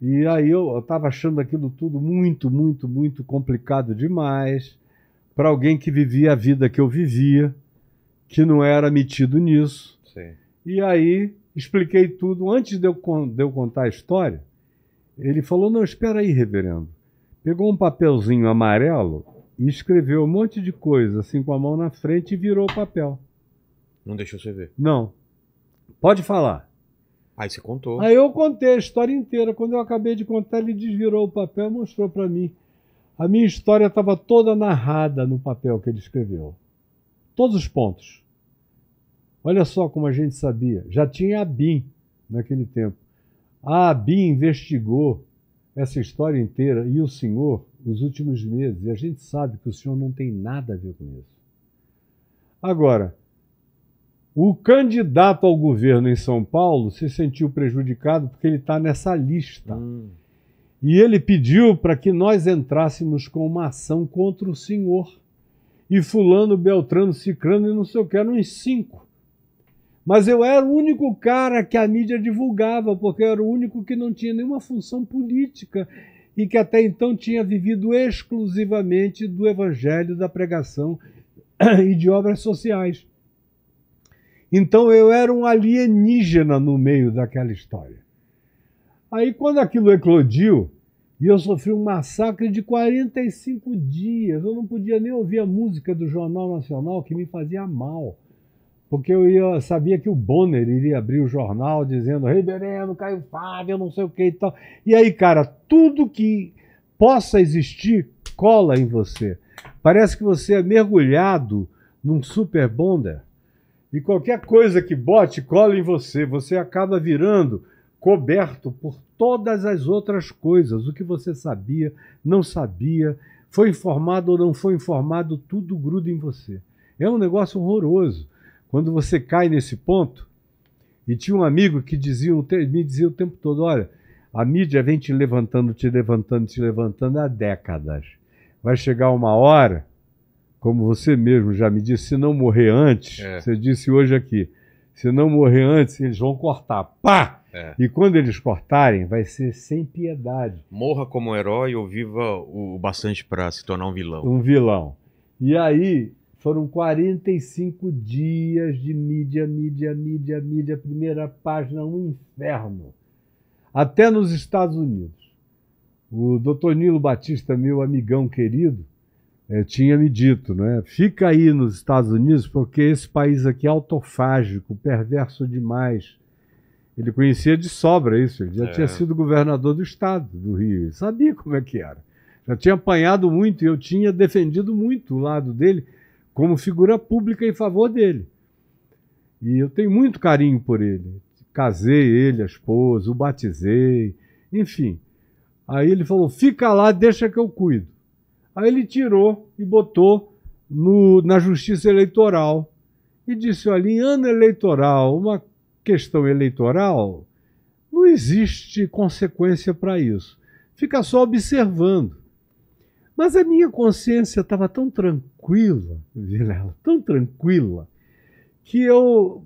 Speaker 3: E aí eu estava achando aquilo tudo muito, muito, muito complicado demais para alguém que vivia a vida que eu vivia, que não era metido nisso. Sim. E aí expliquei tudo. Antes de eu, de eu contar a história, ele falou: Não, espera aí, reverendo pegou um papelzinho amarelo e escreveu um monte de coisa, assim, com a mão na frente e virou o papel.
Speaker 1: Não deixou você ver? Não. Pode falar. Aí você contou. Aí
Speaker 3: eu contei a história inteira. Quando eu acabei de contar, ele desvirou o papel e mostrou para mim. A minha história estava toda narrada no papel que ele escreveu. Todos os pontos. Olha só como a gente sabia. Já tinha a BIM naquele tempo. A BIM investigou essa história inteira e o senhor, nos últimos meses, e a gente sabe que o senhor não tem nada a ver com isso. Agora, o candidato ao governo em São Paulo se sentiu prejudicado porque ele está nessa lista. Hum. E ele pediu para que nós entrássemos com uma ação contra o senhor. E Fulano, Beltrano, Cicrano e não sei o que, eram uns cinco. Mas eu era o único cara que a mídia divulgava, porque eu era o único que não tinha nenhuma função política e que até então tinha vivido exclusivamente do evangelho, da pregação e de obras sociais. Então eu era um alienígena no meio daquela história. Aí quando aquilo eclodiu, e eu sofri um massacre de 45 dias, eu não podia nem ouvir a música do Jornal Nacional que me fazia mal porque eu ia, sabia que o Bonner iria abrir o jornal dizendo Reverendo Caio Fábio, não sei o que e tal. E aí, cara, tudo que possa existir cola em você. Parece que você é mergulhado num super bonder. E qualquer coisa que bote cola em você, você acaba virando coberto por todas as outras coisas, o que você sabia, não sabia, foi informado ou não foi informado, tudo gruda em você. É um negócio horroroso. Quando você cai nesse ponto, e tinha um amigo que dizia, me dizia o tempo todo: olha, a mídia vem te levantando, te levantando, te levantando há décadas. Vai chegar uma hora, como você mesmo já me disse, se não morrer antes, é. você disse hoje aqui, se não morrer antes, eles vão cortar. Pá! É. E quando eles cortarem, vai ser sem piedade.
Speaker 1: Morra como herói ou viva o bastante para se tornar um vilão. Um vilão.
Speaker 3: E aí, foram 45 dias de mídia, mídia, mídia, mídia, primeira página, um inferno. Até nos Estados Unidos. O doutor Nilo Batista, meu amigão querido, é, tinha me dito, né? Fica aí nos Estados Unidos, porque esse país aqui é autofágico, perverso demais. Ele conhecia de sobra isso, ele já é. tinha sido governador do estado do Rio, ele sabia como é que era. Já tinha apanhado muito e eu tinha defendido muito o lado dele, como figura pública em favor dele. E eu tenho muito carinho por ele. Casei ele, a esposa, o batizei, enfim. Aí ele falou: fica lá, deixa que eu cuido. Aí ele tirou e botou no, na justiça eleitoral e disse: olha, em ano eleitoral, uma questão eleitoral, não existe consequência para isso. Fica só observando. Mas a minha consciência estava tão tranquila, Vilela, tão tranquila, que eu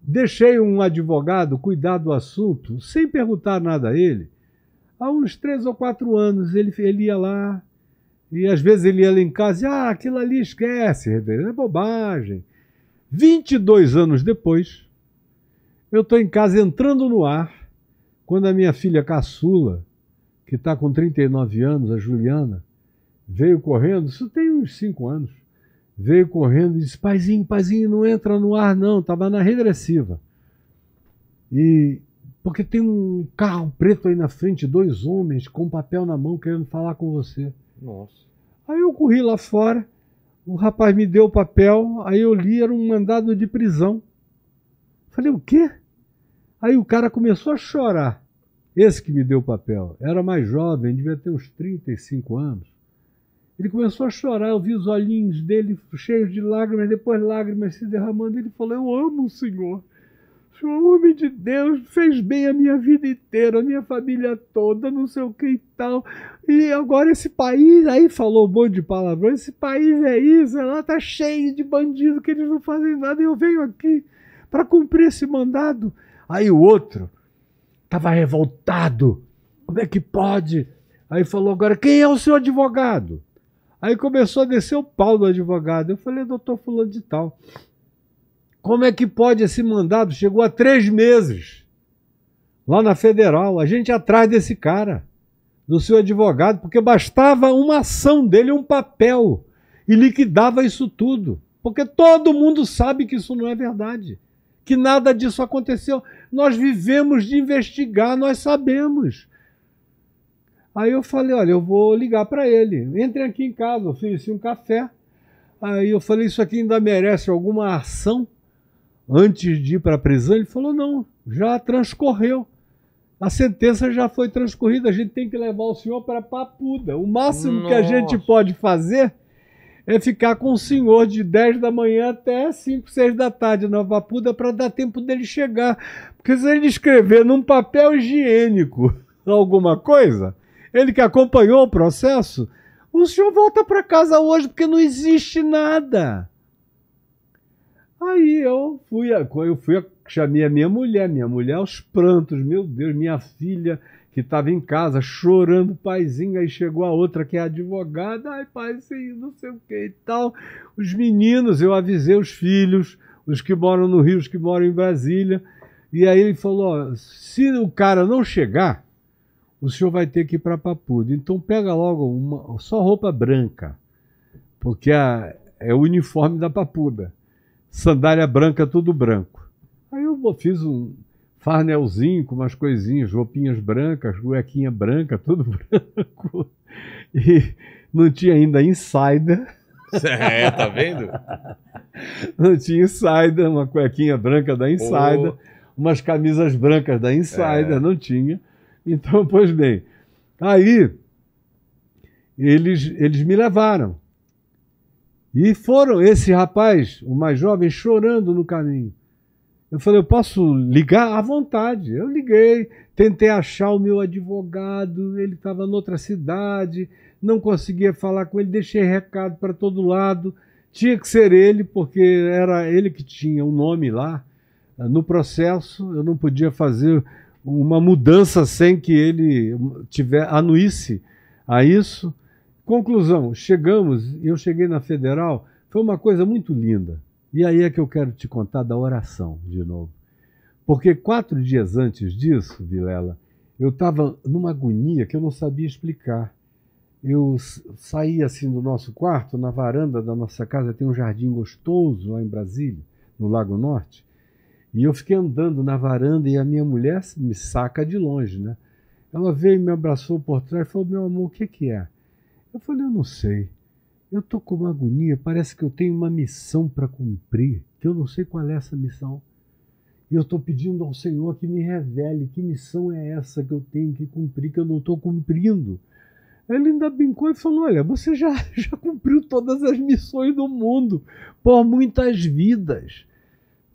Speaker 3: deixei um advogado cuidar do assunto sem perguntar nada a ele. Há uns três ou quatro anos ele, ele ia lá e às vezes ele ia lá em casa e ah, aquilo ali esquece, é bobagem. 22 anos depois, eu estou em casa entrando no ar, quando a minha filha caçula, que está com 39 anos, a Juliana, veio correndo, isso tem uns cinco anos, veio correndo e disse: Paizinho, paizinho, não entra no ar, não, estava tá na regressiva. E porque tem um carro preto aí na frente, dois homens com papel na mão querendo falar com você. Nossa. Aí eu corri lá fora, o rapaz me deu o papel, aí eu li, era um mandado de prisão. Falei, o quê? Aí o cara começou a chorar. Esse que me deu o papel. Era mais jovem, devia ter uns 35 anos. Ele começou a chorar, eu vi os olhinhos dele cheios de lágrimas, depois lágrimas se derramando. Ele falou: Eu amo o Senhor. O Senhor, é homem de Deus, fez bem a minha vida inteira, a minha família toda, não sei o que e tal. E agora esse país, aí falou um monte de palavrão: esse país é isso, ela tá cheio de bandidos que eles não fazem nada. E eu venho aqui para cumprir esse mandado. Aí o outro estava revoltado: Como é que pode? Aí falou agora: Quem é o seu advogado? Aí começou a descer o pau do advogado. Eu falei, doutor Fulano de Tal, como é que pode esse mandado? Chegou a três meses lá na federal. A gente atrás desse cara, do seu advogado, porque bastava uma ação dele, um papel, e liquidava isso tudo. Porque todo mundo sabe que isso não é verdade, que nada disso aconteceu. Nós vivemos de investigar, nós sabemos. Aí eu falei, olha, eu vou ligar para ele. Entre aqui em casa, ofereci um café. Aí eu falei, isso aqui ainda merece alguma ação antes de ir para a prisão? Ele falou, não, já transcorreu. A sentença já foi transcorrida, a gente tem que levar o senhor para Papuda. O máximo Nossa. que a gente pode fazer é ficar com o senhor de 10 da manhã até 5, 6 da tarde na Papuda para dar tempo dele chegar. Porque se ele escrever num papel higiênico alguma coisa, ele que acompanhou o processo, o senhor volta para casa hoje porque não existe nada. Aí eu fui, eu fui, chamei a minha mulher, minha mulher aos prantos, meu Deus, minha filha que estava em casa chorando, paizinho, aí chegou a outra que é advogada, ai paizinho, não sei o que e tal. Os meninos, eu avisei os filhos, os que moram no Rio, os que moram em Brasília, e aí ele falou, se o cara não chegar, o senhor vai ter que ir para Papuda. Então pega logo uma, só roupa branca, porque a, é o uniforme da Papuda. Sandália branca, tudo branco. Aí eu fiz um farnelzinho com umas coisinhas, roupinhas brancas, cuequinha branca, tudo branco. E não tinha ainda insider. É, tá vendo? não tinha insider, uma cuequinha branca da insider, oh. umas camisas brancas da insider, é. não tinha. Então, pois bem, aí eles, eles me levaram. E foram esse rapaz, o mais jovem, chorando no caminho. Eu falei, eu posso ligar à vontade. Eu liguei, tentei achar o meu advogado, ele estava noutra cidade, não conseguia falar com ele, deixei recado para todo lado. Tinha que ser ele, porque era ele que tinha o um nome lá no processo. Eu não podia fazer uma mudança sem que ele tiver anuísse a isso. Conclusão, chegamos, eu cheguei na Federal, foi uma coisa muito linda. E aí é que eu quero te contar da oração de novo. Porque quatro dias antes disso, Vilela, eu estava numa agonia que eu não sabia explicar. Eu saí assim do nosso quarto, na varanda da nossa casa tem um jardim gostoso lá em Brasília, no Lago Norte. E eu fiquei andando na varanda e a minha mulher me saca de longe, né? Ela veio e me abraçou por trás e falou: Meu amor, o que, que é? Eu falei: Eu não sei. Eu tô com uma agonia, parece que eu tenho uma missão para cumprir, que eu não sei qual é essa missão. E eu estou pedindo ao Senhor que me revele que missão é essa que eu tenho que cumprir, que eu não estou cumprindo. Ele ainda brincou e falou: Olha, você já, já cumpriu todas as missões do mundo por muitas vidas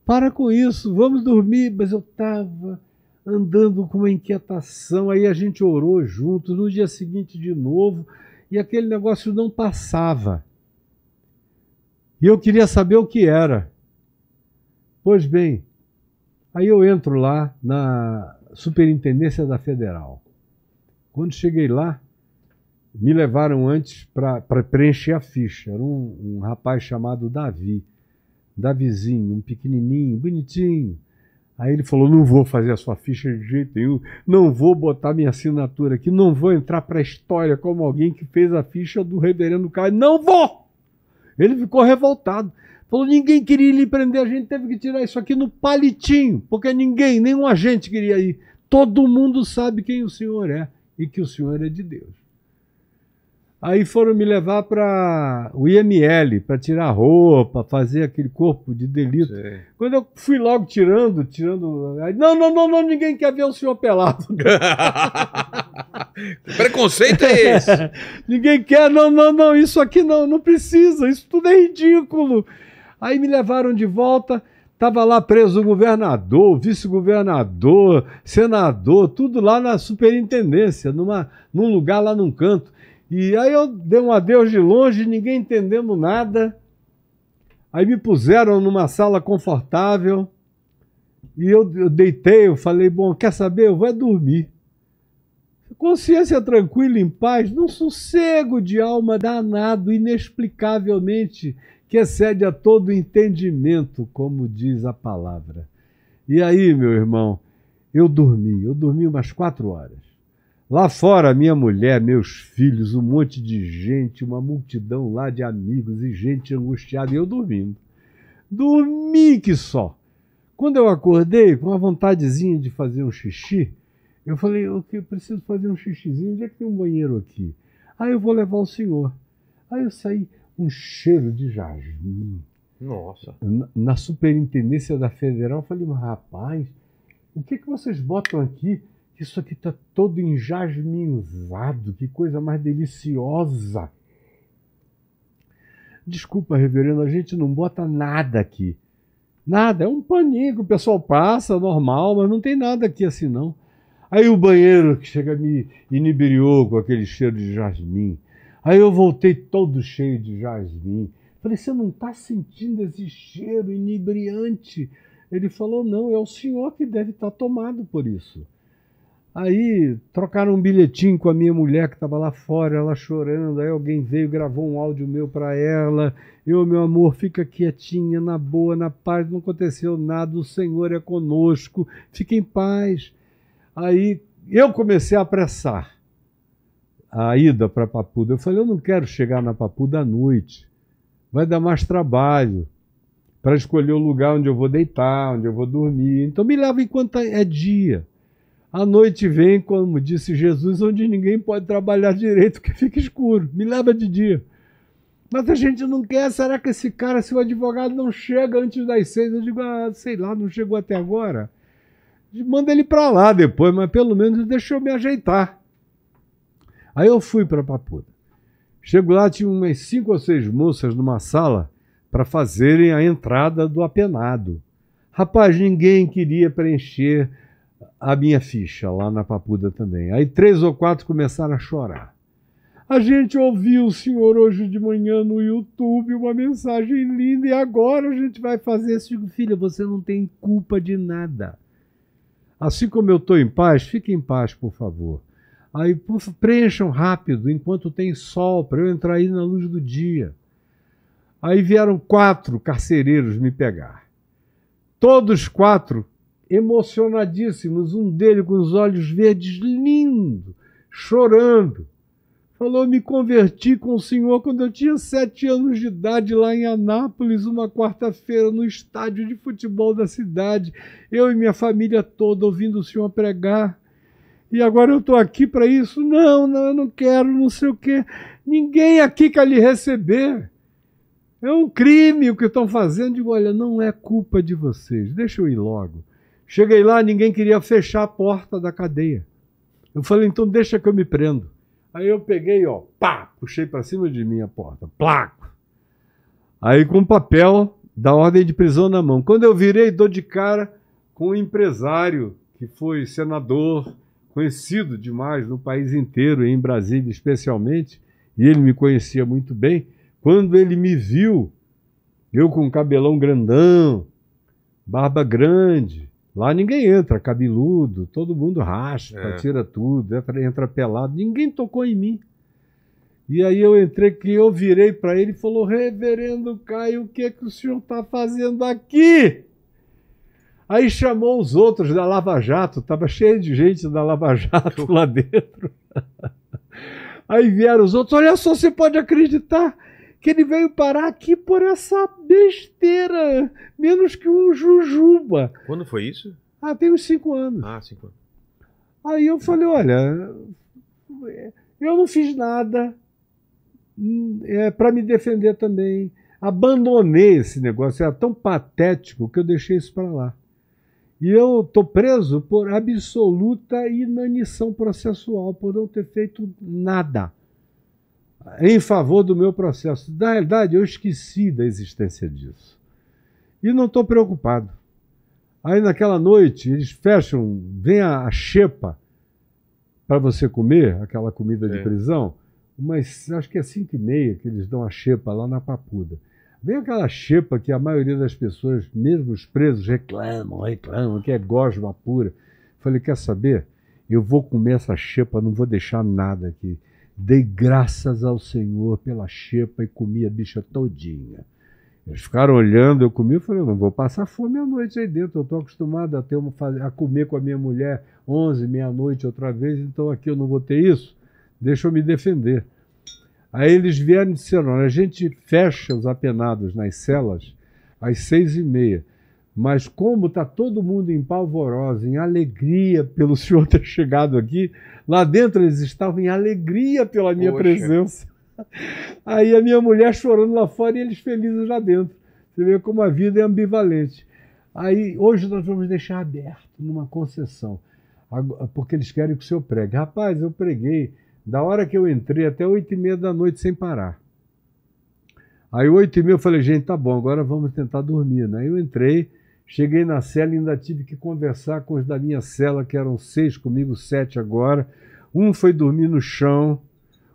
Speaker 3: para com isso, vamos dormir. Mas eu estava andando com uma inquietação. Aí a gente orou juntos, no dia seguinte de novo, e aquele negócio não passava. E eu queria saber o que era. Pois bem, aí eu entro lá na Superintendência da Federal. Quando cheguei lá, me levaram antes para preencher a ficha. Era um, um rapaz chamado Davi Davizinho, um pequenininho, bonitinho. Aí ele falou: não vou fazer a sua ficha de jeito nenhum, não vou botar minha assinatura aqui, não vou entrar para a história como alguém que fez a ficha do reverendo Caio, não vou! Ele ficou revoltado. Falou: ninguém queria lhe prender, a gente teve que tirar isso aqui no palitinho, porque ninguém, nenhum agente queria ir. Todo mundo sabe quem o senhor é e que o senhor é de Deus. Aí foram me levar para o IML, para tirar roupa, fazer aquele corpo de delito. Sim. Quando eu fui logo tirando, tirando. Aí, não, não, não, não, ninguém quer ver o senhor pelado.
Speaker 1: Preconceito é esse.
Speaker 3: ninguém quer, não, não, não, isso aqui não, não precisa, isso tudo é ridículo. Aí me levaram de volta. Estava lá preso o governador, o vice-governador, senador, tudo lá na superintendência, numa, num lugar lá num canto. E aí eu dei um adeus de longe, ninguém entendendo nada. Aí me puseram numa sala confortável. E eu, eu deitei, eu falei, bom, quer saber? Eu vou é dormir. Consciência tranquila, em paz, num sossego de alma danado, inexplicavelmente, que excede a todo entendimento, como diz a palavra. E aí, meu irmão, eu dormi, eu dormi umas quatro horas. Lá fora, minha mulher, meus filhos, um monte de gente, uma multidão lá de amigos e gente angustiada, e eu dormindo. Dormi que só. Quando eu acordei, com uma vontadezinha de fazer um xixi, eu falei, eu preciso fazer um xixizinho, onde é que tem um banheiro aqui? Aí ah, eu vou levar o senhor. Aí eu saí, um cheiro de jasmim. Nossa. Na, na superintendência da federal, eu falei, mas rapaz, o que, é que vocês botam aqui? Isso aqui está todo enjasminzado, que coisa mais deliciosa. Desculpa, reverendo, a gente não bota nada aqui. Nada, é um paninho que o pessoal passa, normal, mas não tem nada aqui assim não. Aí o banheiro que chega me inebriou com aquele cheiro de jasmim. Aí eu voltei todo cheio de jasmim. Falei, você não está sentindo esse cheiro inebriante? Ele falou, não, é o senhor que deve estar tá tomado por isso. Aí trocaram um bilhetinho com a minha mulher que estava lá fora, ela chorando. Aí alguém veio, gravou um áudio meu para ela. Eu, meu amor, fica quietinha, na boa, na paz, não aconteceu nada, o Senhor é conosco, fique em paz. Aí eu comecei a apressar a ida para Papuda. Eu falei, eu não quero chegar na Papuda à noite, vai dar mais trabalho para escolher o lugar onde eu vou deitar, onde eu vou dormir. Então me leva enquanto é dia. A noite vem, como disse Jesus, onde ninguém pode trabalhar direito, que fica escuro. Me leva de dia. Mas a gente não quer. Será que esse cara, seu advogado não chega antes das seis? Eu digo, ah, sei lá, não chegou até agora. Manda ele para lá depois, mas pelo menos deixou eu me ajeitar. Aí eu fui para Papuda. Chego lá, tinha umas cinco ou seis moças numa sala para fazerem a entrada do apenado. Rapaz, ninguém queria preencher a minha ficha lá na Papuda também. Aí três ou quatro começaram a chorar. A gente ouviu o senhor hoje de manhã no YouTube, uma mensagem linda, e agora a gente vai fazer isso. Assim, Filha, você não tem culpa de nada. Assim como eu estou em paz, fique em paz, por favor. Aí preencham rápido, enquanto tem sol, para eu entrar aí na luz do dia. Aí vieram quatro carcereiros me pegar. Todos quatro emocionadíssimos, um dele com os olhos verdes lindo, chorando. Falou: Me converti com o Senhor quando eu tinha sete anos de idade, lá em Anápolis, uma quarta-feira, no estádio de futebol da cidade. Eu e minha família toda ouvindo o Senhor pregar. E agora eu estou aqui para isso? Não, não, eu não quero, não sei o quê. Ninguém aqui quer lhe receber. É um crime o que estão fazendo. Digo, olha, não é culpa de vocês. Deixa eu ir logo. Cheguei lá, ninguém queria fechar a porta da cadeia. Eu falei, então deixa que eu me prendo. Aí eu peguei, ó, pá, puxei para cima de mim a porta, placo. Aí com papel da ordem de prisão na mão. Quando eu virei, dou de cara com um empresário que foi senador, conhecido demais no país inteiro, em Brasília especialmente, e ele me conhecia muito bem. Quando ele me viu, eu com cabelão grandão, barba grande, Lá ninguém entra, cabeludo, todo mundo racha, é. tira tudo, entra, entra, pelado, ninguém tocou em mim. E aí eu entrei, que eu virei para ele e falou: Reverendo Caio, o que é que o senhor está fazendo aqui? Aí chamou os outros da Lava Jato, estava cheio de gente da Lava Jato lá dentro. Aí vieram os outros: Olha só, você pode acreditar, que ele veio parar aqui por essa besteira, menos que um jujuba.
Speaker 1: Quando foi isso?
Speaker 3: Ah, tem uns cinco anos. Ah, cinco anos. Aí eu falei, olha, eu não fiz nada é, para me defender também. Abandonei esse negócio, era tão patético que eu deixei isso para lá. E eu tô preso por absoluta inanição processual, por não ter feito nada em favor do meu processo. Na realidade, eu esqueci da existência disso. E não estou preocupado. Aí naquela noite, eles fecham, vem a, a xepa para você comer, aquela comida de é. prisão, mas acho que é 5 e meia que eles dão a xepa lá na Papuda. Vem aquela xepa que a maioria das pessoas, mesmo os presos, reclamam, reclamam, que é gosma pura. Falei, quer saber? Eu vou comer essa xepa, não vou deixar nada aqui. Dei graças ao Senhor pela xepa e comi a bicha todinha. Eles ficaram olhando, eu comi, e falei, não vou passar fome à noite aí dentro, eu estou acostumado a, ter uma, a comer com a minha mulher 11, meia-noite outra vez, então aqui eu não vou ter isso, deixa eu me defender. Aí eles vieram e disseram, a gente fecha os apenados nas celas às seis e meia, mas como está todo mundo em pavorosa, em alegria pelo senhor ter chegado aqui, lá dentro eles estavam em alegria pela minha Poxa. presença. Aí a minha mulher chorando lá fora e eles felizes lá dentro. Você vê como a vida é ambivalente. Aí hoje nós vamos deixar aberto numa concessão, porque eles querem que o senhor pregue. Rapaz, eu preguei da hora que eu entrei até oito e meia da noite sem parar. Aí oito e meia eu falei, gente, tá bom, agora vamos tentar dormir. Né? Aí eu entrei, Cheguei na cela e ainda tive que conversar com os da minha cela, que eram seis comigo, sete agora. Um foi dormir no chão,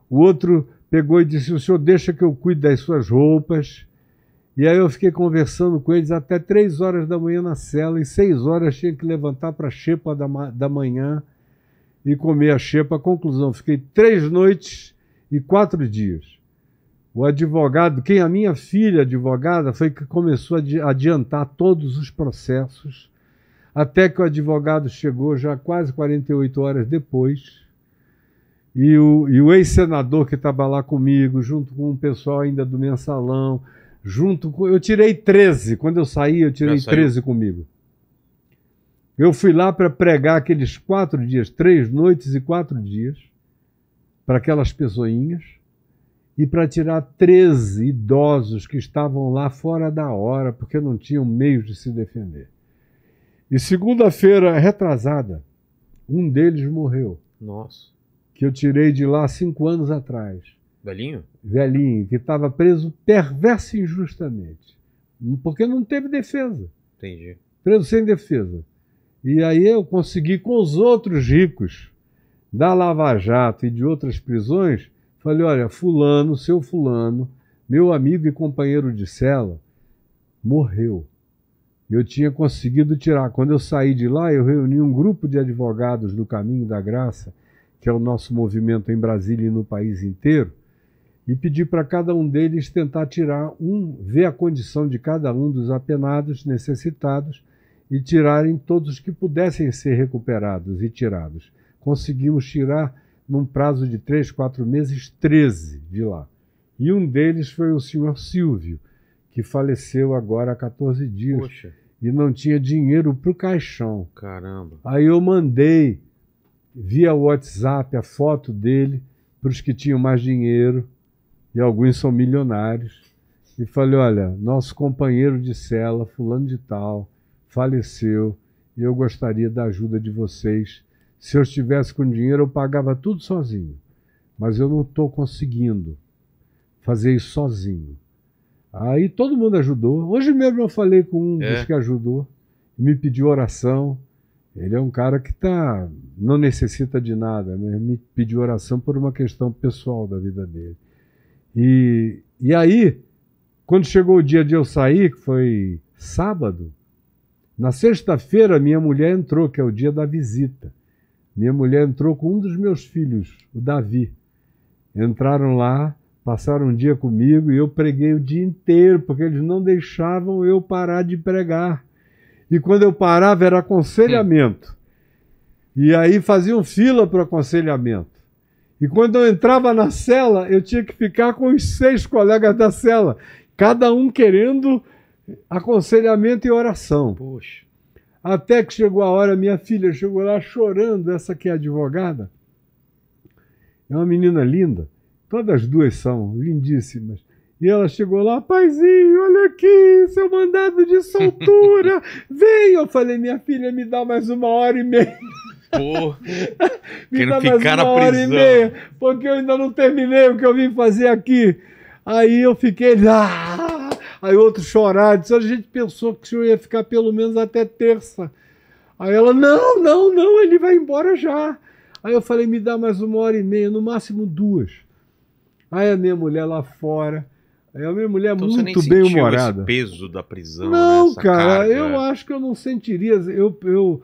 Speaker 3: o outro pegou e disse: O senhor deixa que eu cuide das suas roupas. E aí eu fiquei conversando com eles até três horas da manhã na cela, e seis horas tinha que levantar para a xepa da, da manhã e comer a xepa. Conclusão: fiquei três noites e quatro dias o advogado, quem a minha filha advogada foi que começou a adiantar todos os processos, até que o advogado chegou já quase 48 horas depois, e o, e o ex-senador que estava lá comigo, junto com o pessoal ainda do mensalão, junto com. Eu tirei 13, quando eu saí, eu tirei 13 comigo. Eu fui lá para pregar aqueles quatro dias, três noites e quatro dias, para aquelas pessoinhas e para tirar 13 idosos que estavam lá fora da hora, porque não tinham meios de se defender. E segunda-feira, retrasada, um deles morreu. Nossa. Que eu tirei de lá cinco anos atrás. Velhinho? Velhinho, que estava preso perverso e injustamente. Porque não teve defesa. Entendi. Preso sem defesa. E aí eu consegui, com os outros ricos da Lava Jato e de outras prisões, Falei, olha, fulano, seu fulano, meu amigo e companheiro de cela, morreu. Eu tinha conseguido tirar. Quando eu saí de lá, eu reuni um grupo de advogados do Caminho da Graça, que é o nosso movimento em Brasília e no país inteiro, e pedi para cada um deles tentar tirar um, ver a condição de cada um dos apenados necessitados e tirarem todos que pudessem ser recuperados e tirados. Conseguimos tirar num prazo de três, quatro meses, 13 de lá. E um deles foi o senhor Silvio, que faleceu agora há 14 dias. Poxa. E não tinha dinheiro para o caixão. Caramba. Aí eu mandei via WhatsApp a foto dele para os que tinham mais dinheiro, e alguns são milionários, e falei: olha, nosso companheiro de cela, fulano de tal, faleceu, e eu gostaria da ajuda de vocês se eu estivesse com dinheiro, eu pagava tudo sozinho. Mas eu não estou conseguindo fazer isso sozinho. Aí todo mundo ajudou. Hoje mesmo eu falei com um é. dos que ajudou, me pediu oração. Ele é um cara que tá, não necessita de nada, mas né? me pediu oração por uma questão pessoal da vida dele. E, e aí, quando chegou o dia de eu sair, que foi sábado, na sexta-feira minha mulher entrou, que é o dia da visita. Minha mulher entrou com um dos meus filhos, o Davi. Entraram lá, passaram um dia comigo e eu preguei o dia inteiro, porque eles não deixavam eu parar de pregar. E quando eu parava era aconselhamento. E aí faziam fila para o aconselhamento. E quando eu entrava na cela, eu tinha que ficar com os seis colegas da cela, cada um querendo aconselhamento e oração. Poxa. Até que chegou a hora, minha filha chegou lá chorando, essa que é advogada. É uma menina linda. Todas as duas são lindíssimas. E ela chegou lá, paizinho, olha aqui, seu mandado de soltura, vem. Eu falei, minha filha, me dá mais uma hora e meia. Pô,
Speaker 1: me dá mais uma hora e meia,
Speaker 3: porque eu ainda não terminei o que eu vim fazer aqui. Aí eu fiquei lá. Aí outro chorar, disse, a gente pensou que o senhor ia ficar pelo menos até terça. Aí ela, não, não, não, ele vai embora já. Aí eu falei, me dá mais uma hora e meia, no máximo duas. Aí a minha mulher lá fora. Aí a minha mulher então, muito bem humorada.
Speaker 1: Esse peso da prisão. Né, não, né? cara, carga... eu é.
Speaker 3: acho que eu não sentiria. Eu, eu,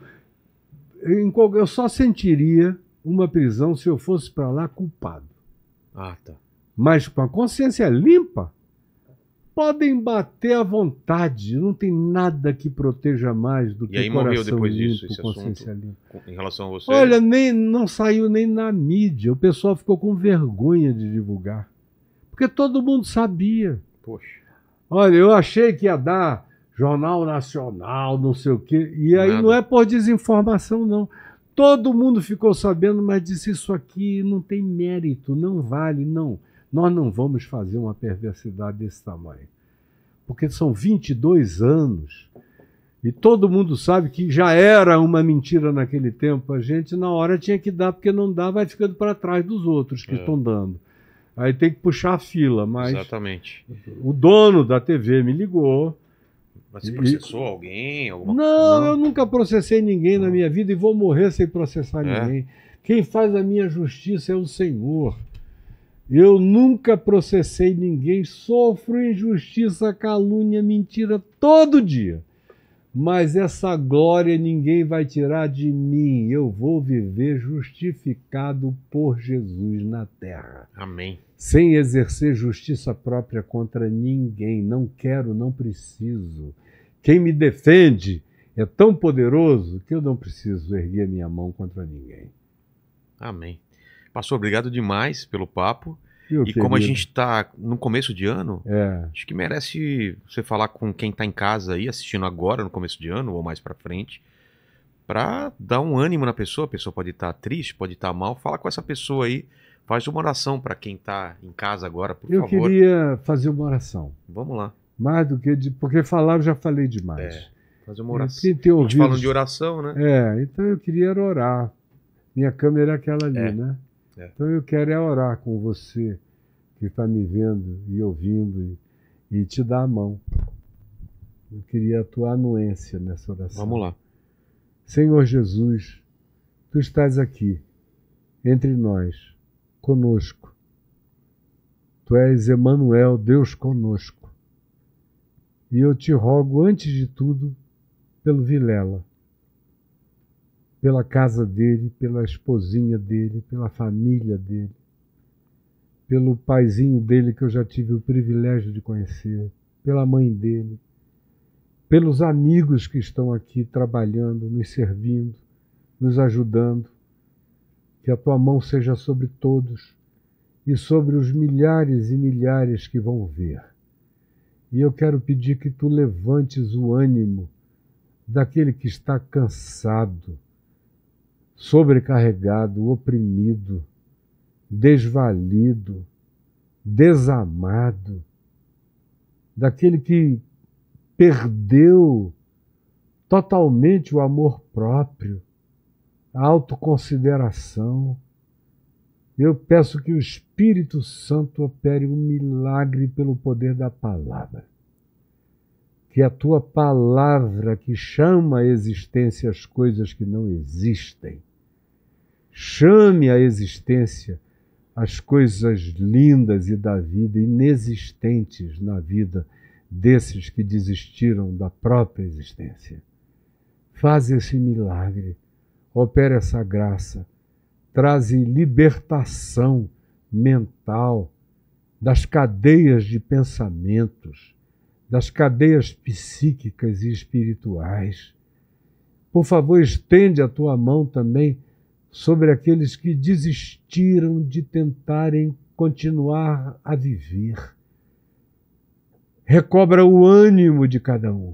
Speaker 3: eu, eu só sentiria uma prisão se eu fosse para lá culpado. Ah, tá. Mas com a consciência limpa, podem bater à vontade. Não tem nada que proteja mais do e que aí coração morreu depois limpo, disso, esse consciência
Speaker 1: assunto, limpa. Em relação a você. Olha,
Speaker 3: nem, não saiu nem na mídia. O pessoal ficou com vergonha de divulgar. Porque todo mundo sabia. Poxa. Olha, eu achei que ia dar Jornal Nacional, não sei o quê. E aí nada. não é por desinformação, não. Todo mundo ficou sabendo, mas disse isso aqui não tem mérito, não vale, não. Nós não vamos fazer uma perversidade desse tamanho. Porque são 22 anos e todo mundo sabe que já era uma mentira naquele tempo. A gente, na hora, tinha que dar, porque não dá, vai ficando para trás dos outros que é. estão dando. Aí tem que puxar a fila, mas. Exatamente. O dono da TV me ligou. Mas você processou
Speaker 1: e... alguém? Alguma... Não,
Speaker 3: não, eu nunca processei ninguém não. na minha vida e vou morrer sem processar é. ninguém. Quem faz a minha justiça é o Senhor. Eu nunca processei ninguém, sofro injustiça, calúnia, mentira todo dia. Mas essa glória ninguém vai tirar de mim. Eu vou viver justificado por Jesus na
Speaker 1: terra. Amém.
Speaker 3: Sem exercer justiça própria contra ninguém. Não quero, não preciso. Quem me defende é tão poderoso que eu não preciso erguer minha mão contra ninguém.
Speaker 1: Amém. Pastor, obrigado demais pelo papo. Eu e como a gente está no começo de ano, é. acho que merece você falar com quem está em casa aí assistindo agora no começo de ano ou mais para frente, para dar um ânimo na pessoa. A pessoa pode estar tá triste, pode estar tá mal. Fala com essa pessoa aí, faz uma oração para quem está em casa agora, por eu favor. Eu
Speaker 3: queria fazer uma oração. Vamos lá. Mais do que de, porque falar eu já falei demais. É,
Speaker 1: fazer uma oração. Eu ouvido... A gente falando de oração, né? É,
Speaker 3: então eu queria orar. Minha câmera é aquela ali, é. né? É. Então eu quero é orar com você que está me vendo e ouvindo e, e te dar a mão. Eu queria a tua anuência nessa oração. Vamos lá. Senhor Jesus, tu estás aqui, entre nós, conosco. Tu és Emanuel, Deus conosco. E eu te rogo, antes de tudo, pelo Vilela pela casa dele, pela esposinha dele, pela família dele, pelo paizinho dele que eu já tive o privilégio de conhecer, pela mãe dele, pelos amigos que estão aqui trabalhando, nos servindo, nos ajudando. Que a tua mão seja sobre todos e sobre os milhares e milhares que vão ver. E eu quero pedir que tu levantes o ânimo daquele que está cansado, sobrecarregado, oprimido, desvalido, desamado, daquele que perdeu totalmente o amor próprio, a autoconsideração. Eu peço que o Espírito Santo opere um milagre pelo poder da palavra. Que a tua palavra, que chama à existência as coisas que não existem, Chame à existência as coisas lindas e da vida inexistentes na vida desses que desistiram da própria existência. Faz esse milagre, opera essa graça, traze libertação mental das cadeias de pensamentos, das cadeias psíquicas e espirituais. Por favor, estende a tua mão também sobre aqueles que desistiram de tentarem continuar a viver. Recobra o ânimo de cada um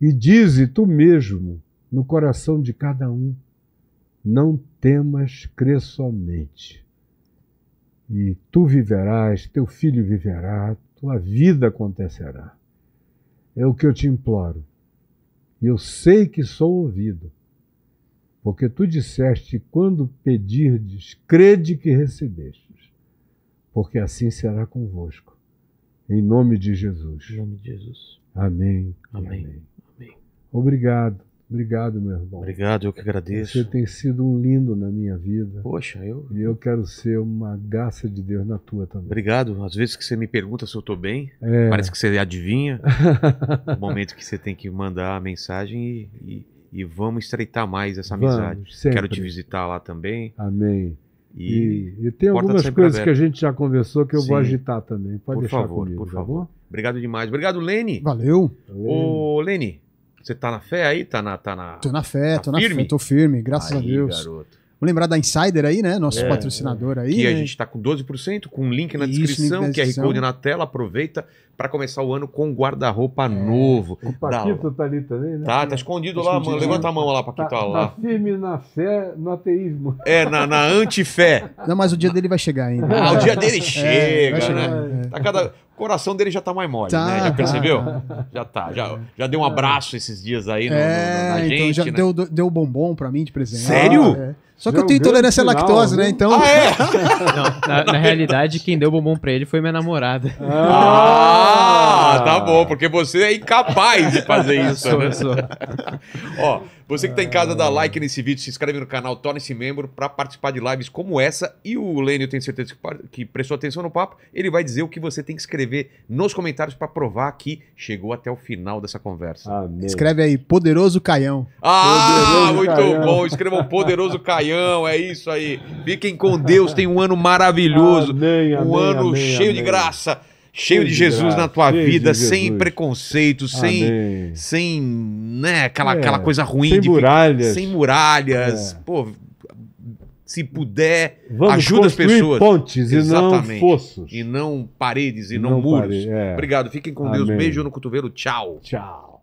Speaker 3: e dize tu mesmo no coração de cada um: não temas, crê somente. E tu viverás, teu filho viverá, tua vida acontecerá. É o que eu te imploro. E eu sei que sou ouvido, porque tu disseste, quando pedirdes, crede que recebestes, porque assim será convosco. Em nome de Jesus. Em nome de Jesus. Amém. Amém. Amém. amém. Obrigado. Obrigado, meu irmão. Obrigado, eu que agradeço. Você tem sido um lindo na minha vida. Poxa, eu. E eu quero ser uma graça de Deus na tua também.
Speaker 1: Obrigado. Às vezes que você me pergunta se eu estou bem, é. parece que você adivinha. o momento que você tem que mandar a mensagem e, e e vamos estreitar mais essa amizade. Vamos, Quero te visitar lá também. Amém. E, e, e tem algumas coisas aberta. que a
Speaker 3: gente já conversou que eu Sim. vou agitar também. Pode por deixar favor, comigo, por tá favor.
Speaker 1: Bom? Obrigado demais. Obrigado, Lene. Valeu. Ô, Lene, você tá na fé aí? Tá na, tá na, tô na
Speaker 2: fé, tá tô firme? na fé, tô firme, graças aí, a Deus. Garoto lembrar da Insider aí, né? Nosso é, patrocinador aí. Que né? a gente
Speaker 1: está com 12%, com um link na Isso, descrição, link QR Code na tela. Aproveita para começar o ano com guarda-roupa é. novo. O Paquito
Speaker 3: tá ali também, né? Tá, tá escondido, tá lá, escondido.
Speaker 1: mano. Levanta a mão lá, Paquito. Tá, tá lá. tá firme na fé, no ateísmo. É,
Speaker 2: na, na antifé. Não, mas o dia dele vai chegar ainda. Ah, o dia dele é, chega, é, chegar, né? É.
Speaker 1: Tá cada... O coração dele já tá mais mole, tá, né? Já tá. percebeu? Tá. Já tá. Já, já deu um é. abraço esses dias aí no, é, no, na então gente. Então já né? deu,
Speaker 2: deu bombom pra mim de presente. Sério? Ah, é. Só que eu tenho intolerância à lactose, né? Então. Ah, é? Não, na, na, realidade, quem deu bombom pra ele foi minha namorada. Ah, ah tá ah. bom, porque
Speaker 1: você é incapaz de fazer isso. Sou, né? sou. Ó, você que tá em casa, dá like nesse vídeo, se inscreve no canal, torne-se membro para participar de lives como essa. E o Lênio, tenho certeza que, que prestou atenção no papo, ele vai dizer o que você tem que escrever nos comentários para provar que chegou até o final dessa conversa. Amém.
Speaker 2: Ah, Escreve aí, Poderoso Caião. Ah, poderoso muito Caião. bom. Escreva o Poderoso
Speaker 1: Caião é isso aí. Fiquem com Deus, tem um ano maravilhoso. Amém, amém, um ano amém, cheio de graça cheio de Jesus na tua vida, sem preconceito, sem, sem né, aquela, é, aquela coisa ruim. Sem de, muralhas. Sem muralhas. É. Pô, se puder, Vamos ajuda as pessoas. pontes Exatamente. e não poços. E não paredes e não, não muros. Pare... É. Obrigado. Fiquem com Amém. Deus. Beijo no cotovelo. Tchau. Tchau.